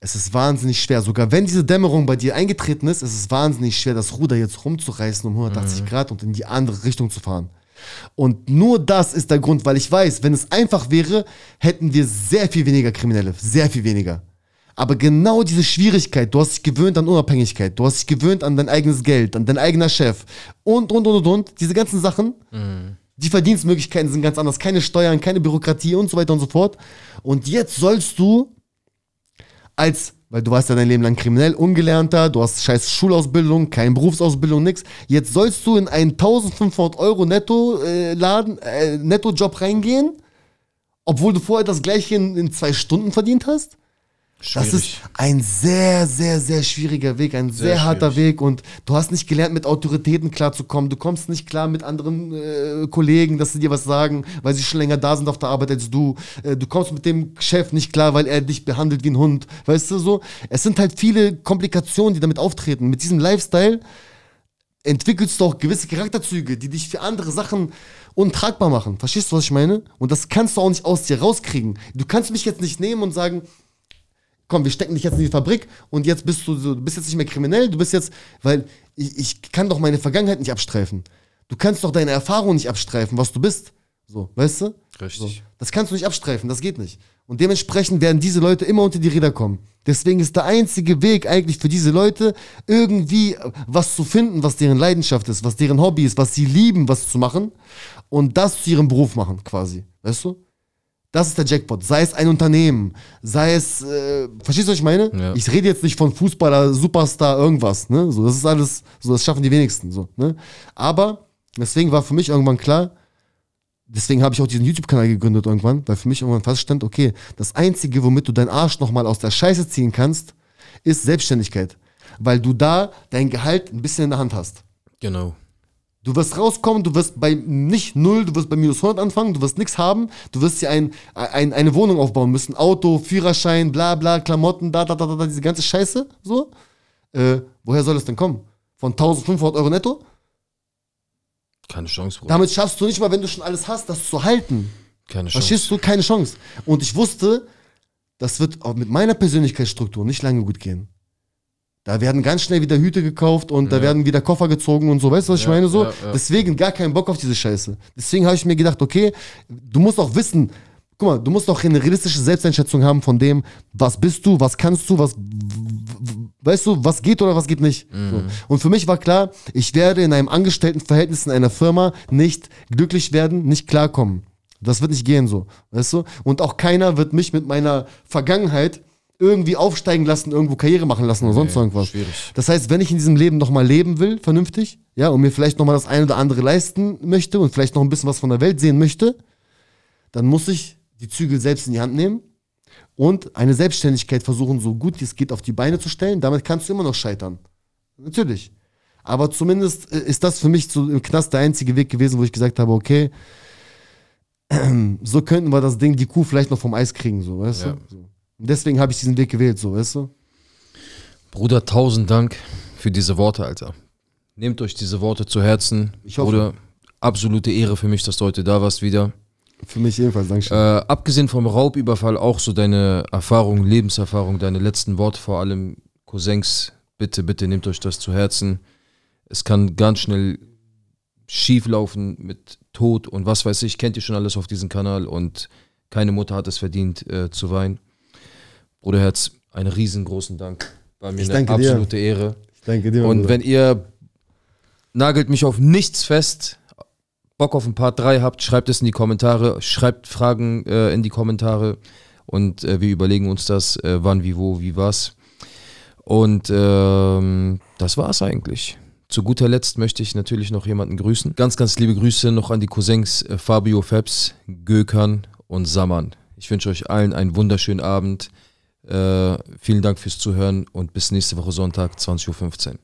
es ist wahnsinnig schwer. Sogar wenn diese Dämmerung bei dir eingetreten ist, ist es wahnsinnig schwer, das Ruder jetzt rumzureißen um 180 mhm. Grad und in die andere Richtung zu fahren. Und nur das ist der Grund, weil ich weiß, wenn es einfach wäre, hätten wir sehr viel weniger Kriminelle, sehr viel weniger. Aber genau diese Schwierigkeit, du hast dich gewöhnt an Unabhängigkeit, du hast dich gewöhnt an dein eigenes Geld, an dein eigener Chef und, und, und, und, und, diese ganzen Sachen, mhm. die Verdienstmöglichkeiten sind ganz anders, keine Steuern, keine Bürokratie und so weiter und so fort. Und jetzt sollst du als, weil du warst ja dein Leben lang kriminell, ungelernter, du hast scheiß Schulausbildung, keine Berufsausbildung, nix. Jetzt sollst du in einen 1500 Euro Netto-Laden, äh, äh, Netto-Job reingehen, obwohl du vorher das gleiche in, in zwei Stunden verdient hast? Schwierig. Das ist ein sehr, sehr, sehr schwieriger Weg, ein sehr, sehr harter Weg. Und du hast nicht gelernt, mit Autoritäten klarzukommen. Du kommst nicht klar mit anderen äh, Kollegen, dass sie dir was sagen, weil sie schon länger da sind auf der Arbeit als du. Äh, du kommst mit dem Chef nicht klar, weil er dich behandelt wie ein Hund. Weißt du so? Es sind halt viele Komplikationen, die damit auftreten. Mit diesem Lifestyle entwickelst du auch gewisse Charakterzüge, die dich für andere Sachen untragbar machen. Verstehst du, was ich meine? Und das kannst du auch nicht aus dir rauskriegen. Du kannst mich jetzt nicht nehmen und sagen, komm, wir stecken dich jetzt in die Fabrik und jetzt bist du, du bist jetzt nicht mehr kriminell, du bist jetzt, weil ich, ich kann doch meine Vergangenheit nicht abstreifen. Du kannst doch deine Erfahrung nicht abstreifen, was du bist. So, weißt du? Richtig. So. Das kannst du nicht abstreifen, das geht nicht. Und dementsprechend werden diese Leute immer unter die Räder kommen. Deswegen ist der einzige Weg eigentlich für diese Leute, irgendwie was zu finden, was deren Leidenschaft ist, was deren Hobby ist, was sie lieben, was zu machen und das zu ihrem Beruf machen, quasi. Weißt du? Das ist der Jackpot. Sei es ein Unternehmen, sei es, äh, verstehst du, was ich meine? Ja. Ich rede jetzt nicht von Fußballer, Superstar, irgendwas. Ne? So, das ist alles, so, das schaffen die wenigsten. So, ne? Aber deswegen war für mich irgendwann klar, deswegen habe ich auch diesen YouTube-Kanal gegründet irgendwann, weil für mich irgendwann feststand, okay, das Einzige, womit du deinen Arsch nochmal aus der Scheiße ziehen kannst, ist Selbstständigkeit. Weil du da dein Gehalt ein bisschen in der Hand hast. Genau. Du wirst rauskommen, du wirst bei nicht null, du wirst bei minus 100 anfangen, du wirst nichts haben, du wirst dir ein, ein, eine Wohnung aufbauen müssen, Auto, Führerschein, bla bla, Klamotten, da, da, da, da, diese ganze Scheiße, so. Äh, woher soll es denn kommen? Von 1500 Euro netto? Keine Chance, Bruder. Damit schaffst du nicht mal, wenn du schon alles hast, das zu halten. Keine Chance. Verstehst du? Keine Chance. Und ich wusste, das wird auch mit meiner Persönlichkeitsstruktur nicht lange gut gehen. Da werden ganz schnell wieder Hüte gekauft und ja. da werden wieder Koffer gezogen und so. Weißt du, was ich meine? So, ja, deswegen gar keinen Bock auf diese Scheiße. Deswegen habe ich mir gedacht, okay, du musst auch wissen, guck mal, du musst auch eine realistische Selbsteinschätzung haben von dem, was bist du, was kannst du, was, weißt du, was geht oder was geht nicht. Mhm. So. Und für mich war klar, ich werde in einem Angestelltenverhältnis in einer Firma nicht glücklich werden, nicht klarkommen. Das wird nicht gehen so, weißt du? Und auch keiner wird mich mit meiner Vergangenheit irgendwie aufsteigen lassen, irgendwo Karriere machen lassen oder sonst nee, irgendwas. Schwierig. Das heißt, wenn ich in diesem Leben nochmal leben will, vernünftig, ja, und mir vielleicht nochmal das eine oder andere leisten möchte und vielleicht noch ein bisschen was von der Welt sehen möchte, dann muss ich die Zügel selbst in die Hand nehmen und eine Selbstständigkeit versuchen, so gut es geht, auf die Beine zu stellen. Damit kannst du immer noch scheitern. Natürlich. Aber zumindest äh, ist das für mich so im Knast der einzige Weg gewesen, wo ich gesagt habe, okay, (clears throat) so könnten wir das Ding, die Kuh vielleicht noch vom Eis kriegen, so, weißt ja. du? Und deswegen habe ich diesen Weg gewählt, so, weißt du? Bruder, tausend Dank für diese Worte, Alter. Nehmt euch diese Worte zu Herzen. Ich hoffe. Bruder, absolute Ehre für mich, dass du heute da warst wieder. Für mich ebenfalls, Dankeschön. Äh, abgesehen vom Raubüberfall auch so deine Erfahrung, Lebenserfahrung, deine letzten Worte vor allem, Cousins, bitte, bitte nehmt euch das zu Herzen. Es kann ganz schnell schieflaufen mit Tod und was weiß ich, kennt ihr schon alles auf diesem Kanal und keine Mutter hat es verdient äh, zu weinen. Bruderherz, einen riesengroßen Dank. War mir ich eine absolute dir. Ehre. Ich danke dir. Und Bruder. wenn ihr nagelt mich auf nichts fest, Bock auf ein Part 3 habt, schreibt es in die Kommentare, schreibt Fragen äh, in die Kommentare und äh, wir überlegen uns das, äh, wann, wie, wo, wie, was. Und ähm, das war's eigentlich. Zu guter Letzt möchte ich natürlich noch jemanden grüßen. Ganz, ganz liebe Grüße noch an die Cousins äh, Fabio Fabs, Gökhan und Saman. Ich wünsche euch allen einen wunderschönen Abend. Äh, vielen Dank fürs Zuhören und bis nächste Woche Sonntag, 20.15 Uhr.